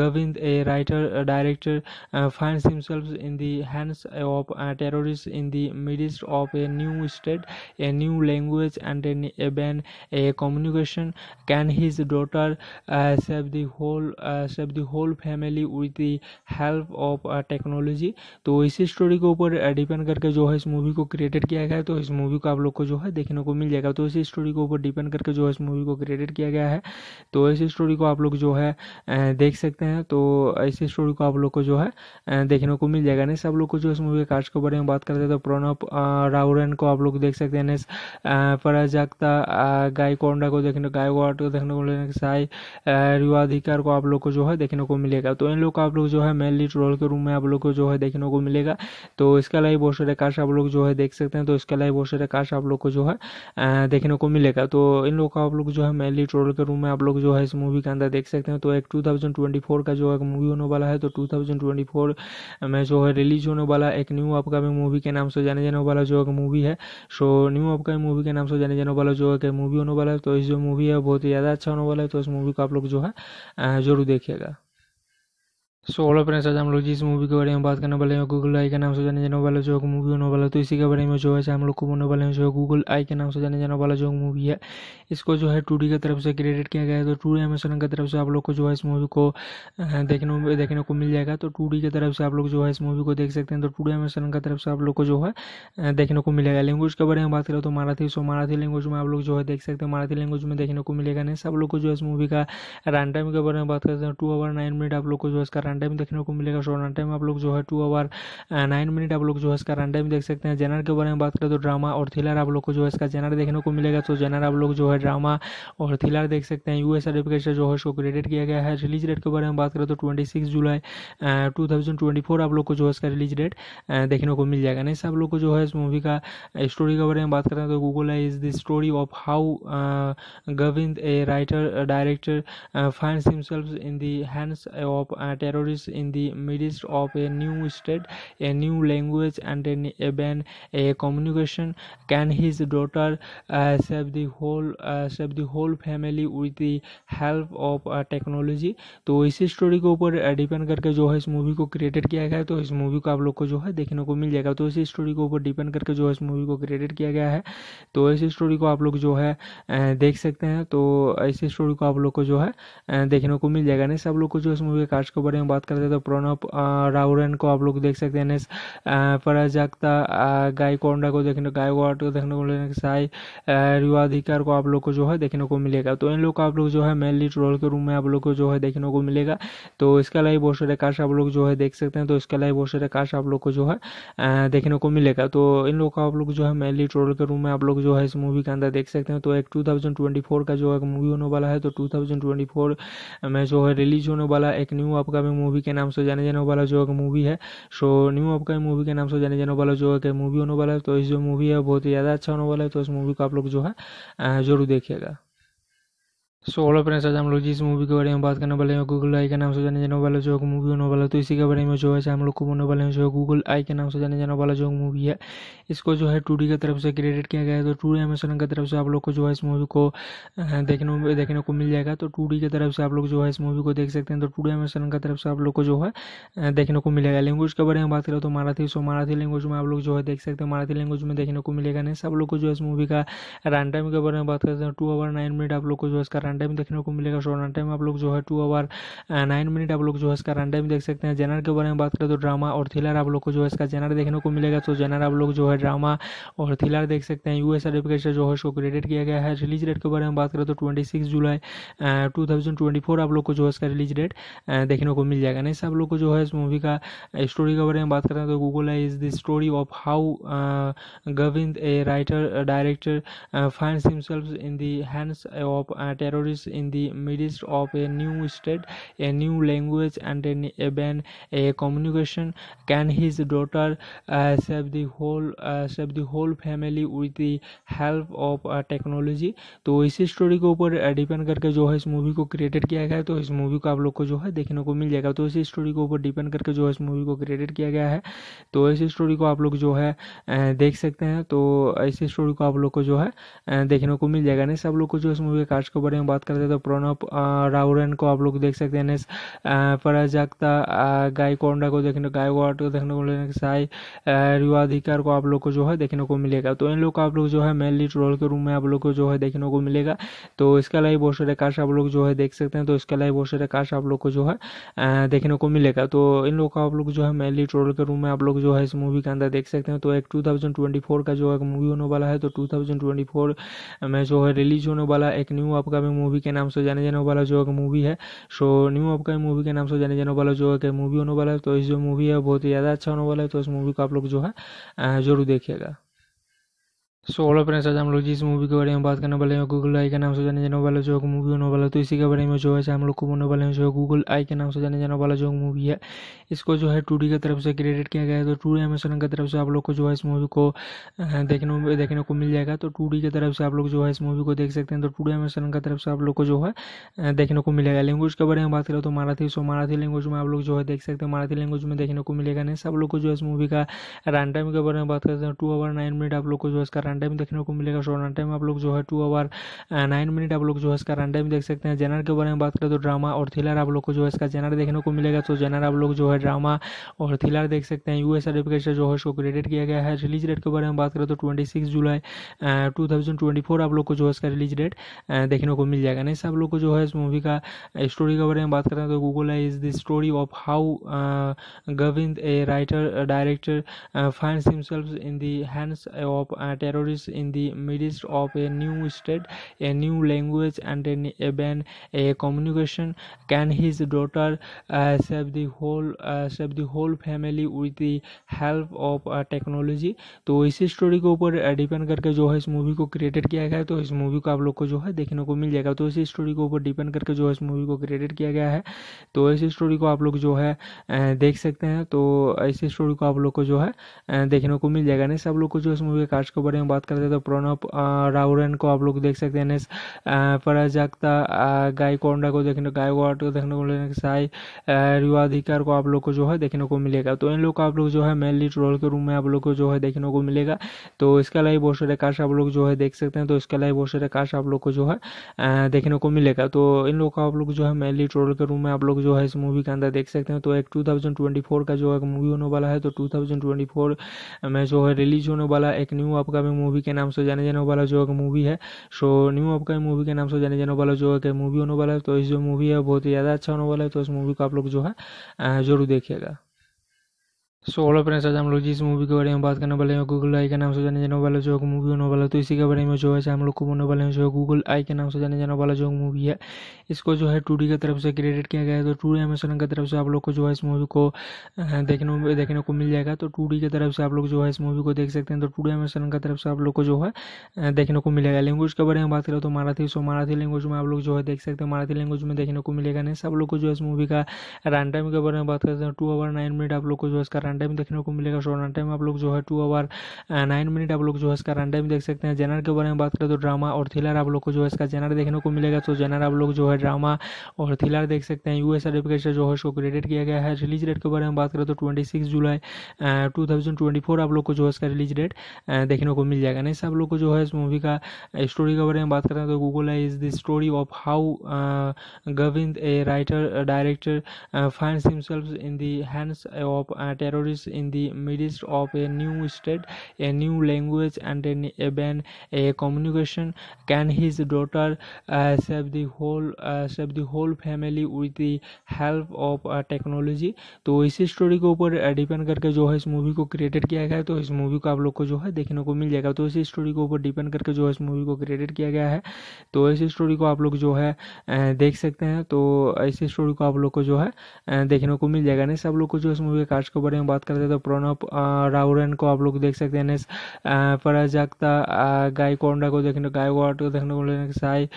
Govind a writer director find himself in the of terror terrorists in the midst of a new state, a new language, and an even a communication. Can his daughter uh, save the whole uh, save the whole family with the help of technology uh, तो इसी story के ऊपर depend uh, करके जो है इस movie को created किया गया है तो इस मूवी को आप लोग को जो है देखने को मिल जाएगा तो इसी स्टोरी के ऊपर डिपेंड करके जो है इस मूवी को क्रिएटेड किया गया है तो इसी स्टोरी को आप लोग जो है uh, देख सकते हैं तो इसी स्टोरी को आप लोग को जो है देखने को मिल जाएगा नहीं सब लोग को जो इस मूवी के कार्ड के बारे में बात करते हैं तो प्रणव राउरन को आप लोग देख सकते हैं एनएस फराज गायकोंडा को देखने गायकवाड को देखने को मिलेगा साई रिवाधिकार को आप लोग को जो है देखने को मिलेगा तो इन लोग को आप लोग जो है मेन लीड रोल के रूम में आप लोग को जो है देखने को मिलेगा तो इसके अलावा बहुत सारे काश आप लोग जो है देख सकते हैं तो इसके अलावा बहुत सारे काश आप लोग को जो है देखने को मिलेगा तो इन लोग का आप लोग जो है मेन लीड रोल के रूम में आप लोग जो है इस मूवी के अंदर देख सकते हैं तो एक 2024 का जो है मूवी होने वाला है तो 2024 में जो है रिलीज होने वाला एक न्यू अपकमिंग मूवी के नाम से जाने जाने वाला जो मूवी है सो न्यू अपकमिंग मूवी के नाम से जाने जाने वाला जो है मूवी होने वाला है तो इस जो मूवी है बहुत ही ज़्यादा अच्छा होने वाला है तो इस मूवी को आप लोग जो है ज़रूर देखिएगा सो हेलो फ्रेंड्स आज हम लोग जिस मूवी के बारे में बात करने वाले हैं गूगल आई के नाम से जाने जाने वाला जो मूवी होने वाला तो इसी के बारे में जो है हम लोग को बोलने वाले हैं जो गूगल आई के नाम से जाने जाने वाला जो मूवी है इसको जो है टू की तरफ से क्रिएटेड किया गया है तो टू एमेजोन की तरफ से आप लोग को जो है इस मूवी को देखने देखने को मिल जाएगा तो टू की तरफ से आप लोग जो है इस मूवी को देख सकते हैं तो टू एमेजोन की तरफ से आप लोग को जो है देखने को मिलेगा लैंग्वेज के बारे में बात करें तो मराठी सो मराठी लैंग्वेज में आप लोग जो है देख सकते हैं मराठी लैंग्वेज में देखने को मिलेगा नहीं सब लोग को जो है इस मूवी का रन टाइम के बारे में बात करते हैं टू आवर नाइन मिनट आप लोग को जो है इसका रन टाइम देखने को मिलेगा सो रन टाइम आप लोग जो है टू आवर नाइन मिनट आप लोग जो है इसका रन टाइम देख सकते हैं जेनर के बारे में बात करें तो ड्रामा और थ्रिलर आप लोग को जो है इसका जेनर देखने को मिलेगा तो जेनर आप लोग जो है ड्रामा और थ्रिलर देख सकते हैं यू एस से जो है इसको क्रेडिट किया गया है रिलीज डेट के बारे में बात करें तो ट्वेंटी सिक्स जुलाई टू थाउजेंड ट्वेंटी फोर आप लोग को जो है इसका रिलीज डेट देखने को मिल जाएगा नहीं सब लोग को जो है इस मूवी का स्टोरी के बारे में बात करें तो गूगल है is the story of how Govind a writer director find himself in the hands of terror terrorists in the midst of a new state, a new language, and an even a communication. Can his daughter uh, save the whole uh, save the whole family with the help of uh, technology? तो इसी story के ऊपर depend uh, करके जो है इस movie को created किया गया है तो इस मूवी को आप लोग को जो है देखने को मिल जाएगा तो इसी स्टोरी के ऊपर डिपेंड करके जो है इस मूवी को क्रिएटेड किया गया है तो इसी स्टोरी को आप लोग जो है uh, देख सकते हैं तो इसी स्टोरी को आप लोग को जो है uh, देखने को मिल जाएगा नहीं सब लोग को जो इस मूवी के कास्ट के बारे में बात करते हैं तो प्रणव राउरन को आप लोग देख सकते हैं एनएस पराजक्ता गायकोंडा को देखने गायकवाड को देखने को मिलेगा साई रिवाधिकार को आप लोग को जो है देखने को मिलेगा तो इन लोग का आप लोग जो है मेन लीड रोल के रूम में आप लोग को जो है देखने को मिलेगा तो इसके अलावा बहुत सारे काश आप लोग जो है देख सकते हैं तो इसके अलावा बहुत सारे काश आप लोग को जो है देखने को मिलेगा तो इन लोग का आप लोग जो है मेन लीड रोल के रूम में आप लोग जो है इस मूवी के अंदर देख सकते हैं तो एक टू का जो है मूवी होने वाला है तो टू में जो है रिलीज होने वाला एक न्यू अपकमिंग मूवी के नाम से जाने जाने वाला जो मूवी है सो न्यू अपकमिंग मूवी के नाम से जाने जाने वाला जो है मूवी होने वाला है तो इस जो मूवी है बहुत ही ज़्यादा अच्छा होने वाला है तो इस मूवी को आप लोग जो है ज़रूर देखिएगा हेलो फ्रेंड्स आज हम लोग जिस मूवी के बारे में बात करने वाले हैं गूगल आई के नाम से जाने जाने वाला जो मूवी होने वाला तो इसी के बारे में जो है हम लोग को बोलने वाले हैं जो गूगल आई के नाम से जाने जाने वाला जो मूवी है इसको जो है टू की तरफ से क्रिएटेड किया गया है तो टू एमेसन की तरफ से आप लोग को जो है इस मूवी को देखने देखने को मिल जाएगा तो टू की तरफ से आप लोग जो है इस मूवी को देख सकते हैं तो टू एमेसन की तरफ से आप लोग को जो है देखने को मिलेगा लैंग्वेज के बारे में बात करें तो मराठी सो मराठी लैंग्वेज में आप लोग जो है देख सकते हैं मराठी लैंग्वेज में देखने को मिलेगा नहीं सब लोग को जो है इस मूवी का रन टाइम के बारे में बात करते हैं टू आवर नाइन मिनट आप लोग को जो है इसका रन टाइम देखने को मिलेगा शॉर्ट रन टाइम आप लोग जो है टू आवर नाइन मिनट आप लोग जो है इसका रन टाइम देख सकते हैं जेनर के बारे में बात करें तो ड्रामा और थ्रिलर आप लोग को जो है इसका जेनर देखने को मिलेगा तो जेनर आप लोग जो है ड्रामा और थ्रिलर देख सकते हैं यूएस सर्टिफिकेट जो है इसको क्रिएटेड किया गया है रिलीज डेट के बारे में बात करें तो ट्वेंटी जुलाई टू आप लोग को जो है इसका रिलीज डेट देखने को मिल जाएगा नेक्स्ट आप लोग को जो है इस मूवी का स्टोरी के बारे में बात करें तो Google is the story of how Govind a writer director find himself in the hands of terror terrorists in the midst of a new state, a new language, and an even a communication. Can his daughter uh, save the whole uh, save the whole family with the help of technology uh, तो इसी story के ऊपर depend uh, करके जो है इस movie को created किया गया है तो इस मूवी को आप लोग को जो है देखने को मिल जाएगा तो इसी स्टोरी के ऊपर डिपेंड करके जो है इस मूवी को क्रिएटेड किया गया है तो इसी स्टोरी को आप लोग जो है uh, देख सकते हैं तो इसी स्टोरी को आप लोग को जो है देखने को मिल जाएगा नहीं सब लोग को जो इस मूवी के कास्ट के बारे में बात करते हैं तो प्रणव राउरन को आप लोग देख सकते हैं एनएस फराज अख्ता गायकोंडा को देखने गायकवाड को देखने को मिलेगा साई रिवाधिकार को आप लोग को जो है देखने को मिलेगा तो इन लोग को आप लोग जो है मेन लीड रोल के रूम में आप लोग को जो है देखने को मिलेगा तो इसके अलावा बहुत सारे काश आप लोग जो है देख सकते हैं तो इसके अलावा बहुत सारे काश आप लोग को जो है देखने को मिलेगा तो इन लोग को आप लोग जो है मेन लीड रोल के रूम में आप लोग जो है इस मूवी के अंदर देख सकते हैं तो एक टू का जो है मूवी होने वाला है तो टू में जो है रिलीज होने वाला एक न्यू अपकमिंग मूवी के नाम से जाने जाने वाला जो मूवी है सो न्यू अपकमिंग मूवी के नाम से जाने जाने वाला जो है मूवी होने वाला है तो इस जो मूवी है बहुत ही ज़्यादा अच्छा होने वाला है तो इस मूवी को आप लोग जो है ज़रूर देखिएगा सो ऑल फ्रेंड्स आज हम लोग जिस मूवी के बारे में बात करने वाले हैं गूगल आई के नाम से जाने जाने वाला जो मूवी होने वाला तो इसी के बारे में जो है हम लोग को बोलने वाले हैं जो गूगल आई के नाम से जाने जाने वाला जो मूवी है इसको जो है टू की तरफ से क्रिएटेड किया गया है तो टू एमेजोन की तरफ से आप लोग को जो है इस मूवी को देखने देखने को मिल जाएगा तो टू की तरफ से आप लोग जो है इस मूवी को देख सकते हैं तो टू एमेजोन की तरफ से आप लोग को जो है देखने को मिलेगा लैंग्वेज के बारे में बात करें तो मराठी सो मराठी लैंग्वेज में आप लोग जो है देख सकते हैं मराठी लैंग्वेज में देखने को मिलेगा नहीं सब लोग को जो है इस मूवी का रन टाइम के बारे में बात करते हैं टू आवर नाइन मिनट आप लोग को जो है इसका रन टाइम देखने को मिलेगा सो रन टाइम आप लोग जो है टू आवर नाइन मिनट आप लोग जो है इसका रन टाइम देख सकते हैं जेनर के बारे में बात करें तो ड्रामा और थ्रिलर आप लोग को जो है इसका जेनर देखने को मिलेगा तो जेनर आप लोग जो है ड्रामा और थ्रिलर देख सकते हैं यूएस सर्टिफिकेट जो है इसको क्रेडिट किया गया है रिलीज डेट के बारे में बात करें तो ट्वेंटी सिक्स जुलाई टू थाउजेंड ट्वेंटी फोर आप लोग को जो है इसका रिलीज डेट देखने को मिल जाएगा नहीं आप लोग को जो है इस मूवी का स्टोरी के बारे में बात करें तो गूगल है is the story of how Govind a writer director find himself in the hands of terror terrorists in the midst of a new state, a new language, and an even a communication. Can his daughter uh, save the whole uh, save the whole family with the help of uh, technology? तो इसी story के ऊपर depend uh, करके जो है इस movie को created किया गया है तो इस मूवी को आप लोग को जो है देखने को मिल जाएगा तो इसी स्टोरी के ऊपर डिपेंड करके जो है इस मूवी को क्रिएटेड किया गया है तो इसी स्टोरी को आप लोग जो है uh, देख सकते हैं तो इसी स्टोरी को आप लोग को जो है uh, देखने को मिल जाएगा नहीं सब लोग को जो इस मूवी के कास्ट के बारे में बात करते हैं तो प्रणव राउरन को आप लोग देख सकते हैं एनएस पराजक्ता गायकोंडा को देखने गायकवाड को देखने को मिलेगा साई रिवाधिकार को आप लोग को जो है देखने को मिलेगा तो इन लोग का आप लोग जो है मेन लीड रोल के रूम में आप लोग को जो है देखने को मिलेगा तो इसके अलावा बहुत सारे काश आप लोग जो है देख सकते हैं तो इसके अलावा बहुत सारे काश आप लोग को जो है देखने को मिलेगा तो इन लोग का आप लोग जो है मेन लीड रोल के रूम में आप लोग जो है इस मूवी के अंदर देख सकते हैं तो एक टू का जो है मूवी होने वाला है तो टू में जो है रिलीज होने वाला एक न्यू अपकमिंग मूवी के नाम से जाने जाने वाला जो मूवी है सो न्यू अपकमिंग मूवी के नाम से जाने जाने वाला जो है मूवी होने वाला है तो इस जो मूवी है बहुत ही ज़्यादा अच्छा होने वाला है तो इस मूवी को आप लोग जो है ज़रूर देखिएगा हेलो फ्रेंड्स आज हम लोग जिस मूवी के बारे में बात करने वाले हैं गूगल आई के नाम से जाने जाने वाला जो मूवी होने वाला तो इसी के बारे में जो है हम लोग को बोलने वाले हैं जो गूगल आई के नाम से जाने जाने वाला जो मूवी है इसको जो है टू की तरफ से क्रिएटेड किया गया है तो टू एमेजोन की तरफ से आप लोग को जो है इस मूवी को देखने देखने को मिल जाएगा तो टू की तरफ से आप लोग जो है इस मूवी को देख सकते हैं तो टू एमेसन की तरफ से आप लोग को जो है देखने को मिलेगा लैंग्वेज के बारे में बात करें तो मराठी सो मराठी लैंग्वेज में आप लोग जो है देख सकते हैं मराठी लैंग्वेज में देखने को मिलेगा नहीं सब लोग को जो है इस मूवी का रन टाइम के बारे में बात करते हैं टू आवर नाइन मिनट आप लोग को जो है इसका रन टाइम देखने को मिलेगा शॉर्ट रन टाइम आप लोग जो है टू आवर नाइन मिनट आप लोग जो है इसका रन टाइम देख सकते हैं जेनर के बारे में बात करें तो ड्रामा और थ्रिलर आप लोग को जो है इसका जेनर देखने को मिलेगा तो जेनर आप लोग जो है ड्रामा और थ्रिलर देख सकते हैं यूएस सर्टिफिकेट जो है इसको क्रेडिट किया गया है रिलीज डेट के बारे में बात करें तो ट्वेंटी जुलाई टू आप लोग को जो है इसका रिलीज डेट देखने को मिल जाएगा नहीं आप लोग को जो है इस मूवी का स्टोरी के बारे में बात करें तो गूगल है is the story of how Govind a writer director find himself in the of terror terrorists in the midst of a new state, a new language, and an even a communication. Can his daughter uh, save the whole uh, save the whole family with the help of uh, technology? तो इसी story के ऊपर depend uh, करके जो है इस movie को created किया गया है तो इस मूवी को आप लोग को जो है देखने को मिल जाएगा तो इसी स्टोरी के ऊपर डिपेंड करके जो है इस मूवी को क्रिएटेड किया गया है तो इसी स्टोरी को आप लोग जो है uh, देख सकते हैं तो इसी स्टोरी को आप लोग को जो है uh, देखने को मिल जाएगा नहीं सब लोग को जो इस मूवी के कास्ट के बारे में बात करते हैं तो प्रणव राउरन को आप लोग देख सकते हैं एनएस फराज अख्ता गायकोंडा को देखने गायकवाड को देखने को मिलेगा साई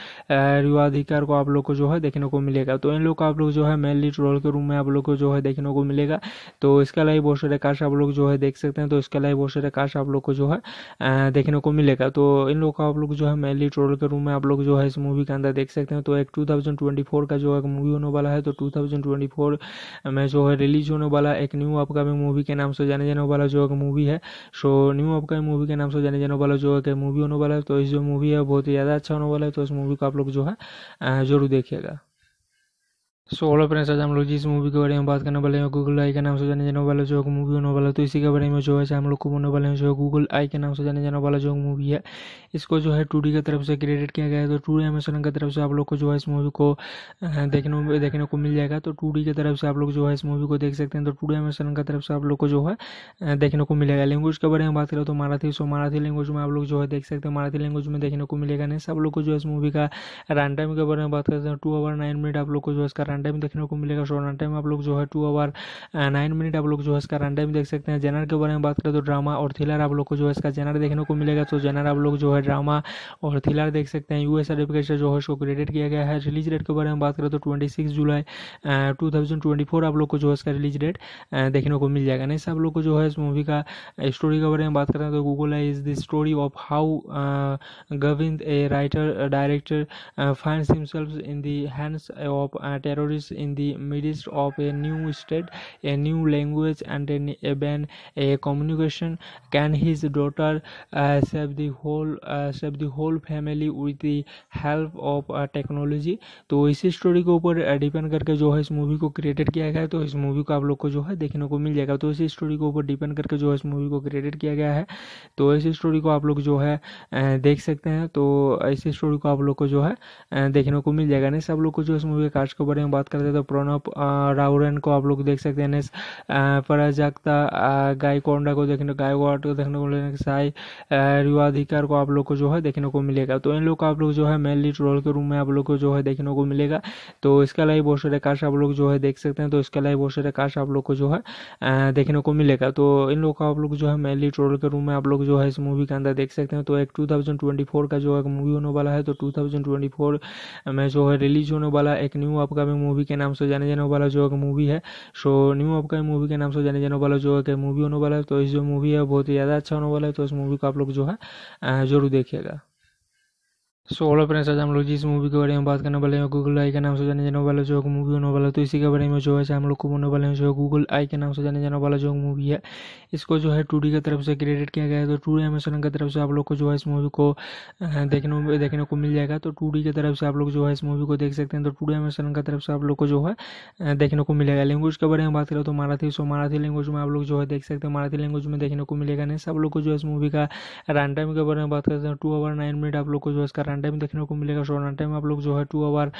रिवाधिकार को आप लोग को जो है देखने को मिलेगा तो इन लोग को आप लोग जो है मेन लीड रोल के रूम में आप लोग को जो है देखने को मिलेगा तो इसके अलावा बहुत सारे काश आप लोग जो है देख सकते हैं तो इसके अलावा बहुत सारे काश आप लोग को जो है देखने को मिलेगा तो इन लोग को आप लोग जो है मेन लीड रोल के रूम में आप लोग जो है इस मूवी के अंदर देख सकते हैं तो एक टू का जो है मूवी होने वाला है तो टू में जो है रिलीज होने वाला एक न्यू अपकमिंग मूवी के नाम से जाने जाने वाला जो मूवी है सो न्यू अपकमिंग मूवी के नाम से जाने जाने वाला जो है मूवी होने वाला है तो इस जो मूवी है बहुत ही ज़्यादा अच्छा होने वाला है तो इस मूवी को आप लोग जो है ज़रूर देखिएगा सो ऑल फ्रेंड्स आज हम लोग जिस मूवी के बारे में बात करने वाले हैं गूगल आई के नाम से जाने जाने वाला जो मूवी होने वाला तो इसी के बारे में जो है हम लोग को बोलने वाले हैं जो गूगल आई के नाम से जाने जाने वाला जो मूवी है इसको जो है टू की तरफ से क्रेडिट किया गया है तो टू एमेजोन की तरफ से आप लोग को जो है इस मूवी को देखने देखने को मिल जाएगा तो टू की तरफ से आप लोग जो है इस मूवी को देख सकते हैं तो टू एमेजोन की तरफ से आप लोग को जो है देखने को मिलेगा लैंग्वेज के बारे में बात करें तो मराठी सो मराठी लैंग्वेज में आप लोग जो है देख सकते हैं मराठी लैंग्वेज में देखने को मिलेगा नहीं सब लोग को जो है इस मूवी का रन टाइम के बारे में बात करते हैं टू आवर नाइन मिनट आप लोग को जो है इसका रन टाइम देखने को मिलेगा सो रन टाइम आप लोग जो है टू आवर नाइन मिनट आप लोग जो है इसका रन टाइम देख सकते हैं जेनर के बारे में बात करें तो ड्रामा और थ्रिलर आप लोग को जो है इसका जेनर देखने को मिलेगा तो जेनर आप लोग जो है ड्रामा और थ्रिलर देख सकते हैं यू एस से जो है इसको क्रेडिट किया गया है रिलीज डेट के बारे में बात करें तो ट्वेंटी सिक्स जुलाई टू थाउजेंड ट्वेंटी फोर आप लोग को जो है इसका रिलीज डेट देखने को मिल जाएगा नहीं आप लोग को जो है इस मूवी का स्टोरी के बारे में बात करें तो गूगल है is the story of how Govind a writer director find himself in the hands of terror terrorists in the midst of a new state, a new language, and an even a communication. Can his daughter uh, save the whole uh, save the whole family with the help of uh, technology? तो इसी story के ऊपर depend uh, करके जो है इस movie को created किया गया है तो इस मूवी को आप लोग को जो है देखने को मिल जाएगा तो इसी स्टोरी के ऊपर डिपेंड करके जो है इस मूवी को क्रिएटेड किया गया है तो इसी स्टोरी को आप लोग जो है uh, देख सकते हैं तो इसी स्टोरी को आप लोग को जो है uh, देखने को मिल जाएगा नहीं सब लोग को जो इस मूवी के कास्ट के बारे में बात करते हैं तो प्रणव राउरन को आप लोग देख सकते हैं एनएस पराजक्ता गायकोंडा को देखने गायकवाड को देखने को मिलेगा साई रिवाधिकार को आप लोग को जो है देखने को मिलेगा तो इन लोग का आप लोग जो है मेन लीड रोल के रूम में आप लोग को जो है देखने को मिलेगा तो इसके अलावा बहुत सारे कास्ट आप लोग जो है देख सकते हैं तो इसके अलावा बहुत सारे कास्ट आप लोग को जो है देखने को मिलेगा तो इन लोग का आप लोग जो है मेन लीड रोल के रूम में आप लोग जो है इस मूवी के अंदर देख सकते हैं तो एक टू का जो है मूवी होने वाला है तो टू में जो है रिलीज होने वाला एक न्यू अपकमिंग मूवी के नाम से जाने जाने वाला जो मूवी है सो न्यू अपकमिंग मूवी के नाम से जाने जाने वाला जो है मूवी होने वाला है तो इस जो मूवी है बहुत ही ज़्यादा अच्छा होने वाला है तो इस मूवी को आप लोग जो है ज़रूर देखिएगा सो हेलो फ्रेंड्स आज हम लोग जिस मूवी के बारे में बात करने वाले हैं गूगल आई के नाम से जाने जाने वाला जो मूवी होने वाला तो इसी के बारे में जो है हम लोग को बोलने वाले हैं जो गूगल आई के नाम से जाने जाने वाला जो मूवी है इसको जो है टू की तरफ से क्रिएट किया गया है तो टू एमेसन की तरफ से आप लोग को जो है इस मूवी को देखने देखने को मिल जाएगा तो टू की तरफ से आप लोग जो है इस मूवी को देख सकते हैं तो टू एमेजोन की तरफ से आप लोग को जो है देखने को मिलेगा लैंग्वेज के बारे में बात करें तो मराठी सो मराठी लैंग्वेज में आप लोग जो है देख सकते हैं मराठी लैंग्वेज में देखने को मिलेगा नहीं सब लोग को जो है इस मूवी का रन टाइम के बारे में बात करते हैं टू आवर नाइन मिनट आप लोग को जो है इसका रन टाइम देखने को मिलेगा शो रन टाइम आप लोग जो है टू आवर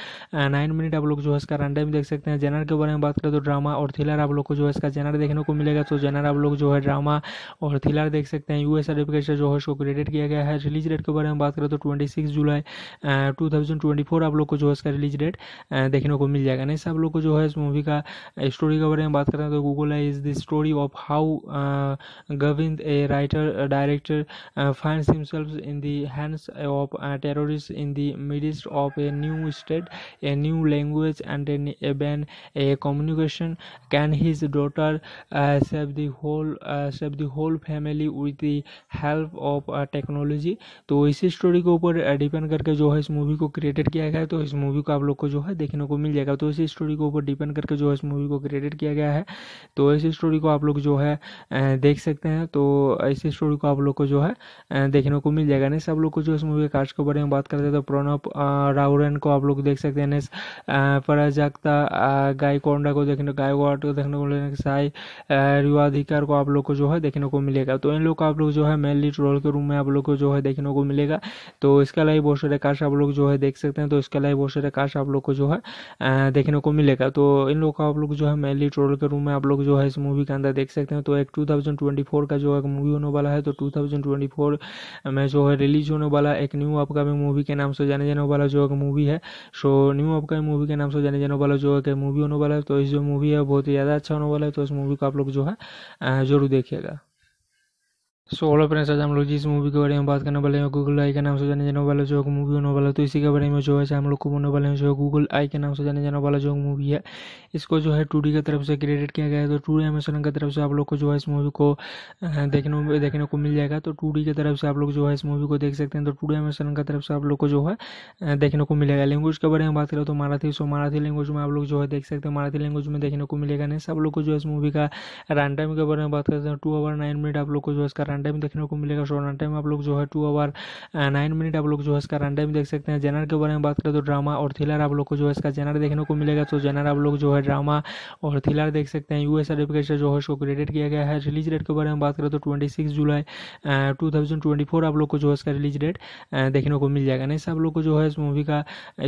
नाइन मिनट आप लोग जो है इसका रन टाइम देख सकते हैं जेनर के बारे में बात करें तो ड्रामा और थ्रिलर आप लोग को जो है इसका जेनर देखने को मिलेगा तो जेनर आप लोग जो है ड्रामा और थ्रिलर देख सकते हैं यूएस सर्टिफिकेट जो है इसको क्रेडिट किया गया है रिलीज डेट के बारे में बात करें तो ट्वेंटी जुलाई टू आप लोग को जो है इसका रिलीज डेट देखने को मिल जाएगा नहीं आप लोग को जो है इस मूवी का स्टोरी के बारे में बात करें तो गूगल है is the story of how Govind a writer director find himself in the of terror terrorists in the midst of a new state, a new language, and an even a communication. Can his daughter uh, save the whole uh, save the whole family with the help of uh, technology? तो इसी story के ऊपर depend करके जो है इस movie को created किया गया है तो इस movie को आप लोग को जो है देखने को मिल जाएगा तो इसी story के ऊपर depend करके जो है इस movie को created किया गया है तो इसी स्टोरी को आप लोग जो है देख सकते हैं तो इसी स्टोरी को आप लोग को जो है देखने को मिल जाएगा नहीं सब लोग को जो इस मूवी के कास्ट के बारे में बात करते हैं तो प्रणव राउरन को आप लोग देख सकते हैं एनएस पराजक्ता गायकोंडा को देखने गायकवाड को देखने को मिलेगा साई रिवाधिकार को आप लोग को जो है देखने को मिलेगा तो इन लोग को आप लोग जो है मेन लीड रोल के रूम में आप लोग को जो है देखने को मिलेगा तो इसके अलावा बहुत सारे काश आप लोग जो है देख सकते हैं तो इसके अलावा बहुत सारे काश आप लोग को जो है देखने को मिलेगा तो इन लोग को आप लोग जो है मेन लीड रोल के रूम में आप लोग जो है इस मूवी के अंदर देख सकते हैं तो एक टू का जो है मूवी होने वाला है तो टू में जो है रिलीज होने वाला एक न्यू अपकमिंग मूवी के नाम से जाने जाने वाला जो मूवी है सो न्यू अपकमिंग मूवी के नाम से जाने जाने वाला जो है मूवी होने वाला है तो इस जो मूवी है बहुत ही ज़्यादा अच्छा होने वाला है तो इस मूवी को आप लोग जो है ज़रूर देखिएगा सो ऑल फ्रेंड्स आज हम लोग जिस मूवी के बारे में बात करने वाले हैं गूगल आई के नाम से जाने जाने वाला जो मूवी होने वाला तो इसी के बारे में जो है हम लोग को बोलने वाले हैं जो गूगल आई के नाम से जाने जाने वाला जो मूवी है इसको जो है टू की तरफ से क्रिएटेड किया गया है तो टू एमेजोन की तरफ से आप लोग को जो है इस मूवी को देखने में देखने को मिल जाएगा तो टू की तरफ से आप लोग जो है इस मूवी को देख सकते हैं तो टू एमेजोन की तरफ से आप लोग को जो है देखने को मिलेगा लैंग्वेज के बारे में बात करें तो मराठी सो मराठी लैंग्वेज में आप लोग जो है देख सकते हैं मराठी लैंग्वेज में देखने को मिलेगा नहीं सब लोग को जो है इस मूवी का रन टाइम के बारे में बात करते हैं टू आवर नाइन मिनट आप लोग को जो है इसका रन टाइम देखने को मिलेगा सो रन टाइम आप लोग जो है टू आवर नाइन मिनट आप लोग जो है इसका रन टाइम देख सकते हैं जेनर के बारे में बात करें तो ड्रामा और थ्रिलर आप लोग को जो है इसका जेनर देखने को मिलेगा तो जेनर आप लोग जो है ड्रामा और थ्रिलर देख सकते हैं यू एस सर्टिफिकेट जो है इसको क्रेडिट किया गया है रिलीज डेट के बारे में बात करें तो ट्वेंटी सिक्स जुलाई टू थाउजेंड ट्वेंटी फोर आप लोग को जो है इसका रिलीज डेट देखने को मिल जाएगा नहीं आप लोग को जो है इस मूवी का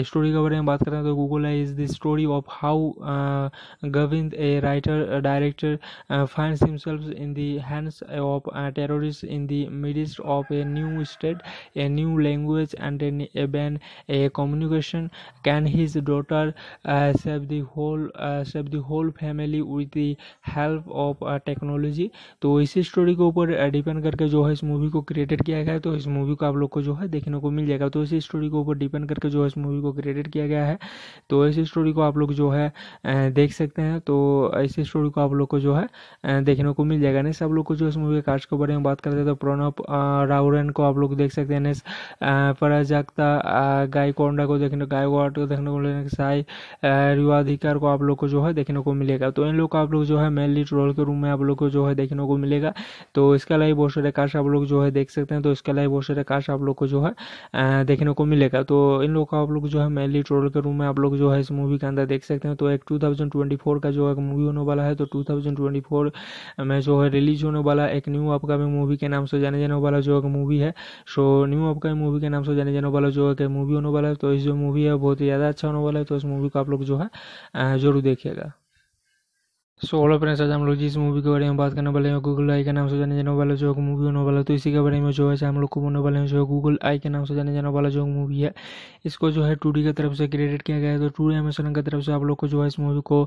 स्टोरी के बारे में बात करें तो Google is the story of how Govind a writer director find himself in the hands of terror terrorists in the midst of a new state, a new language, and an even a communication. Can his daughter uh, save the whole uh, save the whole family with the help of uh, technology? तो इसी story के ऊपर depend uh, करके जो है इस movie को created किया गया है तो इस मूवी को आप लोग को जो है देखने को मिल जाएगा तो इसी स्टोरी के ऊपर डिपेंड करके जो है इस मूवी को क्रिएटेड किया गया है तो इसी स्टोरी को आप लोग जो है uh, देख सकते हैं तो इसी स्टोरी को आप लोग को जो है uh, देखने को मिल जाएगा नहीं सब लोग को जो इस मूवी के कास्ट के बारे में बात करते हैं तो प्रणव राउरन को आप लोग देख सकते हैं एनएस पराजक्ता गायकोंडा को देखने गायकवाड को देखने को मिलेगा साई रिवाधिकार को आप लोग को जो है देखने को मिलेगा तो इन लोग को आप लोग जो है मेन लीड रोल के रूम में आप लोग को जो है देखने को मिलेगा तो इसके अलावा बहुत सारे काश आप लोग जो है देख सकते हैं तो इसके अलावा बहुत सारे काश आप लोग को जो है देखने को मिलेगा तो इन लोग को आप लोग जो है मेन लीड रोल के रूम में आप लोग जो है इस मूवी के अंदर देख सकते हैं तो एक टू का जो है मूवी होने वाला है तो टू में जो है रिलीज होने वाला एक न्यू अपकमिंग मूवी के नाम से जाने जाने वाला जो मूवी है सो न्यू अपकमिंग मूवी के नाम से जाने जाने वाला जो है मूवी होने वाला है तो इस जो मूवी है बहुत ही ज़्यादा अच्छा होने वाला है तो इस मूवी को आप लोग जो है ज़रूर देखिएगा सो हेलो फ्रेंड्स आज हम लोग जिस मूवी के बारे में बात करने वाले हैं गूगल आई के नाम से जाने जाने वाला जो मूवी होने वाला तो इसी के बारे में जो है हम लोग को बोलने वाले हैं जो गूगल आई के नाम से जाने जाने वाला जो मूवी है इसको जो है टू की तरफ से क्रिएट किया गया है तो टू एमेसन की तरफ से आप लोग को जो है इस मूवी को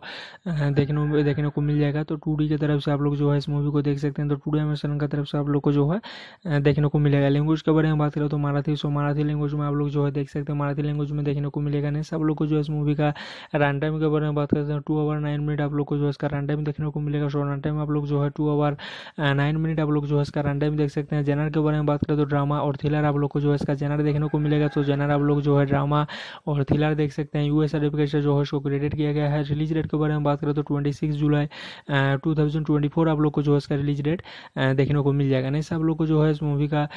देखने देखने को मिल जाएगा तो टू की तरफ से आप लोग जो है इस मूवी को देख सकते हैं तो टू एमेजोन की तरफ से आप लोग को जो है देखने को मिलेगा लैंग्वेज के बारे में बात करें तो मराठी सो मराठी लैंग्वेज में आप लोग जो है देख सकते हैं मराठी लैंग्वेज में देखने को मिलेगा नहीं सब लोग को जो है इस मूवी का रन टाइम के बारे में बात करते हैं टू आवर नाइन मिनट आप लोग को जो है इसका रन टाइम देखने को मिलेगा शॉर्ट रन टाइम आप लोग जो है टू आवर नाइन मिनट आप लोग जो है इसका रन टाइम देख सकते हैं जेनर के बारे में बात करें तो ड्रामा और थ्रिलर आप लोग को जो है इसका जेनर देखने को मिलेगा तो जेनर आप लोग जो है ड्रामा और थ्रिलर देख सकते हैं यूएस सर्टिफिकेट जो है इसको क्रेडिट किया गया है रिलीज डेट के बारे में बात करें तो ट्वेंटी जुलाई टू आप लोग को जो है इसका रिलीज डेट देखने को मिल जाएगा नहीं आप लोग को जो है इस मूवी का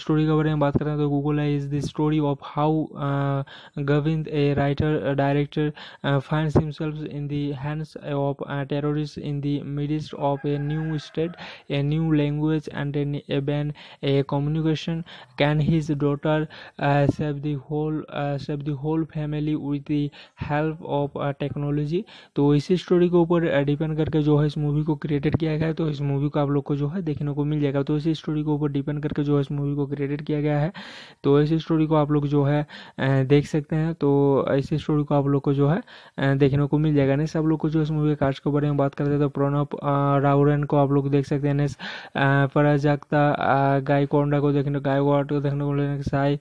स्टोरी के बारे में बात करें तो गूगल है is the story of how Govind a writer director find himself in the of terror terrorists in the midst of a new state, a new language, and an even a communication. Can his daughter uh, save the whole uh, save the whole family with the help of uh, technology तो इसी story के ऊपर depend uh, करके जो है इस movie को created किया गया है तो इस मूवी को आप लोग को जो है देखने को मिल जाएगा तो इसी स्टोरी के ऊपर डिपेंड करके जो है इस मूवी को क्रिएटेड किया गया है तो इसी स्टोरी को आप लोग जो है uh, देख सकते हैं तो इसी स्टोरी को आप लोग को जो है uh, देखने को मिल जाएगा नहीं सब लोग को जो इस मूवी के कास्ट के बारे में बात करते हैं तो प्रणव राउरन को आप लोग देख सकते हैं एनएस पराजगता गायकोंडा को देखने गायकवाड को देखने को मिलेगा साई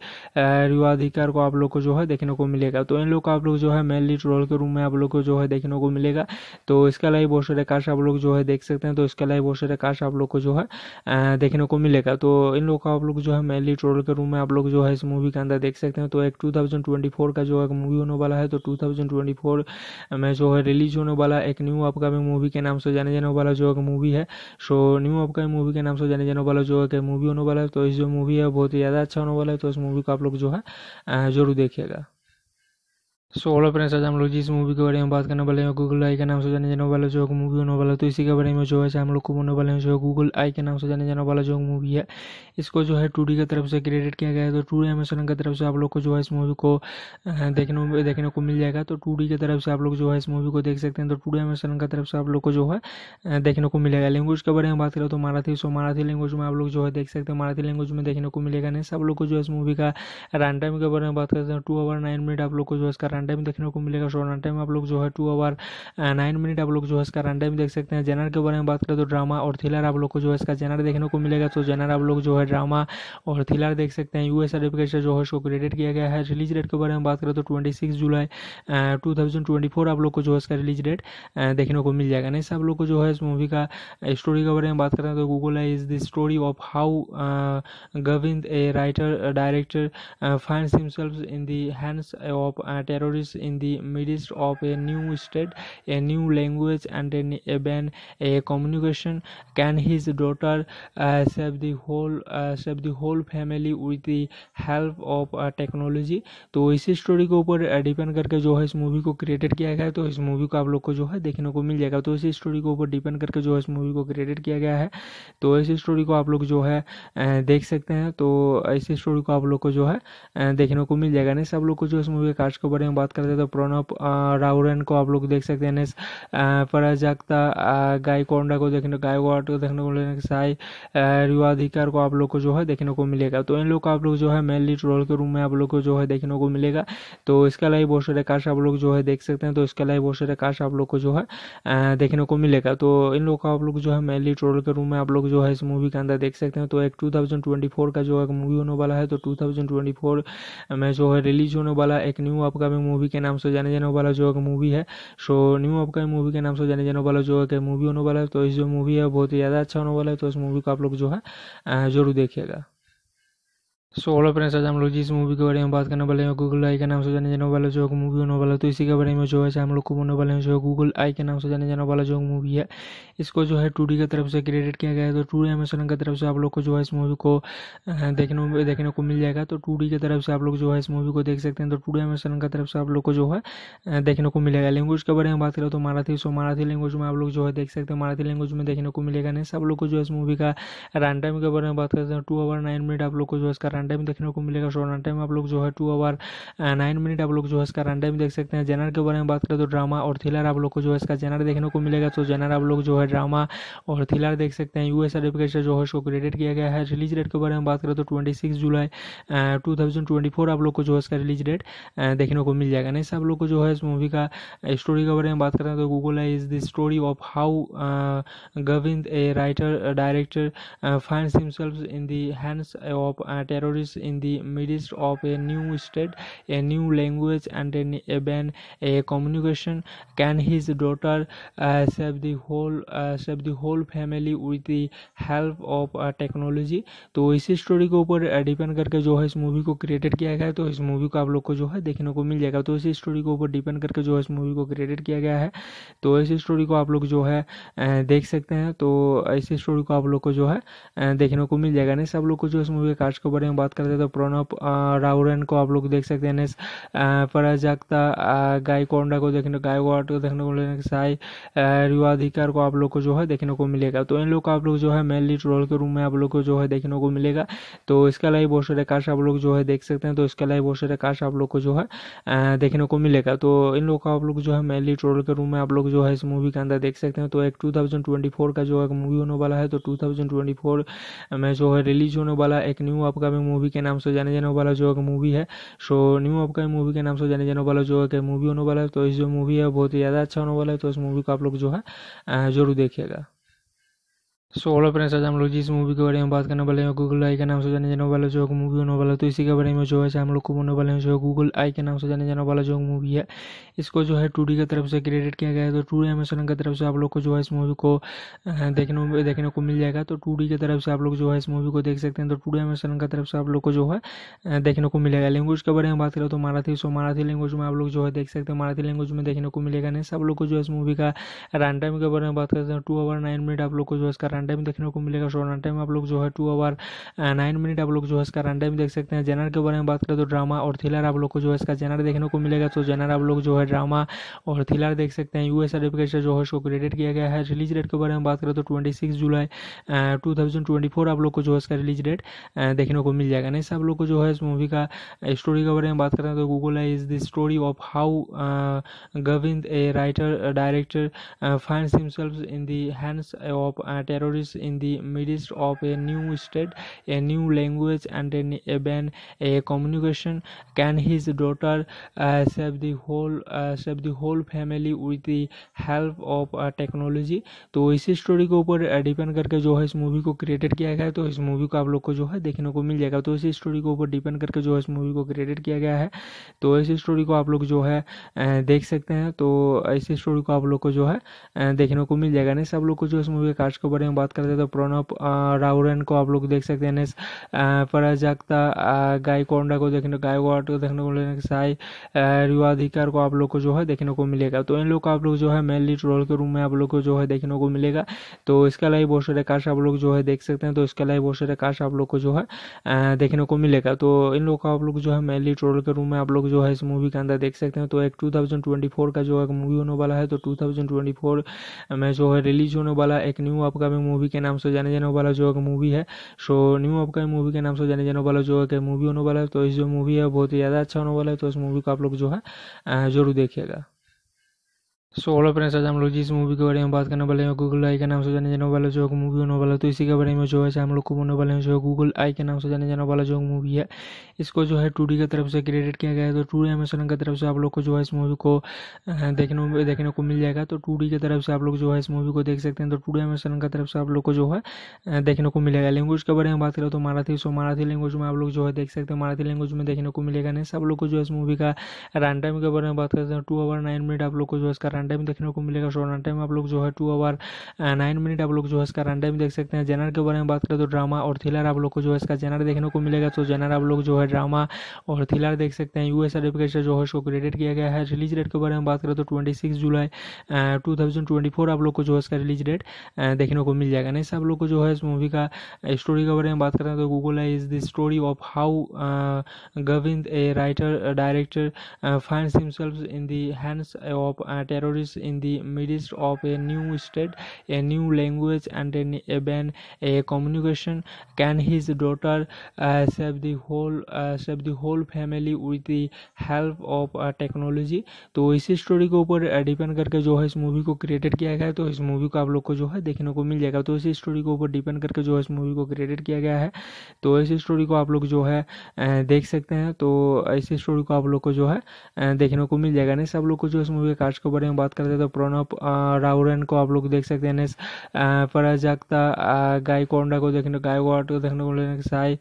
रिवाधिकार को आप लोग को जो है देखने को मिलेगा तो इन लोग को आप लोग जो है मेन लीड रोल के रूम में आप लोग को जो है देखने को मिलेगा तो इसके अलावा बहुत सारे काश आप लोग जो है देख सकते हैं तो इसके अलावा बहुत सारे काश आप लोग को जो है देखने को मिलेगा तो इन लोग को आप लोग जो है मेन लीड रोल के रूम में आप लोग जो है इस मूवी के अंदर देख सकते हैं तो एक टू का जो है मूवी होने वाला है तो टू में जो है रिलीज होने वाला एक न्यू अपकमिंग मूवी के नाम से जाने जाने वाला जो मूवी है सो न्यू अपकमिंग मूवी के नाम से जाने जाने वाला जो है मूवी होने वाला है तो इस जो मूवी है बहुत ही ज़्यादा अच्छा होने वाला है तो इस मूवी को आप लोग जो है ज़रूर देखिएगा सोलह फ्रेंड्स आज हम लोग जिस मूवी के बारे में बात करने वाले हैं गूगल आई के नाम से जाने जाने वाला जो मूवी होने वाला तो इसी के बारे में जो है हम लोग को बोलने वाले हैं जो गूगल आई के नाम से जाने जाने वाला जो मूवी है इसको जो है टू की तरफ से क्रिएटेड किया गया है तो टू एमेजोन की तरफ से आप लोग को जो है इस मूवी को देखने देखने को मिल जाएगा तो टू की तरफ से आप लोग जो है इस मूवी को देख सकते हैं तो टू एमेजोन की तरफ से आप लोग को जो है देखने को मिलेगा लैंग्वेज के बारे में बात करें तो मराठी सो मराठी लैंग्वेज में आप लोग जो है देख सकते हैं मराठी लैंग्वेज में देखने को मिलेगा नहीं सब लोग को जो है इस मूवी का रन टाइम के बारे में बात करते हैं टू आवर नाइन मिनट आप लोग को जो है इसका रन टाइम देखने को मिलेगा शो रन टाइम आप लोग जो है टू आवर नाइन मिनट आप लोग जो है इसका रन टाइम देख सकते हैं जेनर के बारे में बात करें तो ड्रामा और थ्रिलर आप लोग को जो है इसका जेनर देखने को मिलेगा तो जेनर आप लोग जो है ड्रामा और थ्रिलर देख सकते हैं यूएस सर्टिफिकेट जो है इसको क्रेडिट किया गया है रिलीज डेट के बारे में बात करें तो ट्वेंटी जुलाई टू आप लोग को जो है इसका रिलीज डेट देखने को मिल जाएगा नहीं आप लोग को जो है इस मूवी का स्टोरी के बारे में बात करें तो गूगल है is the story of how Govind a writer director find himself in the of terror terrorists in the midst of a new state, a new language, and an even a communication. Can his daughter uh, save the whole uh, save the whole family with the help of technology uh, तो इसी story के ऊपर depend uh, करके जो है इस movie को created किया गया है तो इस मूवी को आप लोग को जो है देखने को मिल जाएगा तो इसी स्टोरी के ऊपर डिपेंड करके जो है इस मूवी को क्रिएटेड किया गया है तो इसी स्टोरी को आप लोग जो है uh, देख सकते हैं तो इसी स्टोरी को आप लोग को जो है देखने को मिल जाएगा नहीं सब लोग को जो इस मूवी के कार्ड के बारे में बात करते हैं तो प्रणव राउरन को आप लोग देख सकते हैं एनएस पराजगता गायकोंडा को देखने गायकवाड को देखने को मिलेगा साई रिवाधिकार को आप लोग को जो है देखने को मिलेगा तो इन लोग को आप लोग जो है मेन लीड रोल के रूम में आप लोग को जो है देखने को मिलेगा तो इसके अलावा बहुत सारे काश आप लोग जो है देख सकते हैं तो इसके अलावा बहुत सारे काश आप लोग को जो है देखने को मिलेगा तो इन लोग को आप लोग जो है मेन लीड रोल के रूम में आप लोग जो है इस मूवी के अंदर देख सकते हैं तो एक टू का जो है मूवी होने वाला है तो टू में जो है रिलीज होने वाला एक न्यू अपकमिंग मूवी के नाम से जाने जाने वाला जो मूवी है सो न्यू अपकमिंग मूवी के नाम से जाने जाने वाला जो है मूवी होने वाला है तो इस जो मूवी है बहुत ही ज़्यादा अच्छा होने वाला है तो इस मूवी को आप लोग जो है ज़रूर देखिएगा सो हेलो फ्रेंड्स आज हम लोग जिस मूवी के बारे में बात करने वाले हैं गूगल आई के नाम से जाने जाने वाला जो मूवी होने वाला तो इसी के बारे में जो है हम लोग को बोलने वाले हैं जो गूगल आई के नाम से जाने जाने वाला जो मूवी है इसको जो है टू की तरफ से क्रिएट किया गया है तो टू एमेजोन की तरफ से आप लोग को जो है इस मूवी को देखने देखने को मिल जाएगा तो टू की तरफ से आप लोग जो है इस मूवी को देख सकते हैं तो टू एमेजोन की तरफ से आप लोग को जो है देखने को मिलेगा लैंग्वेज के बारे में बात करें तो मराठी सो मराठी लैंग्वेज में आप लोग जो है देख सकते हैं मराठी लैंग्वेज में देखने को मिलेगा नहीं सब लोग को जो है इस मूवी का रन टाइम के बारे में बात करते हैं टू आवर नाइन मिनट आप लोग को जो है इसका रन टाइम देखने को मिलेगा शॉर्ट रन टाइम आप लोग जो है टू आवर नाइन मिनट आप लोग जो है इसका रन टाइम देख सकते हैं जेनर के बारे में बात करें तो ड्रामा और थ्रिलर आप लोग को जो है इसका जेनर देखने को मिलेगा तो जेनर आप लोग जो है ड्रामा और थ्रिलर देख सकते हैं यूएस सर्टिफिकेट जो है इसको क्रेडिट किया गया है रिलीज डेट के बारे में बात करें तो ट्वेंटी सिक्स जुलाई टू थाउजेंड ट्वेंटी फोर आप लोग को जो है इसका रिलीज डेट देखने को मिल जाएगा नहीं आप लोग को जो है इस मूवी का स्टोरी के बारे में बात करें तो गूगल है is the story of how Govind a writer director find himself in the of terror terrorists in the midst of a new state, a new language, and an even a communication. Can his daughter uh, save the whole uh, save the whole family with the help of uh, technology? तो इसी story के ऊपर depend uh, करके जो है इस movie को created किया गया है तो इस मूवी को आप लोग को जो है देखने को मिल जाएगा तो इसी स्टोरी के ऊपर डिपेंड करके जो है इस मूवी को क्रिएटेड किया गया है तो इसी स्टोरी को आप लोग जो है uh, देख सकते हैं तो इसी स्टोरी को आप लोग को जो है uh, देखने को मिल जाएगा नहीं सब लोग को जो इस मूवी के कास्ट के बारे में बात करते हैं तो प्रणव राउरन को आप लोग देख सकते हैं एनएस पराजकता गायकोंडा को देखने गायकवाड को देखने को मिलेगा साई रिवाधिकार को आप लोग को जो है देखने को मिलेगा तो इन लोग को आप लोग जो है मेन लीड रोल के रूम में आप लोग को जो है देखने को मिलेगा तो इसके अलावा बहुत सारे काश आप लोग जो है देख सकते हैं तो इसके अलावा बहुत सारे काश आप लोग को जो है देखने को मिलेगा तो इन लोग को आप लोग जो है मेन लीड रोल के रूम में आप लोग जो है इस मूवी के अंदर देख सकते हैं तो एक 2024 का जो है मूवी होने वाला है तो 2024 में जो है रिलीज होने वाला एक न्यू अपकमिंग मूवी के नाम से जाने जाने वाला जो मूवी है सो न्यू अपकमिंग मूवी के नाम से जाने जाने वाला जो है मूवी होने वाला है तो इस जो मूवी है बहुत ही ज़्यादा अच्छा होने वाला है तो इस मूवी को आप लोग जो है ज़रूर देखिएगा सोलह फ्रेंड्स आज हम लोग जिस मूवी के बारे में बात करने वाले हैं गूगल आई के नाम से जाने जाने वाला जो मूवी होने वाला तो इसी के बारे में जो है हम लोग को बोलने वाले हैं जो गूगल आई के नाम से जाने जाने वाला जो मूवी है इसको जो है टू की तरफ से क्रिएटेड किया गया है तो टू एमेशन की तरफ से आप लोग को जो है इस मूवी को देखने देखने को मिल जाएगा तो टू की तरफ से आप लोग जो है इस मूवी को देख सकते हैं तो टू एमेजोन की तरफ से आप लोग को जो है देखने को मिलेगा लैंग्वेज के बारे में बात करें तो मराठी सो मराठी लैंग्वेज में आप लोग जो है देख सकते हैं मराठी लैंग्वेज में देखने को मिलेगा नहीं सब लोग को जो है इस मूवी का रन टाइम के बारे में बात करते हैं टू आवर नाइन मिनट आप लोग को जो है इसका रन टाइम देखने को मिलेगा शो रन टाइम आप लोग जो है टू आवर नाइन मिनट आप लोग जो है इसका रन टाइम देख सकते हैं जेनर के बारे में बात करें तो ड्रामा और थ्रिलर आप लोग को जो है इसका जेनर देखने को मिलेगा तो जेनर आप लोग जो है ड्रामा और थ्रिलर देख सकते हैं यूएस सर्टिफिकेट जो है इसको क्रेडिट किया गया है रिलीज डेट के बारे में बात करें तो ट्वेंटी जुलाई टू आप लोग को जो है इसका रिलीज डेट देखने को मिल जाएगा नहीं आप लोग को जो है इस मूवी का स्टोरी के बारे में बात करें तो Google is the story of how Govind a writer director find himself in the of terror terrorists in the midst of a new state, a new language, and an even a communication. Can his daughter uh, save the whole uh, save the whole family with the help of technology uh, तो इसी story के ऊपर depend uh, करके जो है इस movie को created किया गया है तो इस मूवी को आप लोग को जो है देखने को मिल जाएगा तो इसी स्टोरी के ऊपर डिपेंड करके जो है इस मूवी को क्रिएटेड किया गया है तो इसी स्टोरी को आप लोग जो है uh, देख सकते हैं तो इसी स्टोरी को आप लोग को जो है देखने को मिल जाएगा नहीं सब लोग को जो इस मूवी के कार्ड के बारे में बात करते हैं तो प्रणव राउरन को आप लोग देख सकते हैं एनएस पराजगता गायकोंडा को देखने गायकवाड को देखने को मिलेगा साई रिवाधिकार को आप लोग को जो है देखने को मिलेगा तो इन लोग को आप लोग जो है मेन लीड रोल के रूम में आप लोग को जो है देखने को मिलेगा तो इसके अलावा बहुत सारे काश आप लोग जो है देख सकते हैं तो इसके अलावा बहुत सारे काश आप लोग को जो है देखने को मिलेगा तो इन लोग को आप लोग जो है मेन लीड रोल के रूम में आप लोग जो है इस मूवी के अंदर देख सकते हैं तो एक टू का जो है मूवी होने वाला है तो टू में जो है रिलीज होने वाला एक न्यू अपकमिंग मूवी के नाम से जाने जाने वाला जो मूवी है सो न्यू अपकमिंग मूवी के नाम से जाने जाने वाला जो है मूवी होने वाला है तो इस जो मूवी है बहुत ही ज़्यादा अच्छा होने वाला है तो इस मूवी को आप लोग जो है ज़रूर देखिएगा सो हेलो फ्रेंड्स आज हम लोग जिस मूवी के बारे में बात करने वाले हैं गूगल आई के नाम से जाने जाने वाला जो मूवी होने वाला तो इसी के बारे में जो है हम लोग को बोलने वाले हैं जो गूगल आई के नाम से जाने जाने वाला जो मूवी है इसको जो है टू की तरफ से क्रिएटेड किया गया है तो टू एमेजोन की तरफ से आप लोग को जो है इस मूवी को देखने देखने को मिल जाएगा तो टू की तरफ से आप लोग जो है इस मूवी को देख सकते हैं तो टू एमेजोन की तरफ से आप लोग को जो है देखने को मिलेगा लैंग्वेज के बारे में बात करें तो मराठी सो मराठी लैंग्वेज में आप लोग जो है देख सकते हैं मराठी लैंग्वेज में देखने को मिलेगा नहीं सब लोग को जो है इस मूवी का रन टाइम के बारे में बात करते हैं टू आवर नाइन मिनट आप लोग को जो है इसका रन टाइम देखने को मिलेगा शॉर्ट रन टाइम आप लोग जो है टू आवर नाइन मिनट आप लोग जो है इसका रन टाइम देख सकते हैं जेनर के बारे में बात करें तो ड्रामा और थ्रिलर आप लोग को जो है इसका जेनर देखने को मिलेगा तो जेनर आप लोग जो है ड्रामा और थ्रिलर देख सकते हैं यू एस से जो है इसको क्रेडिट किया गया है रिलीज डेट के बारे में बात करें तो ट्वेंटी सिक्स जुलाई टू थाउजेंड ट्वेंटी फोर आप लोग को जो है इसका रिलीज डेट देखने को मिल जाएगा नहीं आप लोग को जो है इस मूवी का स्टोरी के बारे में बात करें तो गूगल है is the story of how Govind a writer director find himself in the of terror terrorists in the midst of a new state, a new language, and an even a communication. Can his daughter uh, save the whole uh, save the whole family with the help of uh, technology? तो इसी story के ऊपर depend uh, करके जो है इस movie को created किया गया है तो इस मूवी को आप लोग को जो है देखने को मिल जाएगा तो इसी स्टोरी के ऊपर डिपेंड करके जो है इस मूवी को क्रिएटेड किया गया है तो इसी स्टोरी को आप लोग जो है uh, देख सकते हैं तो इसी स्टोरी को आप लोग को जो है uh, देखने को मिल जाएगा नहीं सब लोग को जो इस मूवी के कास्ट के बारे में बात करते हैं तो प्रणव राउरन को आप लोग देख सकते हैं एनएस फराजाक्ता गायकोंडा को देखने गायकवाड को देखने को मिलेगा साई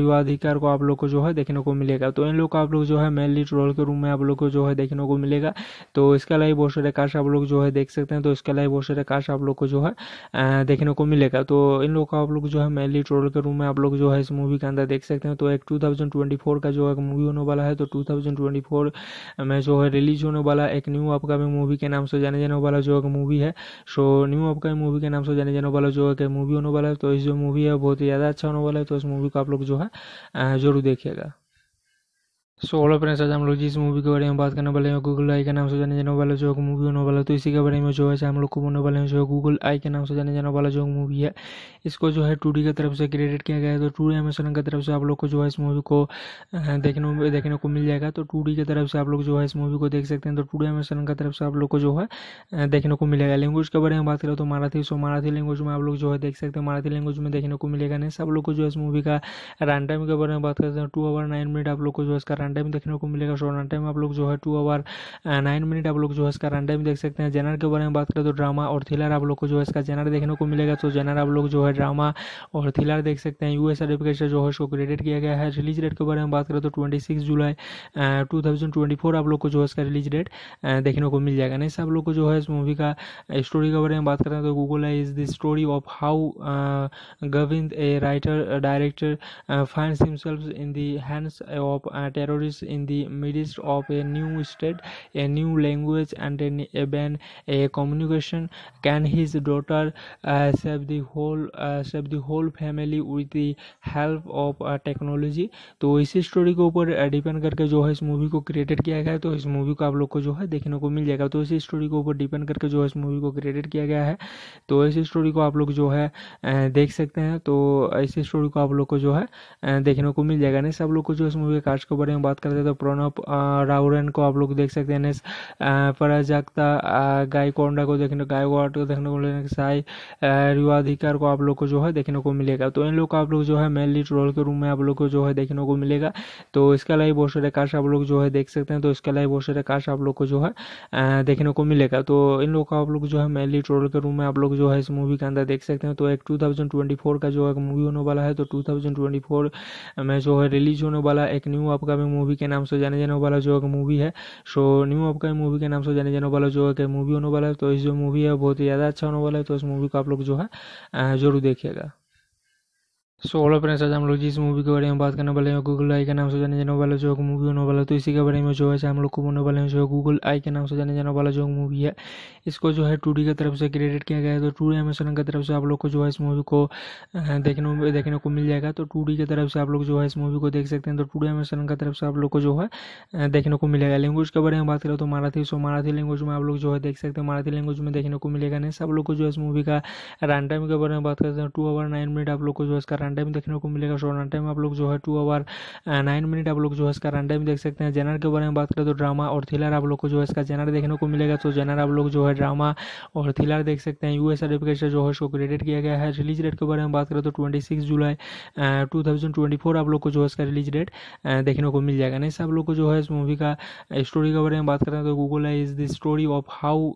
रिवाधिकार को आप लोग को जो है देखने को मिलेगा तो इन लोग को आप लोग जो है मेन लीड रोल के रूम में आप लोग को जो है देखने को मिलेगा तो इसके अलावा बहुत सारे काश आप लोग जो है देख सकते हैं तो इसके अलावा बहुत सारे काश आप लोग को जो है देखने को मिलेगा तो इन लोग को आप लोग जो है मेन लीड रोल के रूम में आप लोग जो है इस मूवी के अंदर देख सकते हैं तो एक 2024 का जो है मूवी होने वाला है तो 2024 में जो है रिलीज होने वाला एक न्यू अपकमिंग मूवी के नाम से जाने जाने वाला जो मूवी है सो न्यू अपकमिंग मूवी के नाम से जाने जाने वाला जो है मूवी होने वाला है तो इस जो मूवी है बहुत ही ज़्यादा अच्छा होने वाला है तो इस मूवी को आप लोग जो है ज़रूर देखिएगा सोलह फ्रेंड्स आज हम लोग जिस मूवी के बारे में बात करने वाले हैं गूगल आई के नाम से जाने जाने वाला जो मूवी होने वाला तो इसी के बारे में जो है हम लोग को बोलने वाले हैं जो गूगल आई के नाम से जाने जाने वाला जो मूवी है इसको जो है टू की तरफ से क्रिएटेड किया गया है तो टू एमेशन की तरफ से आप लोग को जो है इस मूवी को देखने देखने को मिल जाएगा तो टू की तरफ से आप लोग जो है इस मूवी को देख सकते हैं तो टू एमेजोन की तरफ से आप लोग को जो है देखने को मिलेगा लैंग्वेज के बारे में बात करें तो मराठी सो मराठी लैंग्वेज में आप लोग जो है देख सकते हैं मराठी लैंग्वेज में देखने को मिलेगा नहीं सब लोग को जो है इस मूवी का रन टाइम के बारे में बात करते हैं टू आवर नाइन मिनट आप लोग को जो है इसका रन टाइम देखने को मिलेगा शॉर्ट रन टाइम आप लोग जो है टू आवर नाइन मिनट आप लोग जो है इसका रन टाइम देख सकते हैं जेनर के बारे में बात करें तो ड्रामा और थ्रिलर आप लोग को जो है इसका जेनर देखने को मिलेगा तो जेनर आप लोग जो है ड्रामा और थ्रिलर देख सकते हैं यूएस सर्टिफिकेट जो है इसको क्रेडिट किया गया है रिलीज डेट के बारे में बात करें तो ट्वेंटी जुलाई टू आप लोग को जो है इसका रिलीज डेट देखने को मिल जाएगा नहीं आप लोग को जो है इस मूवी का स्टोरी के बारे में बात करें तो गूगल है is the story of how Govind a writer director find himself in the of terror terrorists in the midst of a new state, a new language, and an even a communication. Can his daughter uh, save the whole uh, save the whole family with the help of technology uh, तो इसी story के ऊपर depend uh, करके जो है इस movie को created किया गया है तो इस मूवी को आप लोग को जो है देखने को मिल जाएगा तो इसी स्टोरी के ऊपर डिपेंड करके जो है इस मूवी को क्रिएटेड किया गया है तो इसी स्टोरी को आप लोग जो है uh, देख सकते हैं तो इसी स्टोरी को आप लोग को जो है देखने को मिल जाएगा नहीं सब लोग को जो इस मूवी के कार्ड के बारे में बात करते हैं तो प्रणव राउरन को आप लोग देख सकते हैं एनएस फराज अख्ता गायकोंडा को देखने गायकवाड को देखने को मिलेगा साई रिवाधिकार को आप लोग को जो है देखने को मिलेगा तो इन लोग को आप लोग जो है मेन लीड रोल के रूम में आप लोग को जो है देखने को मिलेगा तो इसके अलावा बहुत सारे काश आप लोग जो है देख सकते हैं तो इसके अलावा बहुत सारे काश आप लोग को जो है देखने को मिलेगा तो इन लोग को आप लोग जो है मेन लीड रोल के रूम में आप लोग जो है इस मूवी के अंदर देख सकते हैं तो एक टू का जो है मूवी होने वाला है तो टू में जो है रिलीज होने वाला एक न्यू अपकमिंग मूवी के नाम से जाने जाने वाला जो है मूवी है सो न्यू अपकमिंग मूवी के नाम से जाने जाने वाला जो है मूवी होने वाला है तो इस जो मूवी है बहुत ही ज़्यादा अच्छा होने वाला है तो इस मूवी को आप लोग जो है ज़रूर देखिएगा सो हेलो फ्रेंड्स आज हम लोग जिस मूवी के बारे में बात करने वाले हैं गूगल आई के नाम से जाने जाने वाला जो मूवी होने वाला तो इसी के बारे में जो है हम लोग को बोलने वाले हैं जो गूगल आई के नाम से जाने जाने वाला जो मूवी है इसको जो है टू की तरफ से क्रिएट किया गया है तो टू एमेजोन की तरफ से आप लोग को जो है इस मूवी को देखने में देखने को मिल जाएगा तो टू की तरफ से आप लोग जो है इस मूवी को देख सकते हैं तो टू एमेजोन की तरफ से आप लोग को जो है देखने को मिलेगा लैंग्वेज के बारे में बात करें तो मराठी सो मराठी लैंग्वेज में आप लोग जो है देख सकते हैं मराठी लैंग्वेज में देखने को मिलेगा नहीं सब लोग को जो है इस मूवी का रन टाइम के बारे में बात करते हैं टू आवर नाइन मिनट आप लोग को जो है इसका रन टाइम देखने को मिलेगा शॉर्ट रन टाइम आप लोग जो है टू आवर नाइन मिनट आप लोग जो है इसका रन टाइम देख सकते हैं जेनर के बारे में बात करें तो ड्रामा और थ्रिलर आप लोग को जो है इसका जेनर देखने को मिलेगा तो जेनर आप लोग जो है ड्रामा और थ्रिलर देख सकते हैं यूएस सर्टिफिकेट जो है इसको क्रेडिट किया गया है रिलीज डेट के बारे में बात करें तो ट्वेंटी सिक्स जुलाई टू थाउजेंड ट्वेंटी फोर आप लोग को जो है इसका रिलीज डेट देखने को मिल जाएगा नहीं आप लोग को जो है इस मूवी का स्टोरी के बारे में बात करें तो गूगल है is the story of how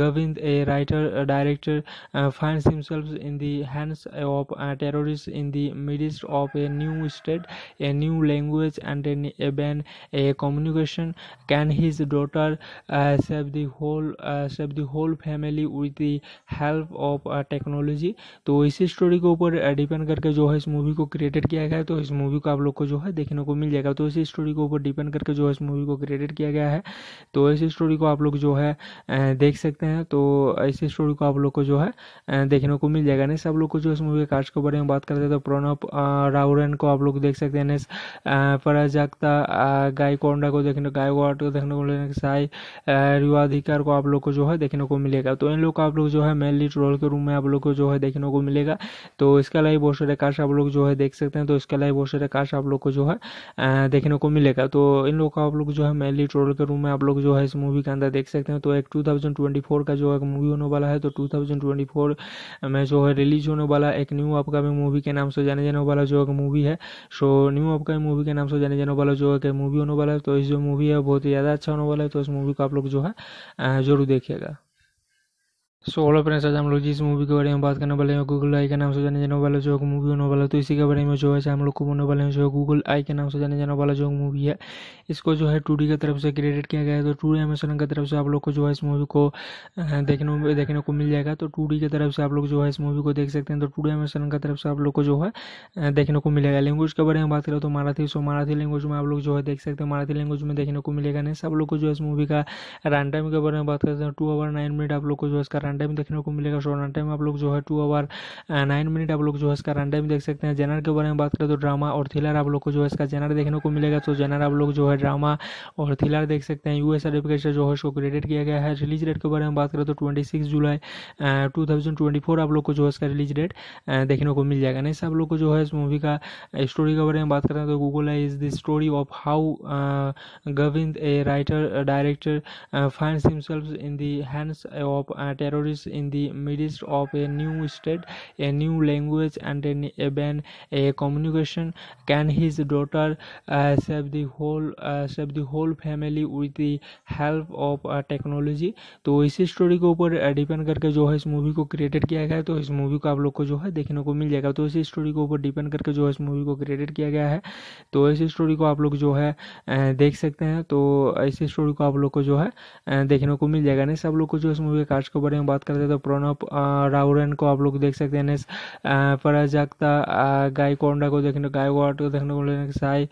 Govind a writer director find himself in the of terror terrorists in the midst of a new state, a new language, and an even a communication. Can his daughter uh, save the whole uh, save the whole family with the help of uh, technology? तो इसी story के ऊपर depend uh, करके जो है इस movie को created किया गया है तो इस मूवी को आप लोग को जो है देखने को मिल जाएगा तो इसी स्टोरी के ऊपर डिपेंड करके जो है इस मूवी को क्रिएटेड किया गया है तो इसी स्टोरी को आप लोग जो है uh, देख सकते हैं तो इसी स्टोरी को आप लोग को जो है uh, देखने को मिल जाएगा नहीं सब लोग को जो इस मूवी के कास्ट के बारे में बात करते हैं तो प्रणव राउरन को आप लोग देख सकते हैं एनएस फराज अख्ता गायकोंडा को देखने गायकवाड को देखने को मिलेगा साई रिवाधिकार को आप लोग को जो है देखने को मिलेगा तो इन लोग को आप लोग जो है मेन लीड रोल के रूम में आप लोग को जो है देखने को मिलेगा तो इसके अलावा बहुत सारे काश आप लोग जो है देख सकते हैं तो इसके अलावा बहुत सारे काश आप लोग को जो है देखने को मिलेगा तो इन लोग को आप लोग जो है मेन लीड रोल के रूम में आप लोग जो है इस मूवी के अंदर देख सकते हैं तो एक 2024 का जो है मूवी होने वाला है तो 2024 में जो है रिलीज होने वाला एक न्यू अपकमिंग मूवी के नाम से जाने जाने वाला जो मूवी है सो न्यू अपकमिंग मूवी के नाम से जाने जाने वाला जो है मूवी होने वाला है तो इस जो मूवी है बहुत ही ज़्यादा अच्छा होने वाला है तो इस मूवी को आप लोग जो है ज़रूर देखिएगा हेलो फ्रेंड्स आज हम लोग जिस मूवी के बारे में बात करने वाले हैं गूगल आई के नाम से जाने जाने वाला जो मूवी होने वाला तो इसी के बारे में जो है हम लोग को बोलने वाले हैं जो गूगल आई के नाम से जाने जाने वाला जो मूवी है इसको जो है टू की तरफ से क्रिएटेड किया गया है तो टू एमेसन की तरफ से आप लोग को जो है इस मूवी को देखने देखने को मिल जाएगा तो टू की तरफ से आप लोग जो है इस मूवी को देख सकते हैं तो टू एमेसन की तरफ से आप लोग को जो है देखने को मिलेगा लैंग्वेज के बारे में बात करें तो मराठी सो मराठी लैंग्वेज में आप लोग जो है देख सकते हैं मराठी लैंग्वेज में देखने को मिलेगा नहीं सब लोग को जो है इस मूवी का रन टाइम के बारे में बात करते हैं टू आवर नाइन मिनट आप लोग को जो है इसका रन टाइम देखने को मिलेगा शॉर्ट रन टाइम आप लोग जो है टू आवर नाइन मिनट आप लोग जो है इसका रन टाइम देख सकते हैं जेनर के बारे में बात करें तो ड्रामा और थ्रिलर आप लोग को जो है इसका जेनर देखने को मिलेगा तो जेनर आप लोग जो है ड्रामा और थ्रिलर देख सकते हैं यूएस सर्टिफिकेट जो है इसको क्रेडिट किया गया है रिलीज डेट के बारे में बात करें तो ट्वेंटी जुलाई टू आप लोग को जो है इसका रिलीज डेट देखने को मिल जाएगा नहीं आप लोग को जो है इस मूवी का स्टोरी के बारे में बात करें तो गूगल है is the story of how Govind a writer director find himself in the of terror terrorists in the midst of a new state, a new language, and an even a communication. Can his daughter uh, save the whole uh, save the whole family with the help of technology uh, तो इसी story के ऊपर depend uh, करके जो है इस movie को created किया गया है तो इस मूवी को आप लोग को जो है देखने को मिल जाएगा तो इसी स्टोरी के ऊपर डिपेंड करके जो है इस मूवी को क्रिएटेड किया गया है तो इसी स्टोरी को आप लोग जो है uh, देख सकते हैं तो इसी स्टोरी को आप लोग को जो है देखने को मिल जाएगा नहीं सब लोग को जो इस मूवी के कार्ड के बारे में बात करते हैं तो प्रणव राउरन को आप लोग देख सकते हैं एनएस फराज गायकोंडा को देखने गायकवाड को देखने को मिलेगा साई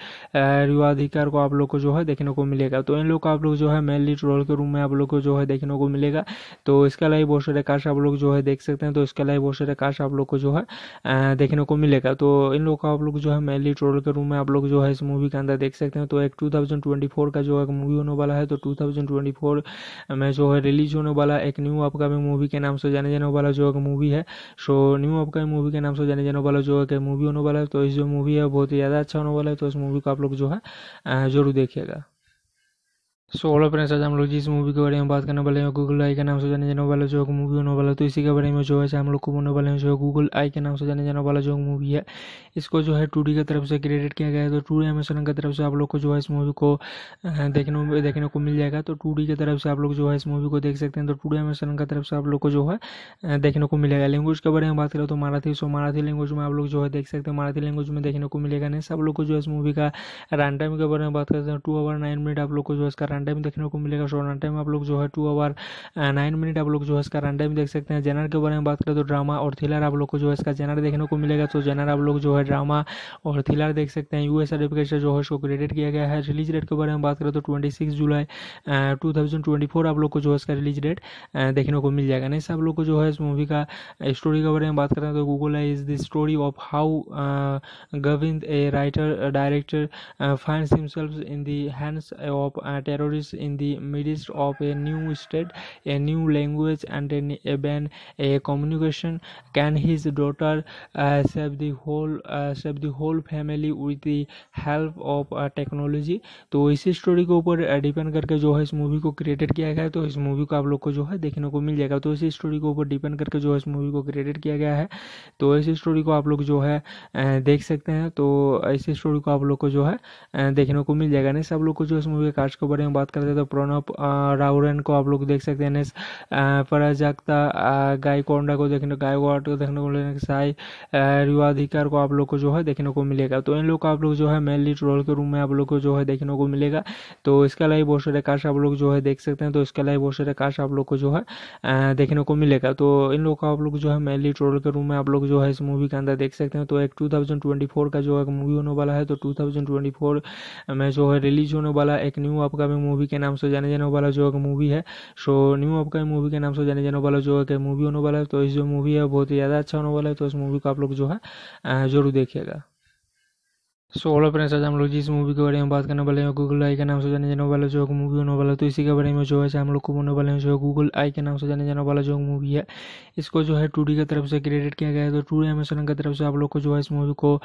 रिवाधिकार को आप लोग को जो है देखने को मिलेगा तो इन लोग को आप लोग जो है मेन लीड रोल के रूम में आप लोग को जो है देखने को मिलेगा तो इसके अलावा बहुत सारे काश आप लोग जो है देख सकते हैं तो इसके अलावा बहुत सारे काश आप लोग को जो है देखने को मिलेगा तो इन लोग का आप लोग जो है मेन लीड रोल के रूम में आप लोग जो है इस मूवी के अंदर देख सकते हैं तो एक 2024 का जो है मूवी होने वाला है तो 2024 में जो है रिलीज होने वाला एक न्यू अपकमिंग मूवी के नाम से जाने जाने वाला जो है मूवी है सो न्यू अपकमिंग मूवी के नाम से जाने जाने वाला जो है मूवी होने वाला है तो इस जो मूवी है बहुत ही ज़्यादा अच्छा होने वाला है तो इस मूवी को आप लोग जो है ज़रूर देखिएगा सोलह फ्रेंड्स आज हम लोग जिस मूवी के बारे में बात करने वाले हैं गूगल आई के नाम से जाने जाने वाला जो मूवी होने वाला तो इसी के बारे में जो है हम लोग को बोलने वाले हैं जो गूगल आई के नाम से जाने जाने वाला जो मूवी है इसको जो है टू की तरफ से क्रिएटेड किया गया है तो टू एमेशन की तरफ से आप लोग को जो है इस मूवी को देखने देखने को मिल जाएगा तो टू की तरफ से आप लोग जो है इस मूवी को देख सकते हैं तो टू एमेजोन की तरफ से आप लोग को जो है देखने को मिलेगा लैंग्वेज के बारे में बात करें तो मराठी सो मराठी लैंग्वेज में आप लोग जो है देख सकते हैं मराठी लैंग्वेज में देखने को मिलेगा नहीं सब लोग को जो है इस मूवी का रन टाइम के बारे में बात करते हैं टू आवर नाइन मिनट आप लोग को जो है इसका रन टाइम देखने को मिलेगा शो रन टाइम आप लोग जो है टू आवर नाइन मिनट आप लोग जो है इसका रन टाइम देख सकते हैं जेनर के बारे में बात करें तो ड्रामा और थ्रिलर आप लोग को जो है इसका जेनर देखने को मिलेगा तो जेनर आप लोग जो है ड्रामा और थ्रिलर देख सकते हैं यूएस सर्टिफिकेट जो है इसको क्रेडिट किया गया है रिलीज डेट के बारे में बात करें तो ट्वेंटी सिक्स जुलाई टू थाउजेंड ट्वेंटी फोर आप लोग को जो है इसका रिलीज डेट देखने को मिल जाएगा नहीं आप लोग को जो है इस मूवी का स्टोरी के बारे में बात करें तो Google is the story of how Govind a writer director find himself in the of terror territories in the midst of a new state, a new language, and an even a communication. Can his daughter uh, save the whole uh, save the whole family with the help of uh, technology? तो इसी story के ऊपर depend uh, करके जो है इस movie को created किया गया है तो इस मूवी को आप लोग को जो है देखने को मिल जाएगा तो इसी स्टोरी के ऊपर डिपेंड करके जो है इस मूवी को क्रिएटेड किया गया है तो इसी स्टोरी को आप लोग जो है uh, देख सकते हैं तो इसी स्टोरी को आप लोग को जो है uh, देखने को मिल जाएगा नहीं सब लोग को जो इस मूवी के कार्ड के बारे में बात करते तो प्रणव राउरन को आप लोग देख सकते हैं एनएस पराजकता गायकोंडा को देखने गायकवाड को देखने को मिलेगा साई रिवाधिकार को आप लोग को जो है देखने को मिलेगा तो इन लोग को आप लोग जो है मेन लीड रोल के रूम में आप लोग को जो है देखने को मिलेगा तो इसके अलावा बहुत सारे काश आप लोग जो है देख सकते हैं तो इसके अलावा बहुत सारे काश आप लोग को जो है देखने को मिलेगा तो इन लोग को आप लोग जो है मेन लीड रोल के रूम में आप लोग जो है इस मूवी के अंदर देख सकते हैं तो एक 2024 का जो है मूवी होने वाला है तो 2024 में जो है रिलीज होने वाला एक न्यू अपकमिंग मूवी के नाम से जाने जाने वाला जो मूवी है सो न्यू अपकमिंग मूवी के नाम से जाने जाने वाला जो है मूवी होने वाला है तो इस जो मूवी है बहुत ही ज़्यादा अच्छा होने वाला है तो इस मूवी को आप लोग जो है ज़रूर देखिएगा हेलो फ्रेंड्स आज हम लोग जिस मूवी के बारे में बात करने वाले हैं गूगल आई के नाम से जाने जाने वाला जो मूवी होने वाला तो इसी के बारे में जो है हम लोग को बोलने वाले हैं जो गूगल आई के नाम से जाने जाने वाला जो मूवी है इसको जो है टू की तरफ से क्रिएटेड किया गया है तो टू एमेसन की तरफ से आप लोग को जो है इस मूवी को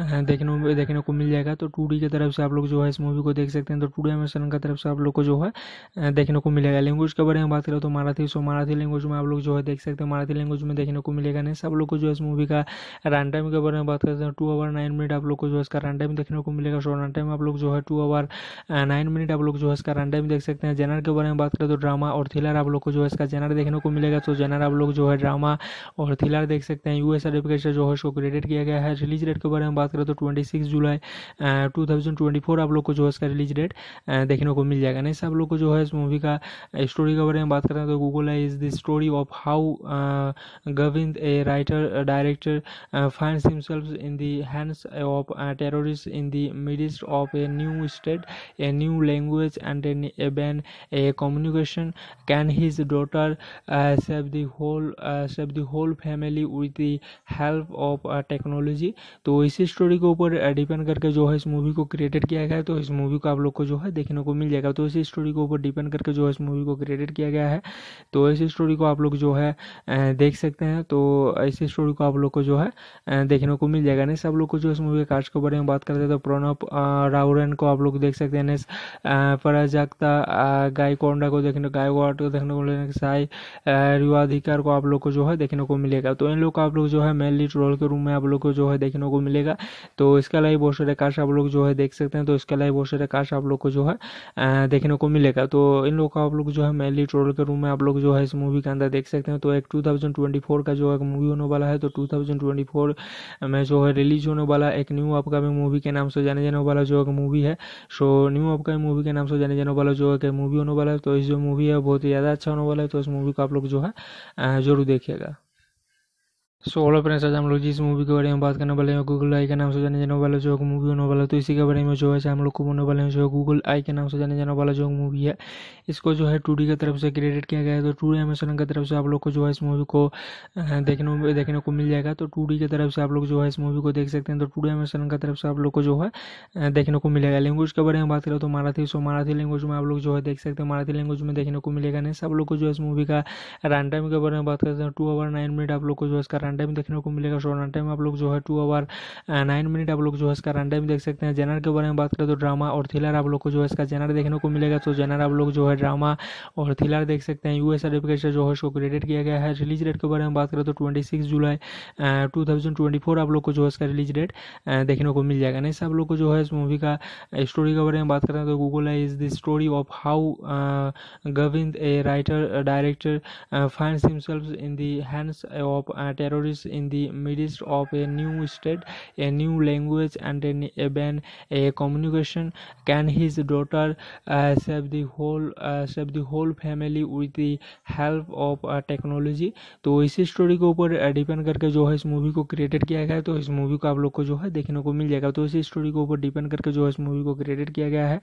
देखने देखने को मिल जाएगा तो टू की तरफ से आप लोग जो है इस मूवी को देख सकते हैं तो टू एमेसन की तरफ से आप लोग को जो है देखने को मिलेगा लैंग्वेज के बारे में बात करें तो मराठी सो मराठी लैंग्वेज में आप लोग जो है देख सकते हैं मराठी लैंग्वेज में देखने को मिलेगा नहीं सब लोग को जो है इस मूवी का रन टाइम के बारे में बात करते हैं टू आवर नाइन मिनट आप लोग को जो है इसका रन टाइम देखने को मिलेगा शॉर्ट रन टाइम आप लोग जो है टू आवर नाइन मिनट आप लोग जो है इसका रन टाइम देख सकते हैं जेनर के बारे में बात करें तो ड्रामा और थ्रिलर आप लोग को जो है इसका जेनर देखने को मिलेगा तो जेनर आप लोग जो है ड्रामा और थ्रिलर देख सकते हैं यूएस सर्टिफिकेट जो है इसको क्रेडिट किया गया है रिलीज डेट के बारे में बात करें तो ट्वेंटी जुलाई टू आप लोग को जो है इसका रिलीज डेट देखने को मिल जाएगा नहीं आप लोग को जो है इस मूवी का स्टोरी के बारे में बात करें तो गूगल है is the story of how Govind a writer director find himself in the of terror terrorists in the midst of a new state, a new language, and an even a communication. Can his daughter uh, save the whole uh, save the whole family with the help of technology uh, तो इसी story के ऊपर depend uh, करके जो है इस movie को created किया गया है तो इस मूवी को आप लोग को जो है देखने को मिल जाएगा तो इसी स्टोरी के ऊपर डिपेंड करके जो है इस मूवी को क्रिएटेड किया गया है तो इसी स्टोरी को आप लोग जो है uh, देख सकते हैं तो इसी स्टोरी को आप लोग को जो है देखने को मिल जाएगा नहीं सब लोग को जो इस मूवी के कार्ड के बारे में बात करते हैं तो प्रणव राउरन को आप लोग देख सकते हैं एनएस फराज गायकोंडा को देखने गायकवाड को देखने को मिलेगा साई रिवाधिकार को आप लोग को जो है देखने को मिलेगा तो इन लोग को आप लोग जो है मेन लीड रोल के रूम में आप लोग को जो है देखने को मिलेगा तो इसके अलावा बहुत सारे काश आप लोग जो है देख सकते हैं तो इसके अलावा बहुत सारे काश आप लोग को जो है देखने को मिलेगा तो इन लोग का आप लोग जो है मेन लीड रोल के रूम में आप लोग जो है इस मूवी के अंदर देख सकते हैं तो एक 2024 का जो है मूवी होने वाला है तो 2024 में जो है रिलीज होने वाला एक न्यू अपकमिंग मूवी के नाम से जाने जाने वाला जो मूवी है सो न्यू अपकमिंग मूवी के नाम से जाने जाने वाला जो है मूवी होने वाला है तो इस जो मूवी है बहुत ही ज़्यादा अच्छा होने वाला है तो इस मूवी को आप लोग जो है ज़रूर देखिएगा सोलह फ्रेंड्स आज हम लोग जिस मूवी के बारे में बात करने वाले हैं गूगल आई के नाम से जाने जाने वाला जो मूवी होने वाला तो इसी के बारे में जो है हम लोग को बोलने वाले हैं जो गूगल आई के नाम से जाने जाने वाला जो मूवी है इसको जो है टू की तरफ से क्रिएटेड किया गया है तो टू एमेजोन की तरफ से आप लोग को जो है इस मूवी को देखने देखने को मिल जाएगा तो टू की तरफ से आप लोग जो है इस मूवी को देख सकते हैं तो टू एमेजोन की तरफ से आप लोग को जो है देखने को मिलेगा लैंग्वेज के बारे में बात करें तो मराठी सो मराठी लैंग्वेज में आप लोग जो है देख सकते हैं मराठी लैंग्वेज में देखने को मिलेगा नहीं सब लोग को जो है इस मूवी का रन टाइम के बारे में बात करते हैं टू आवर नाइन मिनट आप लोग को जो है इसका रन टाइम देखने को मिलेगा शो रन टाइम आप लोग जो है टू आवर नाइन मिनट आप लोग जो है इसका रन टाइम देख सकते हैं जेनर के बारे में बात करें तो ड्रामा और थ्रिलर आप लोग को जो है इसका जेनर देखने को मिलेगा तो जेनर आप लोग जो है ड्रामा और थ्रिलर देख सकते हैं यूएस सर्टिफिकेट जो है इसको क्रेडिट किया गया है रिलीज डेट के बारे में बात करें तो ट्वेंटी जुलाई टू आप लोग को जो है इसका रिलीज डेट देखने को मिल जाएगा नहीं आप लोग को जो है इस मूवी का स्टोरी के बारे में बात करें तो गूगल है is the story of how Govind a writer director find himself in the of terror territories in the midst of a new state, a new language, and an even a communication. Can his daughter uh, save the whole uh, save the whole family with the help of uh, technology? तो इसी story के ऊपर depend uh, करके जो है इस movie को created किया गया है तो इस मूवी को आप लोग को जो है देखने को मिल जाएगा तो इसी स्टोरी के ऊपर डिपेंड करके जो है इस मूवी को क्रिएटेड किया गया है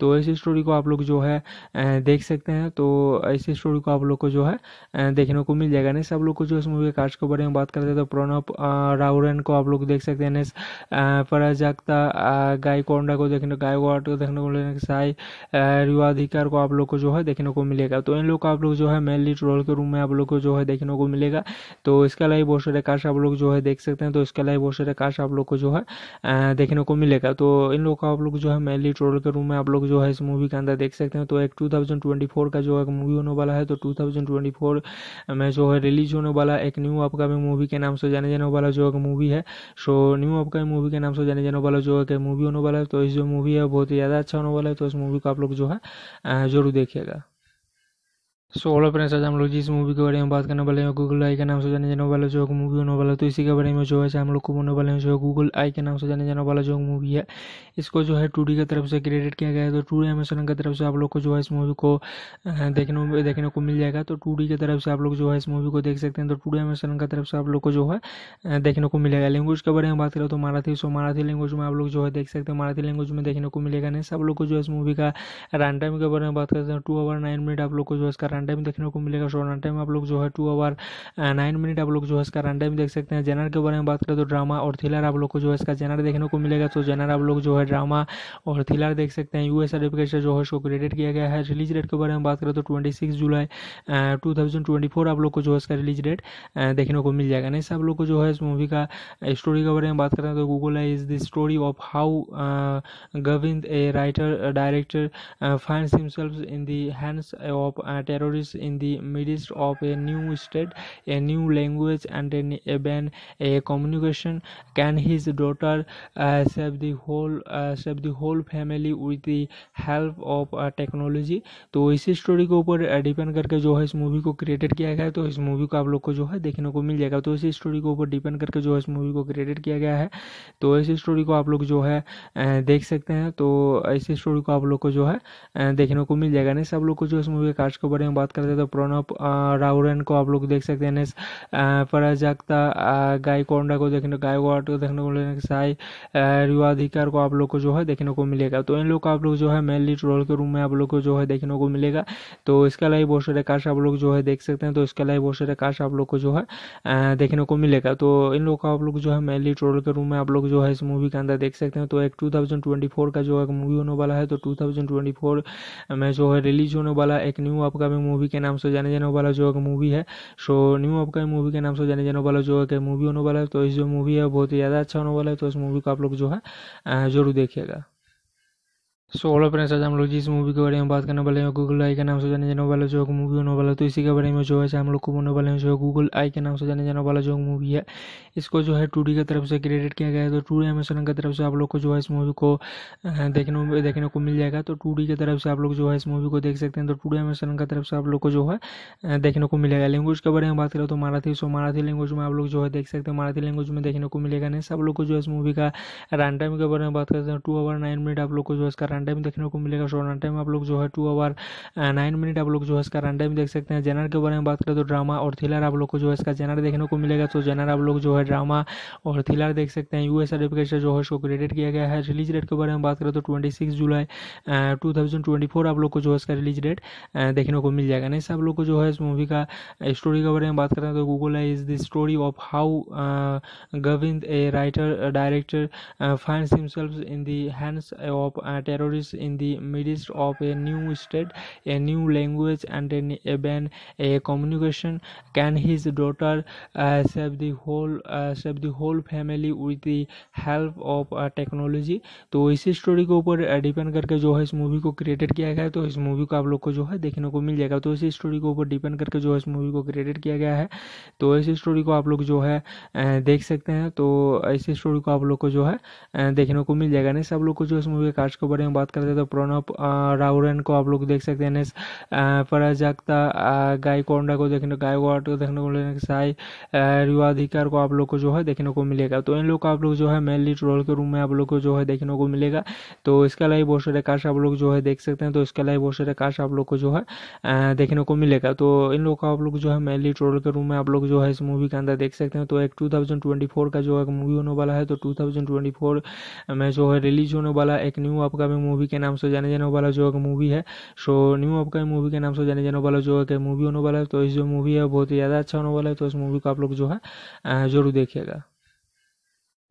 तो इसी स्टोरी को आप लोग जो है uh, देख सकते हैं तो इसी स्टोरी को आप लोग को जो है uh, देखने को मिल जाएगा नहीं सब लोग को जो इस मूवी के कार्ड के बारे में बात करते हैं तो प्रणव राउरन को आप लोग देख सकते हैं एनएस पराजगता गायकोंडा को देखने गायकवाड को देखने को मिलेगा साई रिवाधिकार को आप लोग को जो है देखने को मिलेगा तो इन लोग को आप लोग जो है मेन लीड रोल के रूम में आप लोग को जो है देखने को मिलेगा तो इसके अलावा बहुत सारे काश आप लोग जो है देख सकते हैं तो इसके अलावा बहुत सारे काश आप लोग को जो है देखने को मिलेगा तो इन लोग को आप लोग जो है मेन लीड रोल के रूम में आप लोग जो है इस मूवी के अंदर देख सकते हैं तो एक 2024 का जो है मूवी होने वाला है तो 2024 में जो है रिलीज होने वाला एक न्यू अपकमिंग मूवी के नाम से जाने जाने वाला जो मूवी है सो न्यू अपकमिंग मूवी के नाम से जाने जाने वाला जो है मूवी होने वाला है तो इस जो मूवी है बहुत ही ज़्यादा अच्छा होने वाला है तो इस मूवी को आप लोग जो है ज़रूर देखिएगा हेलो फ्रेंड्स आज हम लोग जिस मूवी के बारे में बात करने वाले हैं गूगल आई के नाम से जाने जाने वाला जो मूवी होने वाला तो इसी के बारे में जो है हम लोग को बोलने वाले हैं जो गूगल आई के नाम से जाने जाने वाला जो मूवी है इसको जो है टू की तरफ से क्रिएटेड किया गया है तो टू एमेसन की तरफ से आप लोग को जो है इस मूवी को देखने देखने को मिल जाएगा तो टू की तरफ से आप लोग जो है इस मूवी को देख सकते हैं तो टू एमेसन की तरफ से आप लोग को जो है देखने को मिलेगा लैंग्वेज के बारे में बात करें तो मराठी सो मराठी लैंग्वेज में आप लोग जो है देख सकते हैं मराठी लैंग्वेज में देखने को मिलेगा नहीं सब लोग को जो है इस मूवी का रन टाइम के बारे में बात करते हैं टू आवर नाइन मिनट आप लोग को जो है इसका रन टाइम देखने को मिलेगा शॉर्ट रन टाइम आप लोग जो है टू आवर नाइन मिनट आप लोग जो है इसका रन टाइम देख सकते हैं जेनर के बारे में बात करें तो ड्रामा और थ्रिलर आप लोग को जो है इसका जेनर देखने को मिलेगा तो जेनर आप लोग जो है ड्रामा और थ्रिलर देख सकते हैं यूएस सर्टिफिकेट जो है इसको क्रेडिट किया गया है रिलीज डेट के बारे में बात करें तो ट्वेंटी जुलाई टू आप लोग को जो है इसका रिलीज डेट देखने को मिल जाएगा नहीं आप लोग को जो है इस मूवी का स्टोरी के बारे में बात करें तो गूगल है is the story of how Govind a writer director find himself in the of terror terrorists in the midst of a new state, a new language, and an even a communication. Can his daughter uh, save the whole uh, save the whole family with the help of technology uh, तो इसी story के ऊपर depend uh, करके जो है इस movie को created किया गया है तो इस मूवी को आप लोग को जो है देखने को मिल जाएगा तो इसी स्टोरी के ऊपर डिपेंड करके जो है इस मूवी को क्रिएटेड किया गया है तो इसी स्टोरी को आप लोग जो है uh, देख सकते हैं तो इसी स्टोरी को आप लोग को जो है देखने को मिल जाएगा नहीं सब लोग को जो इस मूवी के कास्ट के बारे में बात करते हैं तो प्रणव राउरन को आप लोग देख सकते हैं एनएस फराज गायकोंडा को देखने गायकवाड को देखने को मिलेगा साई रिवाधिकार को आप लोग को जो है देखने को मिलेगा तो इन लोग को आप लोग जो है मेन लीड रोल के रूम में आप लोग को जो है देखने को मिलेगा तो इसके अलावा बहुत सारे काश आप लोग जो है देख सकते हैं तो इसके अलावा बहुत सारे काश आप लोग को जो है देखने को मिलेगा तो इन लोग का आप लोग जो है मेन लीड रोल के रूम में आप लोग जो है इस मूवी के अंदर देख सकते हैं तो एक टू का जो है मूवी होने वाला है तो टू में जो है रिलीज होने वाला एक न्यू अपकमिंग मूवी के नाम से जाने जाने वाला जो मूवी है सो न्यू अपकमिंग मूवी के नाम से जाने जाने वाला जो है मूवी होने वाला है तो इस जो मूवी है बहुत ही ज़्यादा अच्छा होने वाला है तो इस मूवी को आप लोग जो है ज़रूर देखिएगा हेलो फ्रेंड्स आज हम लोग जिस मूवी के बारे में बात करने वाले हैं गूगल आई के नाम से जाने जाने वाला जो मूवी होने वाला तो इसी के बारे में जो है हम लोग को बोलने वाले हैं जो गूगल आई के नाम से जाने जाने वाला जो मूवी है इसको जो है टू की तरफ से क्रिएटेड किया गया है तो टू एमेजोन की तरफ से आप लोग को जो है इस मूवी को देखने देखने को मिल जाएगा तो टू की तरफ से आप लोग जो है इस मूवी को देख सकते हैं तो टू एमेजोन की तरफ से आप लोग को जो है देखने को मिलेगा लैंग्वेज के बारे में बात करें तो मराठी सो मराठी लैंग्वेज में आप लोग जो है देख सकते हैं मराठी लैंग्वेज में देखने को मिलेगा नहीं सब लोग को जो है इस मूवी का रन टाइम के बारे में बात करते हैं टू आवर नाइन मिनट आप लोग को जो है इसका रन टाइम देखने को मिलेगा शो रन टाइम आप लोग जो है टू आवर नाइन मिनट आप लोग जो है इसका रन टाइम देख सकते हैं जेनर के बारे में बात करें तो ड्रामा और थ्रिलर आप लोग को जो है इसका जेनर देखने को मिलेगा तो जेनर आप लोग जो है ड्रामा और थ्रिलर देख सकते हैं यूएस सर्टिफिकेट जो है इसको क्रेडिट किया गया है रिलीज डेट के बारे में बात करें तो ट्वेंटी जुलाई टू आप लोग को जो है इसका रिलीज डेट देखने को मिल जाएगा नहीं आप लोग को जो है इस मूवी का स्टोरी के बारे में बात करें तो Google is the story of how Govind a writer director find himself in the of terror terrorists in the midst of a new state, a new language, and an even a communication. Can his daughter uh, save the whole uh, save the whole family with the help of technology तो इसी story के ऊपर depend uh, करके जो है इस movie को created किया गया है तो इस मूवी को आप लोग को जो है देखने को मिल जाएगा तो इसी स्टोरी के ऊपर डिपेंड करके जो है इस मूवी को क्रिएटेड किया गया है तो इसी स्टोरी को आप लोग जो है uh, देख सकते हैं तो इसी स्टोरी को आप लोग को जो है uh, देखने को मिल जाएगा नहीं सब लोग को जो इस मूवी के कार्ड के बारे में बात करते हैं तो प्रणव राउरन को आप लोग देख सकते हैं एनएस पराजगता गायकोंडा को देखने गायकवाड को देखने को मिलेगा साई रिवाधिकार को आप लोग को जो है देखने को मिलेगा तो इन लोग को आप लोग जो है मेन लीड रोल के रूम में आप लोग को जो है देखने को मिलेगा तो इसके अलावा बहुत सारे काश आप लोग जो है देख सकते हैं तो इसके अलावा बहुत सारे काश आप लोग को जो है देखने को मिलेगा तो इन लोग को आप लोग जो है मेन लीड रोल के रूम में आप लोग जो है इस मूवी के अंदर देख सकते हैं तो एक टू का जो है मूवी होने वाला है तो टू में जो है रिलीज होने वाला एक न्यू अपकमिंग मूवी के नाम से जाने जाने वाला जो मूवी है सो न्यू अपकमिंग मूवी के नाम से जाने जाने वाला जो है मूवी होने वाला है तो इस जो मूवी है बहुत ही ज़्यादा अच्छा होने वाला है तो इस मूवी को आप लोग जो है ज़रूर देखिएगा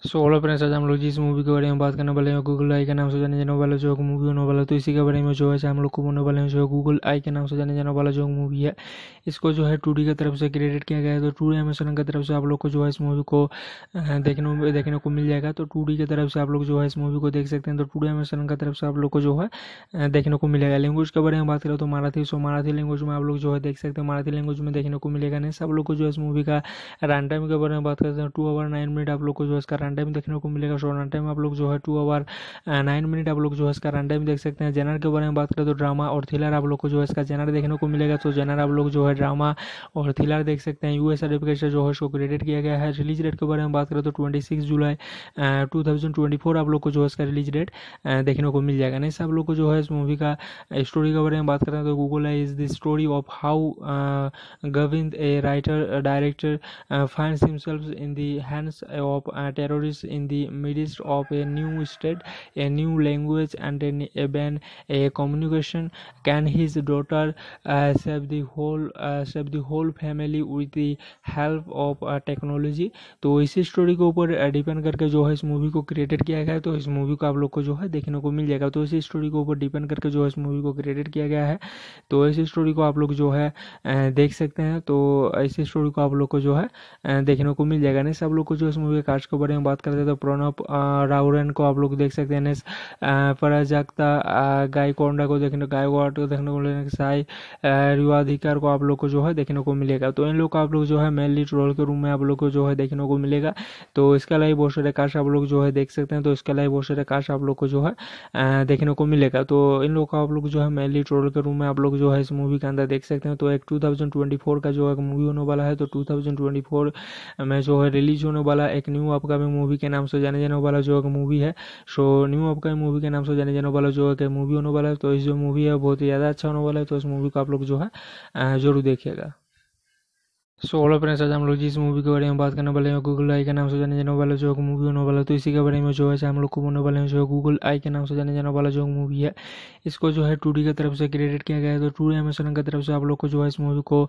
हेलो फ्रेंड्स आज हम लोग जिस मूवी के बारे में बात करने वाले हैं गूगल आई के नाम से जाने जाने वाला जो मूवी होने वाला तो इसी के बारे में जो है हम लोग को बोलने वाले हैं जो गूगल आई के नाम से जाने जाने वाला जो मूवी है इसको जो है टू की तरफ से क्रिएटेड किया गया है तो टू एमेजोन की तरफ से आप लोग को जो है इस मूवी को देखने देखने को मिल जाएगा तो टू की तरफ से आप लोग जो है इस मूवी को देख सकते हैं तो टू एमेसन की तरफ से आप लोग को जो है देखने को मिलेगा लैंग्वेज के बारे में बात करें तो मराठी सो मराठी लैंग्वेज में आप लोग जो है देख सकते हैं मराठी लैंग्वेज में देखने को मिलेगा नहीं सब लोग को जो है इस मूवी का रन टाइम के बारे में बात करते हैं टू आवर नाइन मिनट आप लोग को जो है इसका रन टाइम देखने को मिलेगा शॉर्ट रन टाइम आप लोग जो है टू आवर नाइन मिनट आप लोग जो है इसका रन टाइम देख सकते हैं जेनर के बारे में बात करें तो ड्रामा और थ्रिलर आप लोग को जो है इसका जेनर देखने को मिलेगा तो जेनर आप लोग जो है ड्रामा और थ्रिलर देख सकते हैं यूएस सर्टिफिकेट जो है इसको क्रेडिट किया गया है रिलीज डेट के बारे में बात करें तो ट्वेंटी जुलाई टू आप लोग को जो है इसका रिलीज डेट देखने को मिल जाएगा नहीं आप लोग को जो है इस मूवी का स्टोरी के बारे में बात करें तो गूगल है is the story of how Govind a writer director find himself in the of terror terrorists in the midst of a new state, a new language, and an even a communication. Can his daughter uh, save the whole uh, save the whole family with the help of technology uh, तो इसी story के ऊपर depend uh, करके जो है इस movie को created किया गया है तो इस मूवी को आप लोग को जो है देखने को मिल जाएगा तो इसी स्टोरी के ऊपर डिपेंड करके जो है इस मूवी को क्रिएटेड किया गया है तो इसी स्टोरी को आप लोग जो है uh, देख सकते हैं तो इसी स्टोरी को आप लोग को जो है देखने को मिल जाएगा नहीं सब लोग को जो इस मूवी के कास्ट के बारे में बात करते हैं तो प्रणव राउरन को आप लोग देख सकते हैं एनएस फराज अख्ता गायकोंडा को देखने गायकवाड को देखने को मिलेगा साई रिवाधिकार को आप लोग को जो है देखने को मिलेगा तो इन लोग को आप लोग जो है मेन लीड रोल के रूम में आप लोग को जो है देखने को मिलेगा तो इसके अलावा बहुत सारे काश आप लोग जो है देख सकते हैं तो इसके अलावा बहुत सारे काश आप लोग को जो है देखने को मिलेगा तो इन लोग को आप लोग जो है मेन लीड रोल के रूम में आप लोग जो है इस मूवी के अंदर देख सकते हैं तो एक टू का जो है मूवी होने वाला है तो टू में जो है रिलीज होने वाला एक न्यू अपकमिंग मूवी के नाम से जाने जाने वाला जो मूवी है सो न्यू अपकमिंग मूवी के नाम से जाने जाने वाला जो है मूवी होने वाला है तो इस जो मूवी है बहुत ही ज़्यादा अच्छा होने वाला है तो इस मूवी को आप लोग जो है ज़रूर देखिएगा सोलह फ्रेंड्स आज हम लोग जिस मूवी के बारे में बात करने वाले हैं गूगल आई के नाम से जाने जाने वाला जो मूवी होने वाला तो इसी के बारे में जो है हम लोग को बोलने वाले हैं जो गूगल आई के नाम से जाने जाने वाला जो मूवी है इसको जो है टू की तरफ से क्रिएटेड किया गया है तो टू एमेशन की तरफ से आप लोग को जो है इस मूवी को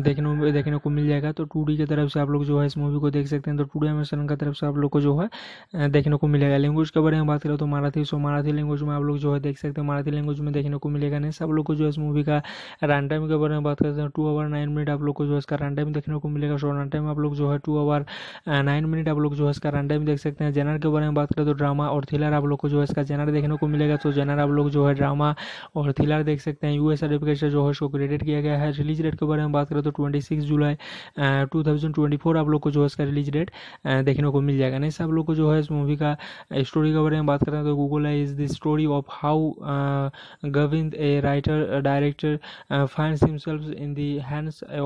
देखने देखने को मिल जाएगा तो टू की तरफ से आप लोग जो है इस मूवी को देख सकते हैं तो टू एमेजोन की तरफ से आप लोग को जो है देखने को मिलेगा लैंग्वेज के बारे में बात करें तो मराठी सो मराठी लैंग्वेज में आप लोग जो है देख सकते हैं मराठी लैंग्वेज में देखने को मिलेगा नहीं सब लोग को जो है इस मूवी का रन टाइम के बारे में बात करते हैं टू आवर नाइन मिनट आप लोग को जो है इसका रन टाइम देखने को मिलेगा शो रन टाइम आप लोग जो है टू आवर नाइन मिनट आप लोग जो है इसका रन टाइम देख सकते हैं जेनर के बारे में बात करें तो ड्रामा और थ्रिलर आप लोग को जो है इसका जेनर देखने को मिलेगा तो जेनर आप लोग जो है ड्रामा और थ्रिलर देख सकते हैं यूएस सर्टिफिकेट जो है इसको क्रेडिट किया गया है रिलीज डेट के बारे में बात करें तो ट्वेंटी जुलाई टू आप लोग को जो है इसका रिलीज डेट देखने को मिल जाएगा नहीं आप लोग को जो है इस मूवी का स्टोरी के बारे में बात करें तो Google is the story of how Govind a writer director find himself in the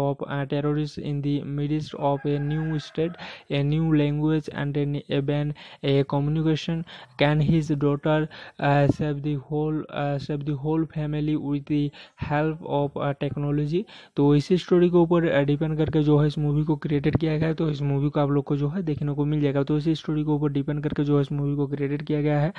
of terror terrorists in the midst of a new state, a new language, and an even a communication. Can his daughter uh, save the whole uh, save the whole family with the help of uh, technology? तो इसी story के ऊपर depend uh, करके जो है इस movie को created किया गया है तो इस मूवी को आप लोग को जो है देखने को मिल जाएगा तो इसी स्टोरी के ऊपर डिपेंड करके जो है इस मूवी को क्रिएटेड किया गया है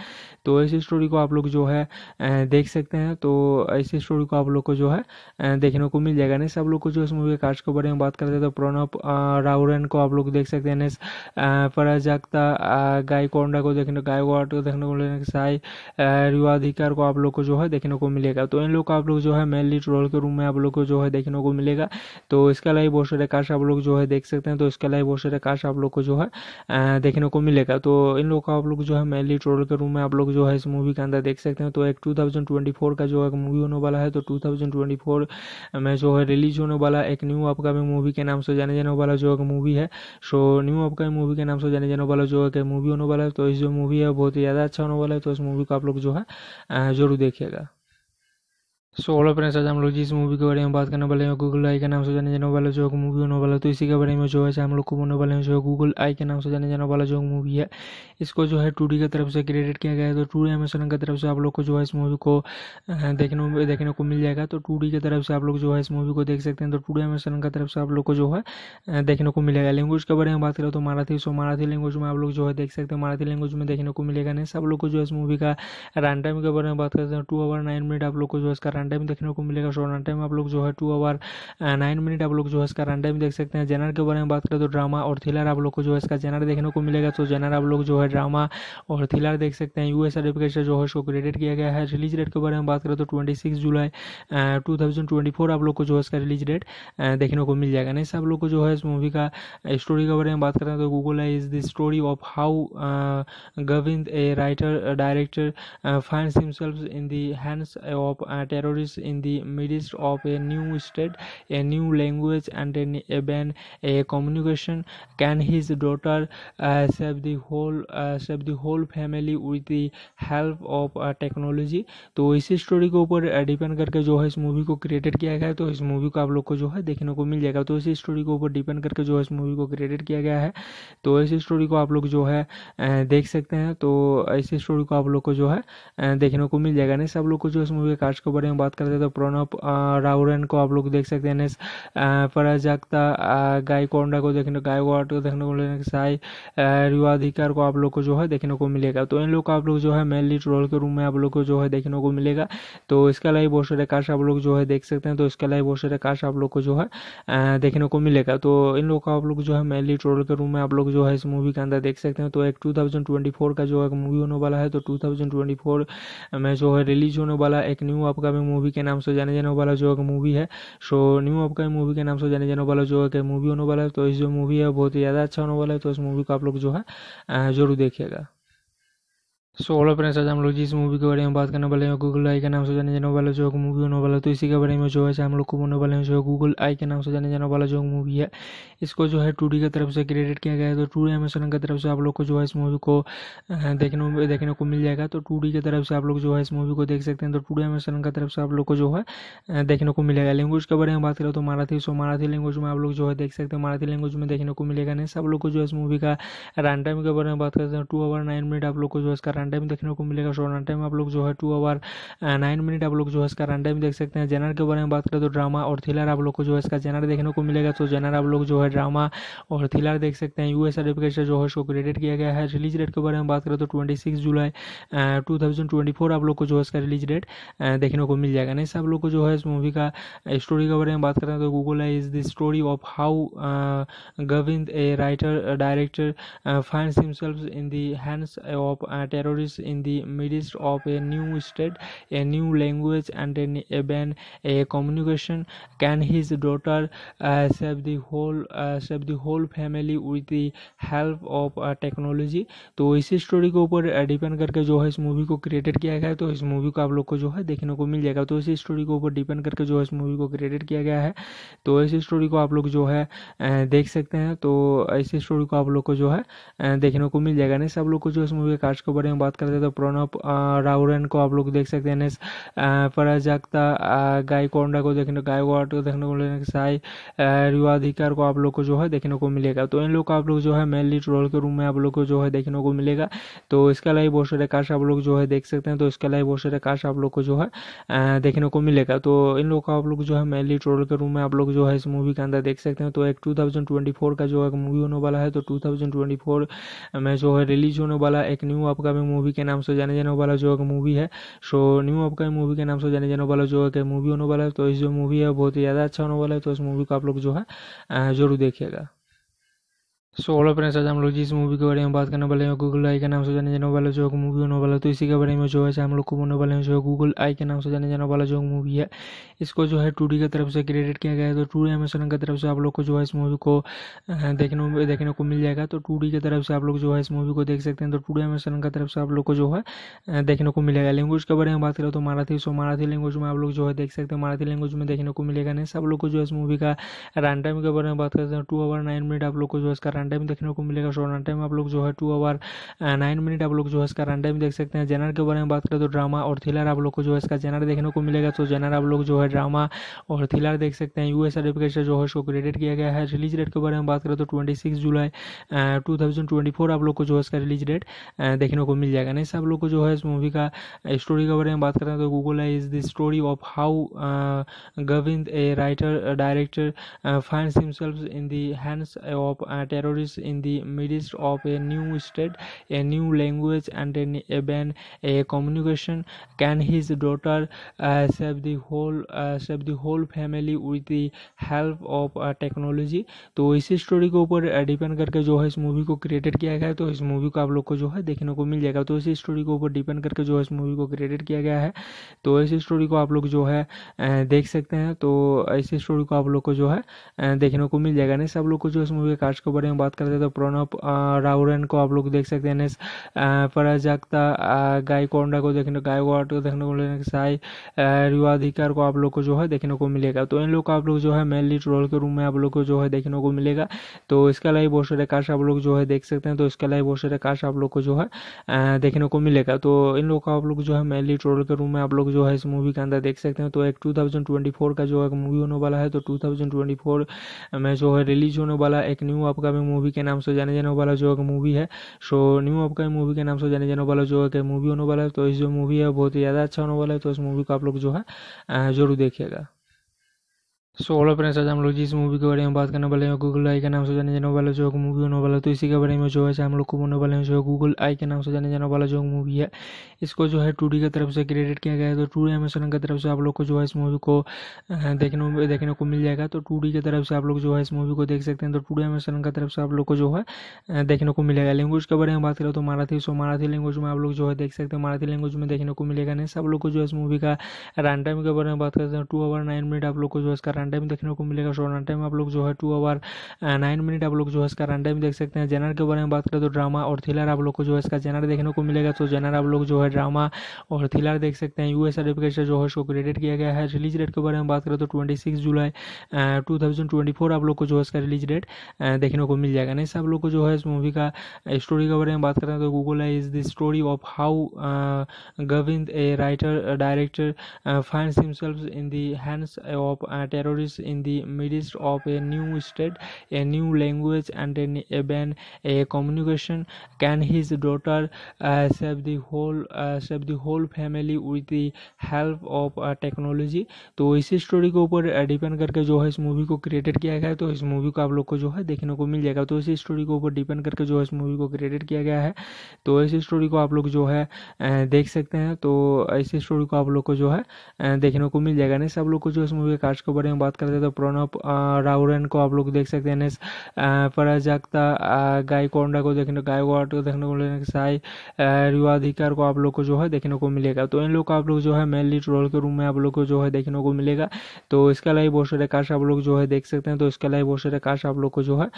तो इसी स्टोरी को आप लोग जो है uh, देख सकते हैं तो इसी स्टोरी को आप लोग को जो है uh, देखने को मिल जाएगा नहीं सब लोग को जो इस मूवी के कास्ट के बारे में बात करते हैं तो प्रणव राउरन को आप लोग देख सकते हैं एनएस पराजकता गायकोंडा को देखने गायकवाड को देखने को मिलेगा साई रिवाधिकार को आप लोग को जो है देखने को मिलेगा तो इन लोग को आप लोग जो है मेन लीड रोल के रूम में आप लोग को जो है देखने को मिलेगा तो इसके अलावा बहुत सारे काश आप लोग जो है देख सकते हैं तो इसके अलावा बहुत सारे काश आप लोग को जो है देखने को मिलेगा तो इन लोग को आप लोग जो है मेन लीड रोल के रूम में आप लोग जो है इस मूवी के अंदर देख सकते हैं तो एक 2024 का जो है मूवी होने वाला है तो 2024 में जो है रिलीज होने वाला एक न्यू अपकमिंग मूवी के नाम से जाने जाने वाला जो मूवी है सो न्यू अपकमिंग मूवी के नाम से जाने जाने वाला जो है मूवी होने वाला है तो इस जो मूवी है बहुत ही ज़्यादा अच्छा होने वाला है तो इस मूवी को आप लोग जो है ज़रूर देखिएगा हेलो फ्रेंड्स आज हम लोग जिस मूवी के बारे में बात करने वाले हैं गूगल आई के नाम से जाने जाने वाला जो मूवी होने वाला तो इसी के बारे में जो है हम लोग को बोलने वाले हैं जो गूगल आई के नाम से जाने जाने वाला जो मूवी है इसको जो है टू की तरफ से क्रिएटेड किया गया है तो टू एमेशन की तरफ से आप लोग को जो है इस मूवी को देखने देखने को मिल जाएगा तो टू की तरफ से आप लोग जो है इस मूवी को देख सकते हैं तो टू एमेशन की तरफ से आप लोग को जो है देखने को मिलेगा लैंग्वेज के बारे में बात करें तो मराठी सो मराठी लैंग्वेज में आप लोग जो है देख सकते हैं मराठी लैंग्वेज में देखने को मिलेगा नहीं सब लोग को जो है इस मूवी का रन टाइम के बारे में बात करते हैं टू आवर नाइन मिनट आप लोग को जो है इसका रन टाइम देखने को मिलेगा शो रन टाइम आप लोग जो है टू आवर नाइन मिनट आप लोग जो है इसका रन टाइम देख सकते हैं जेनर के बारे में बात करें तो ड्रामा और थ्रिलर आप लोग को जो है इसका जेनर देखने को मिलेगा तो जेनर आप लोग जो है ड्रामा और थ्रिलर देख सकते हैं यूएस सर्टिफिकेट जो है इसको क्रेडिट किया गया है रिलीज डेट के बारे में बात करें तो ट्वेंटी जुलाई टू आप लोग को जो है इसका रिलीज डेट देखने को मिल जाएगा नहीं आप लोग को जो है इस मूवी का स्टोरी के बारे में बात करें तो गूगल है is the story of how Govind a writer director find himself in the of terror territories in the midst of a new state, a new language, and an even a communication. Can his daughter uh, save the whole uh, save the whole family with the help of uh, technology? तो इसी story के ऊपर depend uh, करके जो है इस movie को created किया गया है तो इस मूवी को आप लोग को जो है देखने को मिल जाएगा तो इसी स्टोरी के ऊपर डिपेंड करके जो है इस मूवी को क्रिएटेड किया गया है तो इसी स्टोरी को आप लोग जो है uh, देख सकते हैं तो इसी स्टोरी को आप लोग को जो है uh, देखने को मिल जाएगा नहीं सब लोग को जो इस मूवी के कार्ड के बारे में बात करते हैं तो प्रणब राउरन को आप लोग देख सकते हैं एन एस गायकोंडा को देखने गायकवाड को देखने को मिलेगा साई रिवाधिकार को आप लोग को जो है देखने को मिलेगा तो इन लोग को आप लोग जो है मेन लीड रोल के रूम में आप लोग को जो है देखने को मिलेगा तो इसका लाइव बहुत सारे काश आप लोग जो है देख सकते हैं तो इसका लाइव बहुत सारे काश आप लोग को जो है देखने को मिलेगा तो इन लोग को आप लोग जो है मेन लीड रोल के रूम में आप लोग जो है इस मूवी के अंदर देख सकते हैं तो एक टू का जो है मूवी होने वाला है तो टू में जो है रिलीज होने वाला एक न्यू अपकमिंग मूवी के नाम से जाने जाने वाला जो एक मूवी है सो न्यू अपकमिंग मूवी के नाम से जाने जाने वाला जो एक मूवी होने वाला है तो इस जो मूवी है बहुत ही ज़्यादा अच्छा होने वाला है तो इस मूवी को आप लोग जो है ज़रूर देखिएगा सोलह फ्रेंड्स आज हम लोग जिस मूवी के बारे में बात करने वाले हैं गूगल आई के नाम से जाने जाने वाला जो मूवी होने वाला तो इसी के बारे में जो है हम लोग को बोलने वाले हैं जो गूगल आई के नाम से जाने जाने वाला जो मूवी है इसको जो है टू की तरफ से क्रिएटेड किया गया है तो टू एमेजोन की तरफ से आप लोग को जो है इस मूवी को देखने देखने को मिल जाएगा तो टू की तरफ से आप लोग जो है इस मूवी को देख सकते हैं तो टू एमेजोन की तरफ से आप लोग को जो है देखने को मिलेगा लैंग्वेज के बारे में बात करें तो मराठी सो मराठी लैंग्वेज में आप लोग जो है देख सकते हैं मराठी लैंग्वेज में देखने को मिलेगा नहीं सब लोग को जो है इस मूवी का रन टाइम के बारे में बात करते हैं टू आवर नाइन मिनट आप लोग को जो है इसका रन टाइम देखने को मिलेगा सो रन टाइम आप लोग जो है टू आवर नाइन मिनट आप लोग जो है इसका रन टाइम देख सकते हैं जेनर के बारे में बात करें तो ड्रामा और थ्रिलर आप लोग को जो है इसका जेनर देखने को मिलेगा तो जेनर आप लोग जो है ड्रामा और थ्रिलर देख सकते हैं यूएस सर्टिफिकेट जो है इसको क्रेडिट किया गया है रिलीज डेट के बारे में बात करें तो ट्वेंटी जुलाई टू आप लोग को जो है इसका रिलीज डेट देखने को मिल जाएगा नहीं आप लोग को जो है इस मूवी का स्टोरी के बारे में बात करें तो Google is the story of how Govind a writer director find himself in the of terror terrorists in the midst of a new state, a new language, and an even a communication. Can his daughter uh, save the whole uh, save the whole family with the help of technology uh, तो इसी story के ऊपर depend uh, करके जो है इस movie को created किया गया है तो इस मूवी को आप लोग को जो है देखने को मिल जाएगा तो इसी स्टोरी के ऊपर डिपेंड करके जो है इस मूवी को क्रिएटेड किया गया है तो इसी स्टोरी को आप लोग जो है uh, देख सकते हैं तो इसी स्टोरी को आप लोग को जो है देखने को मिल जाएगा नहीं सब लोग को जो इस मूवी के कार्ड के बारे में बात करते हैं तो प्रणव राउरन को आप लोग देख सकते हैं एनएस पराजकता गायकोंडा को देखने गायकवाड को देखने को मिलेगा साई रिवाधिकार को आप लोग को जो है देखने को मिलेगा तो इन लोग को आप लोग जो है मेन लीड रोल के रूम में आप लोग को जो है देखने को मिलेगा तो इसके अलावा बहुत सारे काश आप लोग जो है देख सकते हैं तो इसके अलावा बहुत सारे काश आप लोग को जो है देखने को मिलेगा तो इन लोग को आप लोग जो है मेन लीड रोल के रूम में आप लोग जो है इस मूवी के अंदर देख सकते हैं तो एक 2024 का जो है मूवी होने वाला है तो 2024 में जो है रिलीज होने वाला एक न्यू अपकमिंग मूवी के नाम से जाने जाने वाला जो मूवी है सो न्यू अपकमिंग मूवी के नाम से जाने जाने वाला जो है मूवी होने वाला है तो इस जो मूवी है बहुत ही ज़्यादा अच्छा होने वाला है तो इस मूवी को आप लोग जो है ज़रूर देखिएगा हेलो फ्रेंड्स आज हम लोग जिस मूवी के बारे में बात करने वाले हैं गूगल आई के नाम से जाने जाने वाला जो मूवी होने वाला तो इसी के बारे में जो है हम लोग को बोलने वाले हैं जो गूगल आई के नाम से जाने जाने वाला जो मूवी है इसको जो है टू की तरफ से क्रिएटेड किया गया है तो टू एमेशन की तरफ से आप लोग को जो है इस मूवी को देखने देखने को मिल जाएगा तो टू की तरफ से आप लोग जो है इस मूवी को देख सकते हैं तो टू एमेशन की तरफ से आप लोग को जो है देखने को मिलेगा लैंग्वेज के बारे में बात करें तो मराठी सो मराठी लैंग्वेज में आप लोग जो है देख सकते हैं मराठी लैंग्वेज में देखने को मिलेगा नहीं सब लोग को जो है इस मूवी का रन टाइम के बारे में बात करते हैं टू आवर नाइन मिनट आप लोग को जो है इसका रन टाइम देखने को मिलेगा शो रन टाइम आप लोग जो है टू आवर नाइन मिनट आप लोग जो है इसका रन टाइम देख सकते हैं जेनर के बारे में बात करें तो ड्रामा और थ्रिलर आप लोग को जो है इसका जेनर देखने को मिलेगा तो जेनर आप लोग जो है ड्रामा और थ्रिलर देख सकते हैं यूएस सर्टिफिकेट जो है इसको क्रेडिट किया गया है रिलीज डेट के बारे में बात करें तो ट्वेंटी जुलाई टू आप लोग को जो है इसका रिलीज डेट देखने को मिल जाएगा नहीं आप लोग को जो है इस मूवी का स्टोरी के बारे में बात करें तो गूगल है is the story of how Govind a writer director find himself in the of terror territories in the midst of a new state, a new language, and an even a communication. Can his daughter uh, save the whole uh, save the whole family with the help of uh, technology? तो इसी story के ऊपर depend uh, करके जो है इस movie को created किया गया है तो इस मूवी को आप लोग को जो है देखने को मिल जाएगा तो इसी स्टोरी के ऊपर डिपेंड करके जो है इस मूवी को क्रिएटेड किया गया है तो इसी स्टोरी को आप लोग जो है uh, देख सकते हैं तो इसी स्टोरी को आप लोग को जो है uh, देखने को मिल जाएगा नहीं सब लोग को जो इस मूवी के कार्ड के बारे में बात करते हैं तो प्रणव राउरन को आप लोग देख सकते हैं एन एस गायकोंडा को देखने गायकवाड को देखने को मिलेगा साई रिवाधिकार को आप लोग को जो है देखने को मिलेगा तो इन लोग को आप लोग जो है मेन लीड रोल के रूम में आप लोग को जो है देखने को मिलेगा तो इसके अलावा बहुत सारे काश आप लोग जो है देख सकते हैं तो इसके अलावा बहुत सारे काश आप लोग को जो है देखने को मिलेगा तो इन लोग को आप लोग जो है मेन लीड रोल के रूम में आप लोग जो है इस मूवी के अंदर देख सकते हैं तो एक 2024 का जो है मूवी होने वाला है तो 2024 में जो है रिलीज होने वाला एक न्यू अपकमिंग मूवी के नाम से जाने जाने वाला जो मूवी है सो न्यू अपकमिंग मूवी के नाम से जाने जाने वाला जो मूवी होने वाला है तो इस जो मूवी है बहुत ही ज़्यादा अच्छा होने वाला है तो इस मूवी को आप लोग जो है ज़रूर देखिएगा सोलह फ्रेंड्स आज हम लोग जिस मूवी के बारे में बात करने वाले हैं गूगल आई के नाम से जाने जाने वाला जो मूवी होने वाला तो इसी के बारे में जो है हम लोग को बोलने वाले हैं जो गूगल आई के नाम से जाने जाने वाला जो मूवी है इसको जो है टू की तरफ से क्रिएटेड किया गया है तो टू एमेजोन की तरफ से आप लोग को जो है इस मूवी को देखने देखने को मिल जाएगा तो टू की तरफ से आप लोग जो है इस मूवी को देख सकते हैं तो टू एमेजोन की तरफ से आप लोग को जो है देखने को मिलेगा लैंग्वेज के बारे में बात करें तो मराठी सो मराठी लैंग्वेज में आप लोग जो है देख सकते हैं मराठी लैंग्वेज में देखने को मिलेगा नहीं सब लोग को जो है इस मूवी का रन टाइम के बारे में बात करते हैं टू आवर नाइन मिनट आप लोग को जो है इसका रन टाइम देखने को मिलेगा शो रन टाइम आप लोग जो है टू आवर नाइन मिनट आप लोग जो है इसका रन टाइम देख सकते हैं जेनर के बारे में बात करें तो ड्रामा और थ्रिलर आप लोग को जो है इसका जेनर देखने को मिलेगा तो जेनर आप लोग जो है ड्रामा और थ्रिलर देख सकते हैं यूएस सर्टिफिकेट जो है इसको क्रेडिट किया गया है रिलीज डेट के बारे में बात करें तो ट्वेंटी जुलाई टू आप लोग को जो है इसका रिलीज डेट देखने को मिल जाएगा नहीं आप लोग को जो है इस मूवी का स्टोरी के बारे में बात करें तो Google is the story of how Govind a writer director find himself in the of terror terrorists in the midst of a new state, a new language, and an even a communication. Can his daughter uh, save the whole uh, save the whole family with the help of technology uh, तो इसी story के ऊपर depend uh, करके जो है इस movie को created किया गया है तो इस मूवी को आप लोग को जो है देखने को मिल जाएगा तो इसी स्टोरी के ऊपर डिपेंड करके जो है इस मूवी को क्रिएटेड किया गया है तो इसी स्टोरी को आप लोग जो है uh, देख सकते हैं तो इसी स्टोरी को आप लोग को जो है देखने को मिल जाएगा नहीं सब लोग को जो इस मूवी के कास्ट के बारे में बात करते हैं तो प्रणव राउरन को आप लोग देख सकते हैं एनएस पराजगता गायकोंडा को देखने गायकवाड को देखने को मिलेगा साई रिवाधिकार को आप लोग को जो है देखने को मिलेगा तो इन लोग को आप लोग जो है मेन लीड रोल के रूम में आप लोग को जो है देखने को मिलेगा तो इसके अलावा बहुत सारे काश आप लोग जो है देख सकते हैं तो इसके अलावा बहुत सारे काश आप लोग को जो है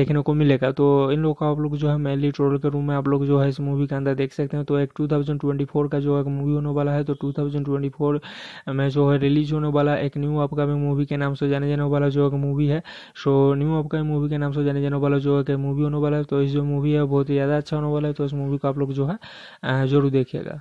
देखने को मिलेगा तो इन लोग को आप लोग जो है मेन लीड रोल के रूम में आप लोग जो है इस मूवी के अंदर देख सकते हैं तो एक टू का जो है मूवी होने वाला है तो टू में जो है रिलीज होने वाला एक न्यू अपकमिंग मूवी के नाम से जाने जाने वाला जो मूवी है सो न्यू अपकमिंग मूवी के नाम से जाने जाने वाला जो है मूवी होने वाला है तो इस जो मूवी है बहुत ही ज़्यादा अच्छा होने वाला है तो इस मूवी को आप लोग जो है ज़रूर देखिएगा